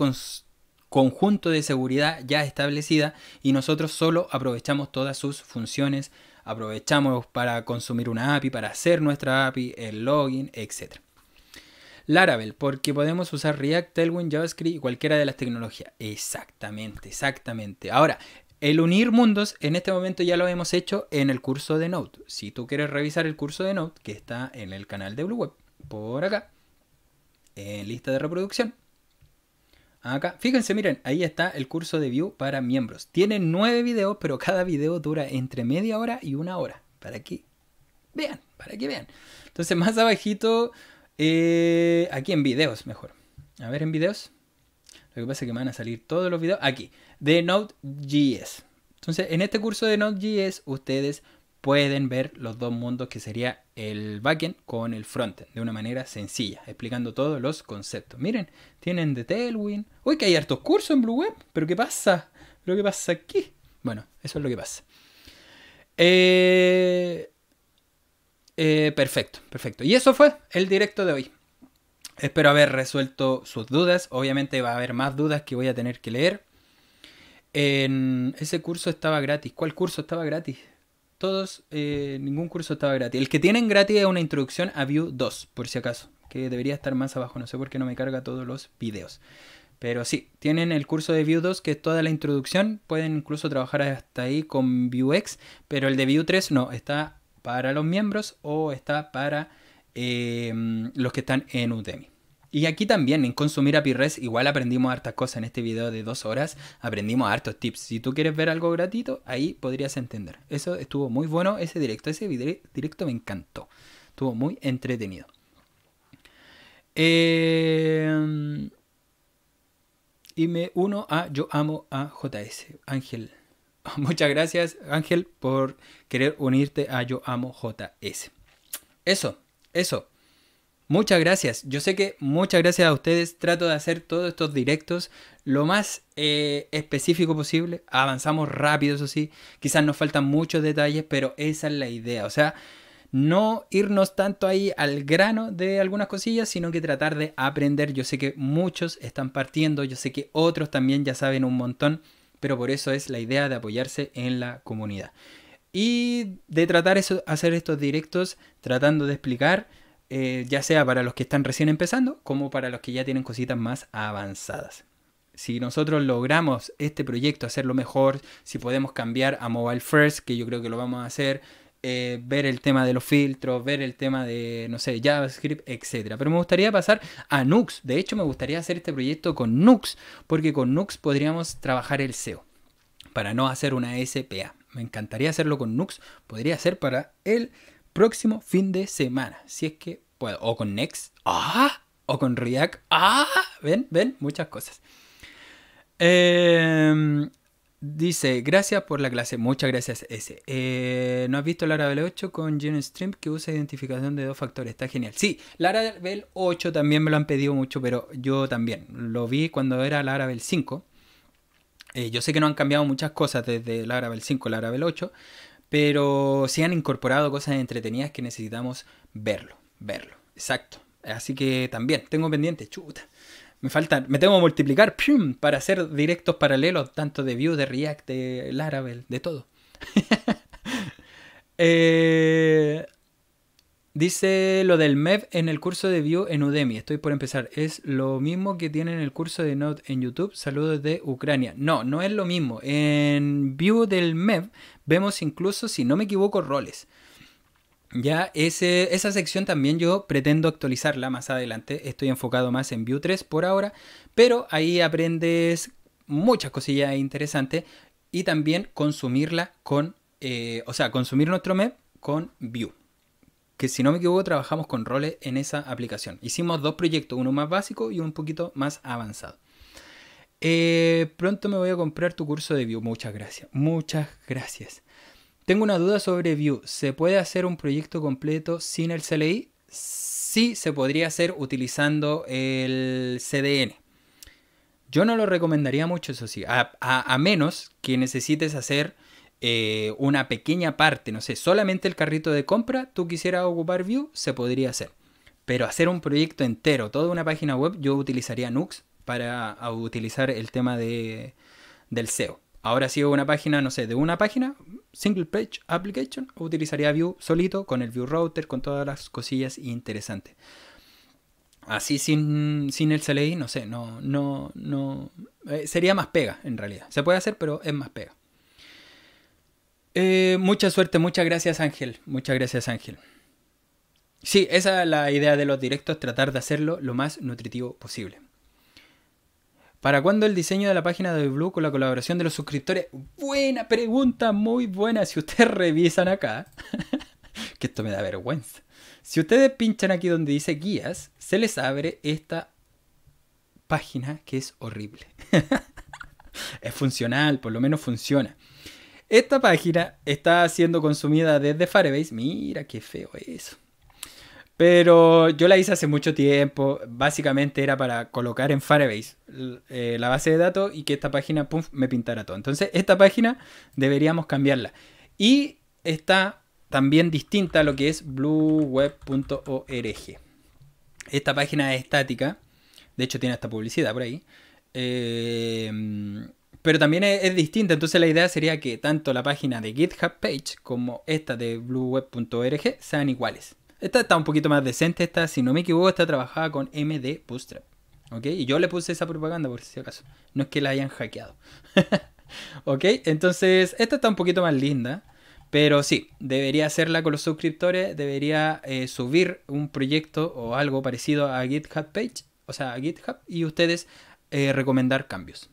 conjunto de seguridad ya establecida y nosotros solo aprovechamos todas sus funciones, aprovechamos para consumir una API, para hacer nuestra API, el login, etcétera. Laravel, porque podemos usar React, Tailwind, JavaScript y cualquiera de las tecnologías. Exactamente, exactamente. Ahora, el unir mundos en este momento ya lo hemos hecho en el curso de Node. Si tú quieres revisar el curso de Node, que está en el canal de Blue Web, por acá, en lista de reproducción. Acá, fíjense, miren, ahí está el curso de Vue para miembros. Tiene nueve videos, pero cada video dura entre media hora y una hora. Para que vean, para que vean. Entonces, más abajito eh, aquí en videos, mejor. A ver, en videos. Lo que pasa es que van a salir todos los videos. Aquí, de Node.js. Entonces, en este curso de Node.js, ustedes pueden ver los dos mundos que sería el backend con el frontend de una manera sencilla, explicando todos los conceptos. Miren, tienen de Tailwind. Uy, que hay hartos cursos en Blue Web, pero ¿qué pasa? ¿Lo que pasa aquí? Bueno, eso es lo que pasa. Eh, eh, perfecto, perfecto. Y eso fue el directo de hoy. Espero haber resuelto sus dudas. Obviamente va a haber más dudas que voy a tener que leer. En ese curso estaba gratis. ¿Cuál curso estaba gratis? Todos, eh, ningún curso estaba gratis. El que tienen gratis es una introducción a View 2, por si acaso, que debería estar más abajo. No sé por qué no me carga todos los videos. Pero sí, tienen el curso de Vue 2 que es toda la introducción. Pueden incluso trabajar hasta ahí con X pero el de Vue 3 no, está para los miembros o está para em, los que están en Udemy. Y aquí también en Consumir a Res igual aprendimos hartas cosas en este video de dos horas, aprendimos hartos tips. Si tú quieres ver algo gratuito, ahí podrías entender. Eso estuvo muy bueno, ese directo, ese directo me encantó. Estuvo muy entretenido. Em, y me uno a Yo Amo a JS, Ángel Muchas gracias, Ángel, por querer unirte a Yo Amo JS. Eso, eso. Muchas gracias. Yo sé que muchas gracias a ustedes. Trato de hacer todos estos directos lo más eh, específico posible. Avanzamos rápido, eso sí. Quizás nos faltan muchos detalles, pero esa es la idea. O sea, no irnos tanto ahí al grano de algunas cosillas, sino que tratar de aprender. Yo sé que muchos están partiendo, yo sé que otros también ya saben un montón pero por eso es la idea de apoyarse en la comunidad. Y de tratar eso, hacer estos directos tratando de explicar, eh, ya sea para los que están recién empezando, como para los que ya tienen cositas más avanzadas. Si nosotros logramos este proyecto hacerlo mejor, si podemos cambiar a Mobile First, que yo creo que lo vamos a hacer, eh, ver el tema de los filtros, ver el tema de, no sé, JavaScript, etc. Pero me gustaría pasar a Nux. De hecho, me gustaría hacer este proyecto con Nux, porque con Nux podríamos trabajar el SEO, para no hacer una SPA. Me encantaría hacerlo con Nux. Podría ser para el próximo fin de semana, si es que puedo. O con Next. ¡Ah! O con React. ¡Ah! Ven, ven, muchas cosas. Em, Dice, gracias por la clase, muchas gracias ese. Eh, ¿No has visto Laravel 8 con GenStream que usa identificación de dos factores? Está genial. Sí, Laravel 8 también me lo han pedido mucho, pero yo también. Lo vi cuando era Laravel 5. Eh, yo sé que no han cambiado muchas cosas desde Laravel 5 a Laravel 8, pero sí han incorporado cosas entretenidas que necesitamos verlo, verlo. Exacto. Así que también tengo pendiente, chuta. Me faltan, me tengo que multiplicar para hacer directos paralelos, tanto de Vue, de React, de Laravel, de todo. Eh, dice lo del MEV en el curso de Vue en Udemy. Estoy por empezar. Es lo mismo que tiene en el curso de Node en YouTube. Saludos de Ucrania. No, no es lo mismo. En Vue del MEV vemos incluso, si no me equivoco, roles. Ya, ese, esa sección también yo pretendo actualizarla más adelante. Estoy enfocado más en Vue 3 por ahora, pero ahí aprendes muchas cosillas interesantes y también consumirla con, eh, o sea, consumir nuestro MEP con Vue. Que si no me equivoco, trabajamos con roles en esa aplicación. Hicimos dos proyectos, uno más básico y un poquito más avanzado. Eh, pronto me voy a comprar tu curso de Vue. Muchas gracias. Muchas gracias. Tengo una duda sobre Vue. ¿Se puede hacer un proyecto completo sin el CLI? Sí, se podría hacer utilizando el CDN. Yo no lo recomendaría mucho, eso sí, a, menos que necesites hacer eh, una pequeña parte, no sé, solamente el carrito de compra, tú quisieras ocupar Vue, se podría hacer. Pero hacer un proyecto entero, toda una página web, yo utilizaría Nux para utilizar el tema de, del SEO. Ahora sí, una página, no sé, de una página, Single Page Application utilizaría View solito con el View Router, con todas las cosillas interesantes. Así sin, el CLI, no sé, no, no, no. Eh, sería más pega en realidad. Se puede hacer, pero es más pega. Eh, mucha suerte, muchas gracias Ángel, muchas gracias Ángel. Sí, esa es la idea de los directos, tratar de hacerlo lo más nutritivo posible. ¿Para cuándo el diseño de la página de Blue con la colaboración de los suscriptores? Buena pregunta, muy buena. Si ustedes revisan acá, que esto me da vergüenza. Si ustedes pinchan aquí donde dice guías, se les abre esta página que es horrible. es funcional, por lo menos funciona. Esta página está siendo consumida desde Firebase. Mira qué feo eso. Pero yo la hice hace mucho tiempo. Básicamente era para colocar en Firebase eh, la base de datos y que esta página me pintara todo. Entonces, esta página deberíamos cambiarla. Y está también distinta a lo que es blueweb.org. Esta página es estática. De hecho, tiene esta publicidad por ahí. Em, pero también es, distinta. Entonces, la idea sería que tanto la página de GitHub Page como esta de blueweb.org sean iguales. Esta está un poquito más decente, esta, si no me equivoco, está trabajada con MD Bootstrap. ¿Ok? Y yo le puse esa propaganda por si acaso. No es que la hayan hackeado. ¿Ok? Entonces, esta está un poquito más linda. Pero sí, debería hacerla con los suscriptores. Debería eh, subir un proyecto o algo parecido a GitHub Page. O sea, a GitHub. Y ustedes eh, recomendar cambios.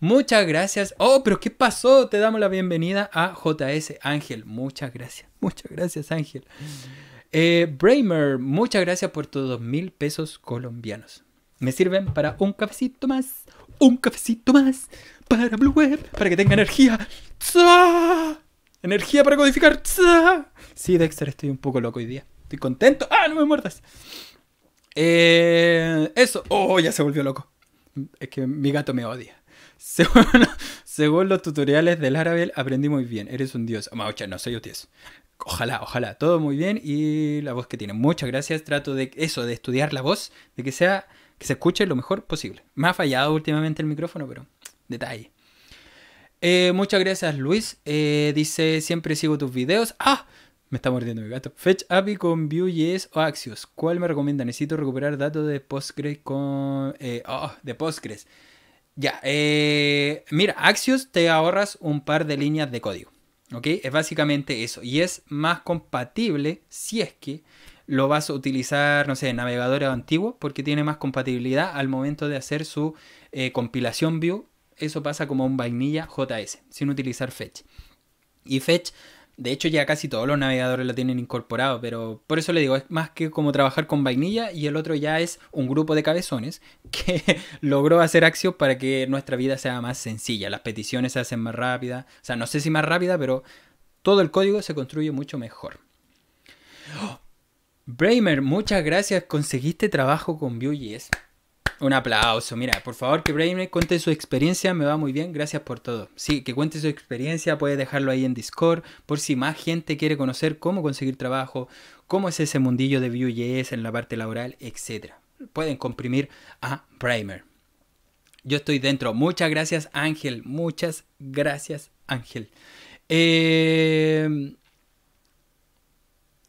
Muchas gracias. Oh, pero ¿qué pasó? Te damos la bienvenida a JS Ángel. Muchas gracias. Muchas gracias, Ángel. Eh, Bramer, muchas gracias por tus dos mil pesos colombianos. Me sirven para un cafecito más, un cafecito más, para Blue Web, para que tenga energía. Energía para codificar. Si Sí, Dexter, estoy un poco loco hoy día. Estoy contento. ¡Ah, no me muerdas! Eh, eso. Oh, ya se volvió loco. Es que mi gato me odia. Según, los tutoriales del árabe, aprendí muy bien. Eres un dios. Maucha, no soy un dios ojalá, ojalá, todo muy bien y la voz que tiene, Muchas gracias. Trato de eso, de estudiar la voz, de que sea, que se escuche lo mejor posible. Me ha fallado últimamente el micrófono, pero detalle. Eh, muchas gracias, Luis. Eh, dice, siempre sigo tus videos. ¡Ah! Me está mordiendo mi gato. Fetch API con Vue.js o Axios. ¿Cuál me recomienda? Necesito recuperar datos de Postgres con... Eh, oh, de Postgres. Ya, mira, Axios te ahorras un par de líneas de código. ¿Ok? Es básicamente eso. Y es más compatible si es que lo vas a utilizar, no sé, en navegadores antiguos, porque tiene más compatibilidad al momento de hacer su eh, compilación view. Eso pasa como un vainilla JS, sin utilizar fetch. Y fetch de hecho, ya casi todos los navegadores la tienen incorporado, pero por eso le digo, es más que como trabajar con vainilla y el otro ya es un grupo de cabezones que logró hacer Axios para que nuestra vida sea más sencilla. Las peticiones se hacen más rápidas, o sea, no sé si más rápida, pero todo el código se construye mucho mejor. ¡Oh! Bramer, muchas gracias, conseguiste trabajo con Vue.js. Un aplauso. Mira, por favor, que me cuente su experiencia. Me va muy bien. Gracias por todo. Sí, que cuente su experiencia. Puede dejarlo ahí en Discord. Por si más gente quiere conocer cómo conseguir trabajo, cómo es ese mundillo de Vue.js en la parte laboral, etc. Pueden comprimir a Primer. Yo estoy dentro. Muchas gracias, Ángel. Muchas gracias, Ángel. Eh,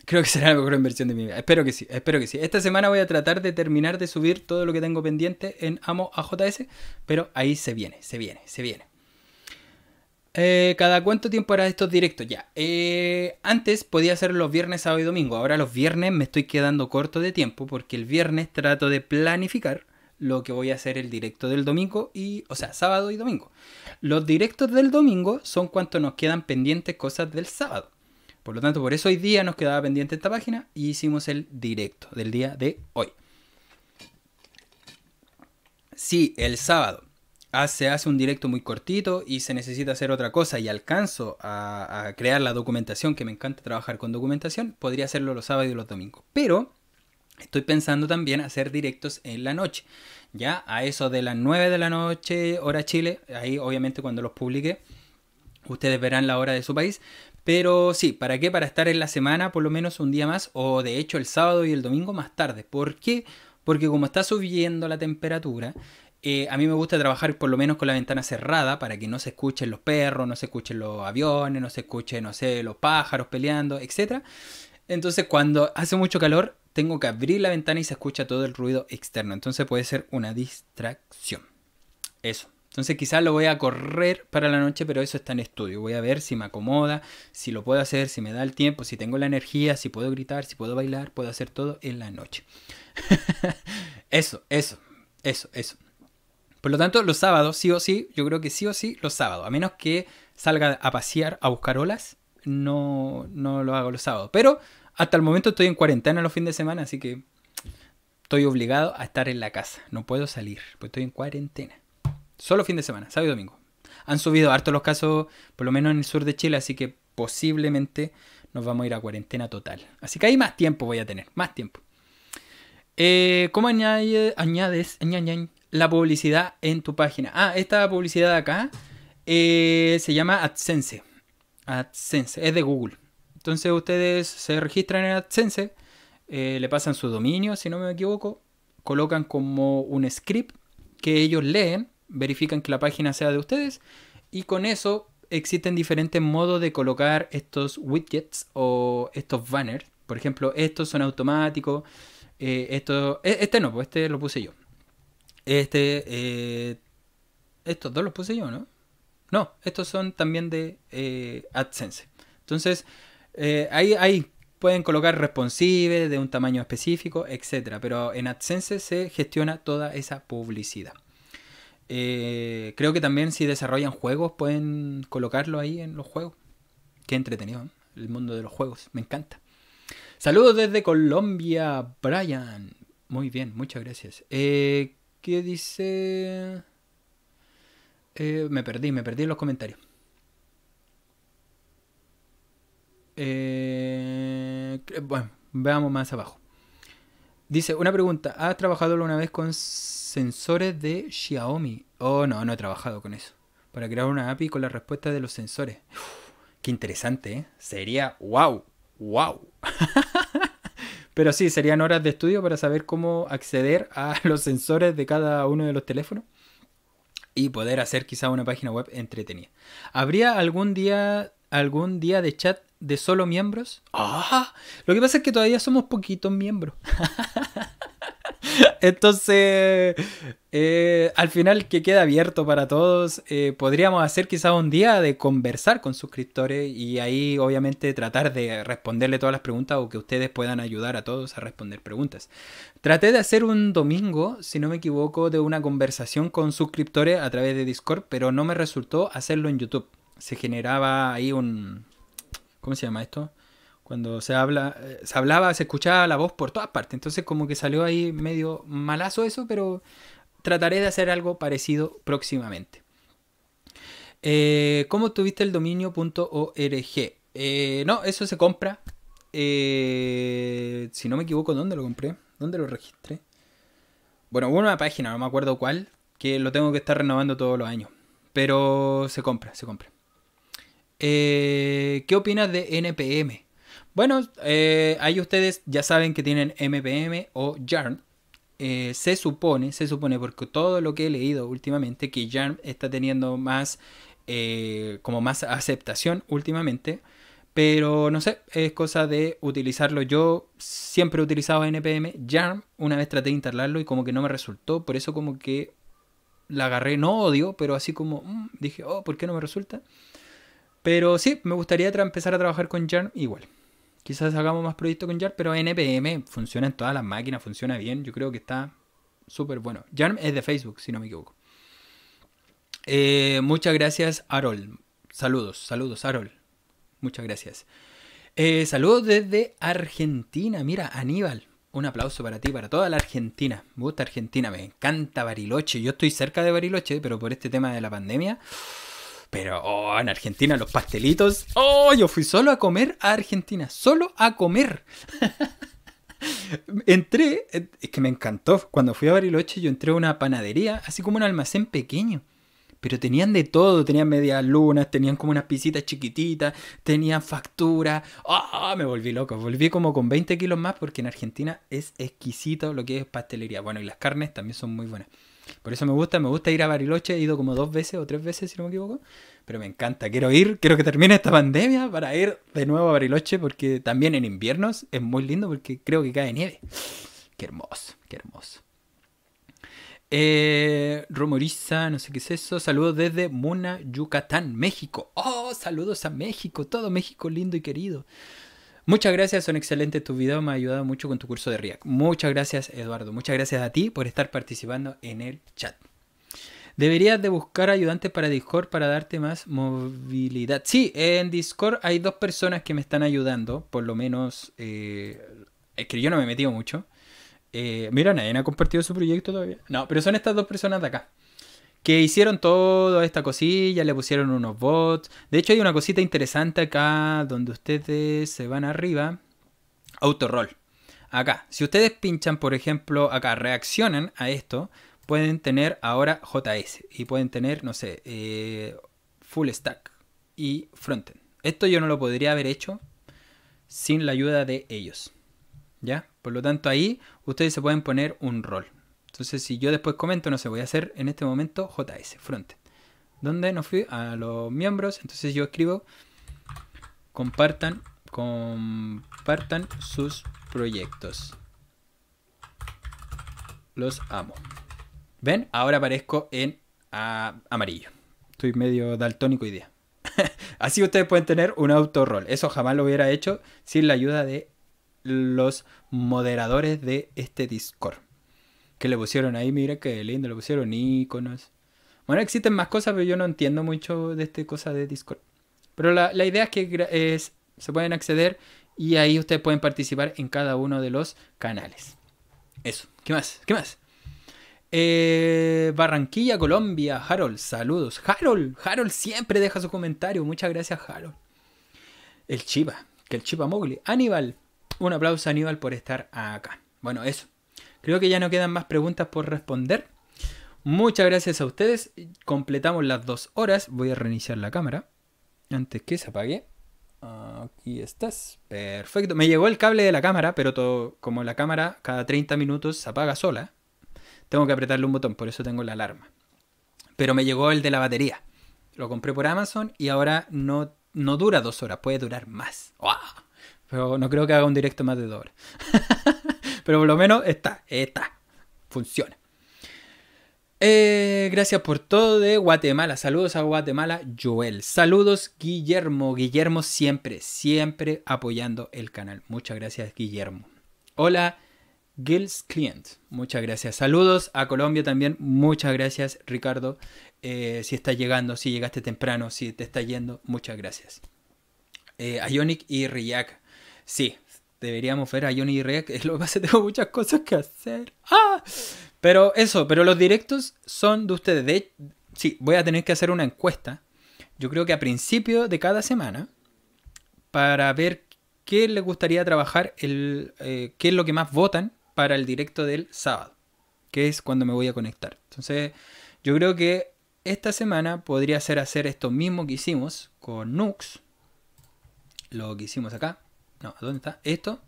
Creo que será la mejor inversión de mi vida. Espero que sí, espero que sí. Esta semana voy a tratar de terminar de subir todo lo que tengo pendiente en Amo AJS, pero ahí se viene, se viene, se viene. Eh, ¿Cada cuánto tiempo harás estos directos? Ya. Eh, antes podía ser los viernes, sábado y domingo. Ahora los viernes me estoy quedando corto de tiempo porque el viernes trato de planificar lo que voy a hacer el directo del domingo y, o sea, sábado y domingo. Los directos del domingo son cuanto nos quedan pendientes cosas del sábado. Por lo tanto, por eso hoy día nos quedaba pendiente esta página y hicimos el directo del día de hoy. Si el sábado se hace un directo muy cortito y se necesita hacer otra cosa y alcanzo a, a crear la documentación, que me encanta trabajar con documentación, podría hacerlo los sábados y los domingos. Pero Estoy pensando también hacer directos en la noche. Ya a eso de las 9 de la noche, hora Chile, ahí obviamente cuando los publique, ustedes verán la hora de su país, pero sí, ¿para qué? Para estar en la semana por lo menos un día más o de hecho el sábado y el domingo más tarde. ¿Por qué? Porque como está subiendo la temperatura, eh, a mí me gusta trabajar por lo menos con la ventana cerrada para que no se escuchen los perros, no se escuchen los aviones, no se escuchen, no sé, los pájaros peleando, etc. Entonces cuando hace mucho calor tengo que abrir la ventana y se escucha todo el ruido externo. Entonces puede ser una distracción. Eso. Entonces quizás lo voy a correr para la noche, pero eso está en estudio. Voy a ver si me acomoda, si lo puedo hacer, si me da el tiempo, si tengo la energía, si puedo gritar, si puedo bailar, puedo hacer todo en la noche. eso, eso, eso, eso. Por lo tanto, los sábados, sí o sí, yo creo que sí o sí, los sábados. A menos que salga a pasear, a buscar olas, no, no lo hago los sábados. Pero hasta el momento estoy en cuarentena los fines de semana, así que estoy obligado a estar en la casa. No puedo salir, pues estoy en cuarentena. Solo fin de semana, sábado y domingo. Han subido harto los casos, por lo menos en el sur de Chile, así que posiblemente nos vamos a ir a cuarentena total. Así que ahí más tiempo voy a tener, más tiempo. Eh, ¿Cómo añades la publicidad en tu página? Ah, esta publicidad acá eh, se llama AdSense. AdSense, es de Google. Entonces ustedes se registran en AdSense, eh, le pasan su dominio, si no me equivoco, colocan como un script que ellos leen verifican que la página sea de ustedes y con eso existen diferentes modos de colocar estos widgets o estos banners. Por ejemplo, estos son automáticos, eh, esto, e, este no, pues este lo puse yo. Este, eh, estos dos los puse yo, ¿no? No, estos son también de eh, AdSense. Entonces, ahí, pueden colocar responsive de un tamaño específico, etcétera, pero en AdSense se gestiona toda esa publicidad. Eh, creo que también si desarrollan juegos pueden colocarlo ahí en los juegos. Qué entretenido, el mundo de los juegos, me encanta. Saludos desde Colombia, Brian. Muy bien, muchas gracias. Eh, ¿Qué dice? Eh, me perdí, me perdí en los comentarios. bueno, veamos más abajo. Dice, una pregunta, ¿has trabajado alguna vez con sensores de Xiaomi? Oh, no, no he trabajado con eso. Para crear una API con la respuesta de los sensores. qué interesante, ¿eh? Sería, wow, wow. Pero sí, serían horas de estudio para saber cómo acceder a los sensores de cada uno de los teléfonos y poder hacer quizá una página web entretenida. ¿Habría algún día, algún día de chat de solo miembros. ¡Ah! Lo que pasa es que todavía somos poquitos miembros. Entonces, eh, al final que queda abierto para todos, eh, podríamos hacer quizás un día de conversar con suscriptores y ahí obviamente tratar de responderle todas las preguntas o que ustedes puedan ayudar a todos a responder preguntas. Traté de hacer un domingo, si no me equivoco, de una conversación con suscriptores a través de Discord, pero no me resultó hacerlo en YouTube. Se generaba ahí un, ¿Cómo se llama esto? Cuando se habla, eh, se hablaba, se escuchaba la voz por todas partes. Entonces como que salió ahí medio malazo eso, pero trataré de hacer algo parecido próximamente. Eh, ¿Cómo obtuviste el dominio.org? Eh, no, eso se compra. Eh, si no me equivoco, ¿dónde lo compré? ¿Dónde lo registré? Bueno, hubo una página, no me acuerdo cuál, que lo tengo que estar renovando todos los años. Pero se compra, se compra eh, ¿qué opinas de NPM? Bueno, eh, ahí ustedes ya saben que tienen NPM o Yarn. Eh, se supone, se supone, porque todo lo que he leído últimamente, que Yarn está teniendo más, eh, como más aceptación últimamente. Pero no sé, es cosa de utilizarlo. Yo siempre he utilizado NPM. Yarn, una vez traté de instalarlo y como que no me resultó. Por eso como que la agarré, no odio, pero así como mm, dije, oh, ¿por qué no me resulta? Pero sí, me gustaría empezar a trabajar con Yarn igual. Quizás hagamos más proyectos con Yarn, pero NPM funciona en todas las máquinas, funciona bien. Yo creo que está súper bueno. Yarn es de Facebook, si no me equivoco. Eh, muchas gracias, Arol. Saludos, saludos, Arol. Muchas gracias. Eh, saludos desde Argentina. Mira, Aníbal, un aplauso para ti, para toda la Argentina. Me gusta Argentina, me encanta Bariloche. Yo estoy cerca de Bariloche, pero por este tema de la pandemia pero oh, en Argentina los pastelitos. Oh, yo fui solo a comer a Argentina. Solo a comer. entré, eh, es que me encantó. Cuando fui a Bariloche yo entré a una panadería, así como un almacén pequeño. Pero tenían de todo, tenían medias lunas, tenían como unas pisitas chiquititas, tenían factura. ¡Ah! Oh, me volví loco, volví como con 20 kilos más porque en Argentina es exquisito lo que es pastelería. Bueno, y las carnes también son muy buenas. Por eso me gusta, me gusta ir a Bariloche, he ido como dos veces o tres veces, si no me equivoco, pero me encanta, quiero ir, quiero que termine esta pandemia para ir de nuevo a Bariloche, porque también en inviernos es muy lindo porque creo que cae nieve. Qué hermoso, qué hermoso. Eh, rumoriza, no sé qué es eso. Saludos desde Muna, Yucatán, México. Oh, saludos a México, todo México lindo y querido. Muchas gracias, son excelentes tu videos, me ha ayudado mucho con tu curso de React. Muchas gracias, Eduardo. Muchas gracias a ti por estar participando en el chat. Deberías de buscar ayudantes para Discord para darte más movilidad. Sí, en Discord hay dos personas que me están ayudando, por lo menos. Eh, es que yo no me he metido mucho. Eh, mira, nadie ha compartido su proyecto todavía. No, pero son estas dos personas de acá que hicieron toda esta cosilla, le pusieron unos bots. De hecho, hay una cosita interesante acá donde ustedes se van arriba. Autoroll. Acá, si ustedes pinchan, por ejemplo, acá, reaccionan a esto, pueden tener ahora JS y pueden tener, no sé, eh, full stack y frontend. Esto yo no lo podría haber hecho sin la ayuda de ellos. ¿Ya? Por lo tanto, ahí ustedes se pueden poner un rol. Entonces, si yo después comento, no sé, voy a hacer en este momento JS, front. Donde nos fui a los miembros, entonces yo escribo compartan, compartan sus proyectos. Los amo. ¿Ven? Ahora aparezco en amarillo. Estoy medio daltónico hoy día. Así ustedes pueden tener un autorrol. Eso jamás lo hubiera hecho sin la ayuda de los moderadores de este Discord que le pusieron ahí, mira que lindo, le pusieron iconos. Bueno, existen más cosas, pero yo no entiendo mucho de esta cosa de Discord. Pero la, idea es que es, se pueden acceder y ahí ustedes pueden participar en cada uno de los canales. Eso, ¿qué más? ¿Qué más? Eh, Barranquilla, Colombia, Harold, saludos. Harold, Harold siempre deja su comentario. Muchas gracias, Harold. El Chiva, que el Chiva Mowgli. Aníbal, un aplauso a Aníbal por estar acá. Bueno, eso. Creo que ya no quedan más preguntas por responder. Muchas gracias a ustedes. Completamos las dos horas. Voy a reiniciar la cámara. Antes que se apague. Aquí estás. Perfecto. Me llegó el cable de la cámara, pero todo, como la cámara cada 30 minutos se apaga sola, tengo que apretarle un botón, por eso tengo la alarma. Pero me llegó el de la batería. Lo compré por Amazon y ahora no, no dura dos horas, puede durar más. ¡Wow! Pero no creo que haga un directo más de dos horas. Pero por lo menos está, está. Funciona. Eh, gracias por todo de Guatemala. Saludos a Guatemala, Joel. Saludos, Guillermo. Guillermo siempre, siempre apoyando el canal. Muchas gracias, Guillermo. Hola, Gil's Client. Muchas gracias. Saludos a Colombia también. Muchas gracias, Ricardo. Eh, si estás llegando, si llegaste temprano, si te está yendo, muchas gracias. A eh, Ionic y Riyak, Sí, Deberíamos ver a Johnny que Es lo que pasa, tengo muchas cosas que hacer. ¡Ah! Pero eso, pero los directos son de ustedes. De, sí, voy a tener que hacer una encuesta. Yo creo que a principio de cada semana. Para ver qué les gustaría trabajar, el, eh, qué es lo que más votan para el directo del sábado. Que es cuando me voy a conectar. Entonces, yo creo que esta semana podría ser hacer esto mismo que hicimos con Nux. Lo que hicimos acá. No, ¿dónde está? Esto.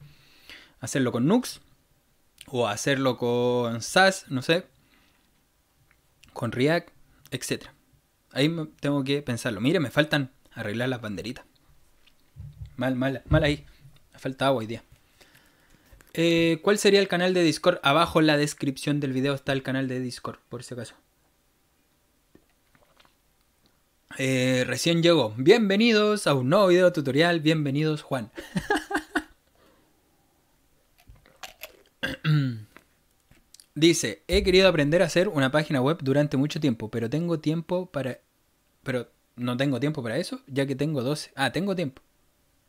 Hacerlo con Nux. O hacerlo con SAS, no sé. Con React, etc. Ahí tengo que pensarlo. Mire, me faltan arreglar las banderitas. Mal, mal, mal ahí. Me falta agua hoy día. Eh, ¿Cuál sería el canal de Discord? Abajo en la descripción del video está el canal de Discord, por ese caso eh, recién llegó. Bienvenidos a un nuevo video tutorial. Bienvenidos, Juan. Dice, he querido aprender a hacer una página web durante mucho tiempo, pero tengo tiempo para... Pero no tengo tiempo para eso, ya que tengo 12... Ah, tengo tiempo.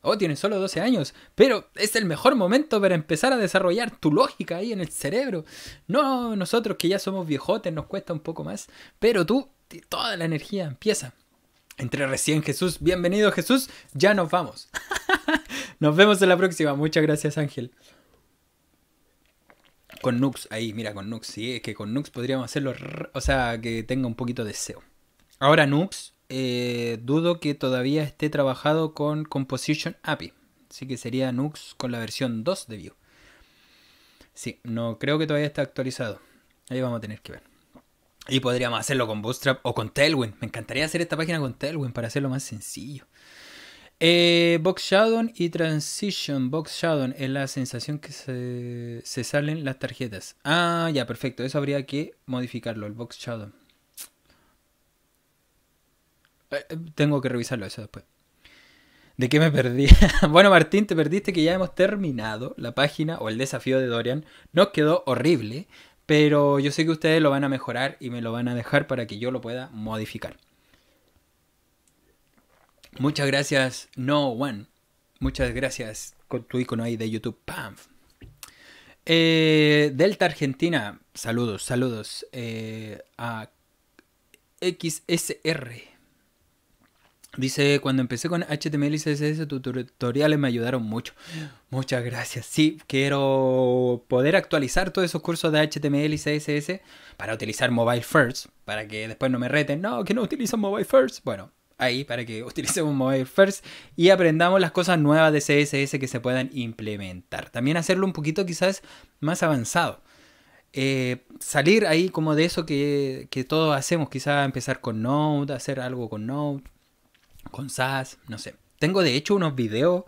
Oh, tienes solo 12 años, pero es el mejor momento para empezar a desarrollar tu lógica ahí en el cerebro. No, nosotros que ya somos viejotes nos cuesta un poco más, pero tú, toda la energía empieza. Entre recién Jesús, bienvenido Jesús, ya nos vamos. nos vemos en la próxima, muchas gracias Ángel. Con Nux, ahí, mira, con Nux, sí, es que con Nux podríamos hacerlo, o sea, que tenga un poquito de SEO. Ahora Nux, eh, dudo que todavía esté trabajado con Composition API, así que sería Nux con la versión 2 de Vue. Sí, no creo que todavía esté actualizado. Ahí vamos a tener que ver. Y podríamos hacerlo con Bootstrap o con Tailwind. Me encantaría hacer esta página con Tailwind para hacerlo más sencillo. Eh, box Shadow y Transition. Box Shadow es la sensación que se, salen las tarjetas. Ah, ya, perfecto. Eso habría que modificarlo, el Box Shadow. Eh, eh, tengo que revisarlo eso después. ¿De qué me perdí? bueno, Martín, te perdiste que ya hemos terminado la página o el desafío de Dorian. Nos quedó horrible, pero yo sé que ustedes lo van a mejorar y me lo van a dejar para que yo lo pueda modificar. Muchas gracias, No One. Muchas gracias con tu icono ahí de YouTube. ¡Pam! Eh, Delta Argentina, saludos, saludos eh, a XSR. Dice, cuando empecé con HTML y CSS, tus tutoriales me ayudaron mucho. Muchas gracias. Sí, quiero poder actualizar todos esos cursos de HTML y CSS para utilizar Mobile First, para que después no me reten. No, que no utilizo Mobile First. Bueno, ahí para que utilicemos Mobile First y aprendamos las cosas nuevas de CSS que se puedan implementar. También hacerlo un poquito quizás más avanzado. Eh, salir ahí como de eso que, que todos hacemos, quizás empezar con Node, hacer algo con Node, con SaaS, no sé. Tengo de hecho unos videos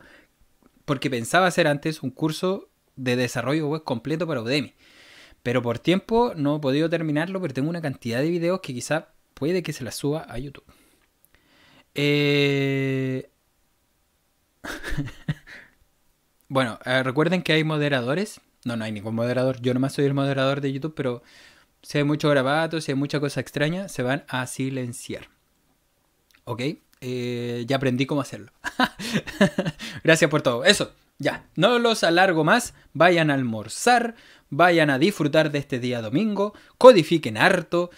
porque pensaba hacer antes un curso de desarrollo web completo para Udemy. Pero por tiempo no he podido terminarlo, pero tengo una cantidad de videos que quizás puede que se las suba a YouTube. Eh, bueno, eh, recuerden que hay moderadores. No, no hay ningún moderador. Yo nomás soy el moderador de YouTube, pero si hay mucho grabato, si hay mucha cosa extraña, se van a silenciar. ¿Ok? Eh, ya aprendí cómo hacerlo. Gracias por todo. Eso, ya. No los alargo más. Vayan a almorzar. Vayan a disfrutar de este día domingo. Codifiquen harto.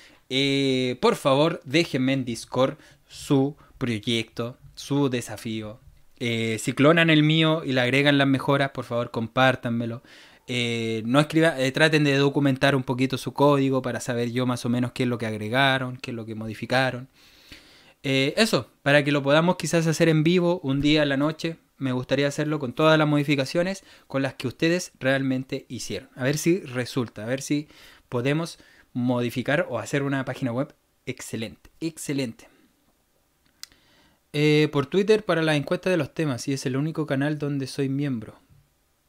por favor, déjenme en Discord su proyecto, su desafío. Eh, si clonan el mío y le agregan las mejoras, por favor compártanmelo. Eh, no escriba, eh, traten de documentar un poquito su código para saber yo más o menos qué es lo que agregaron, qué es lo que modificaron. eso, para que lo podamos quizás hacer en vivo un día a la noche. Me gustaría hacerlo con todas las modificaciones con las que ustedes realmente hicieron. A ver si resulta, a ver si podemos modificar o hacer una página web excelente, excelente. Eh, por Twitter para la encuesta de los temas y es el único canal donde soy miembro.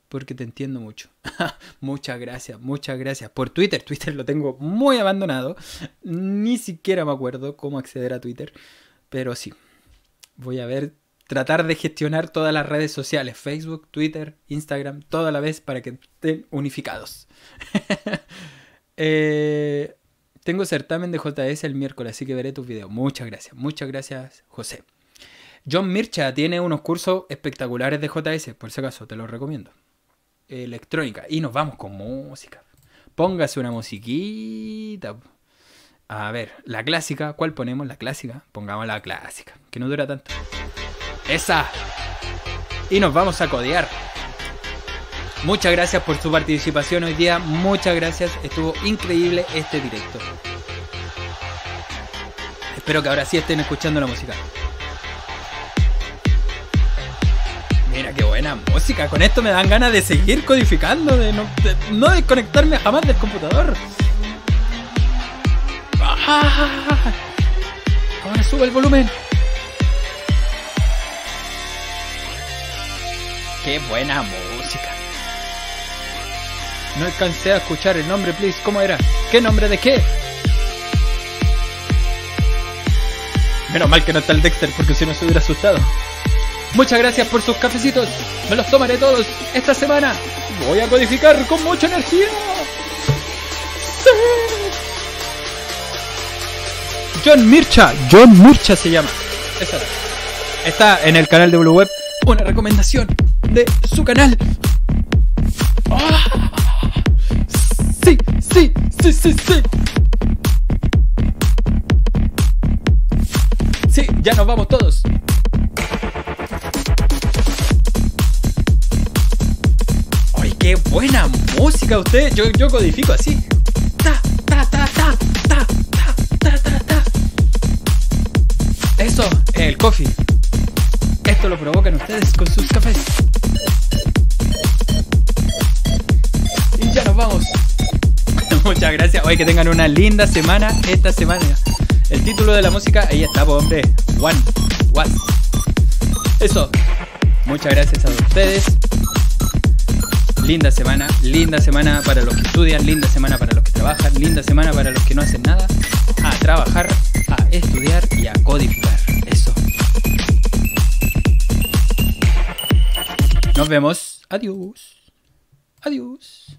Porque te entiendo mucho. muchas gracias, muchas gracias. Por Twitter, Twitter lo tengo muy abandonado. Ni siquiera me acuerdo cómo acceder a Twitter. Pero sí, voy a ver, tratar de gestionar todas las redes sociales. Facebook, Twitter, Instagram, toda la vez para que estén unificados. Eh, tengo certamen de JS el miércoles, así que veré tus videos. Muchas gracias, muchas gracias, José. John Mircha tiene unos cursos espectaculares de JS, por si acaso, te los recomiendo. Electrónica. Y nos vamos con música. Póngase una musiquita. A ver, la clásica, ¿cuál ponemos? La clásica. Pongamos la clásica, que no dura tanto. Esa. Y nos vamos a codear. Muchas gracias por su participación hoy día. Muchas gracias. Estuvo increíble este directo. Espero que ahora sí estén escuchando la música. Mira qué buena música. Con esto me dan ganas de seguir codificando, de no, desconectarme jamás del computador. ¡Ah! Ahora sube el volumen. Qué buena música. No alcancé a escuchar el nombre, please. ¿Cómo era? ¿Qué nombre de qué? Menos mal que no está el Dexter porque si no se hubiera asustado. Muchas gracias por sus cafecitos. Me los tomaré todos esta semana. Voy a codificar con mucha energía. John Mircha. John Mircha se llama. Está en el canal de Blue Web. Una recomendación de su canal. Ah. Sí, sí, sí, sí, sí. Sí, ya nos vamos todos. qué buena música usted. Yo, yo codifico así. Eso es el coffee. Esto lo provocan ustedes con sus cafés. Y ya nos vamos. Muchas gracias. Hoy que tengan una linda semana esta semana. El título de la música, ahí está, hombre. One. One. Eso. Muchas gracias a ustedes. Linda semana, linda semana para los que estudian, linda semana para los que trabajan, linda semana para los que no hacen nada. A trabajar, a estudiar y a codificar. Eso. Nos vemos. Adiós. Adiós.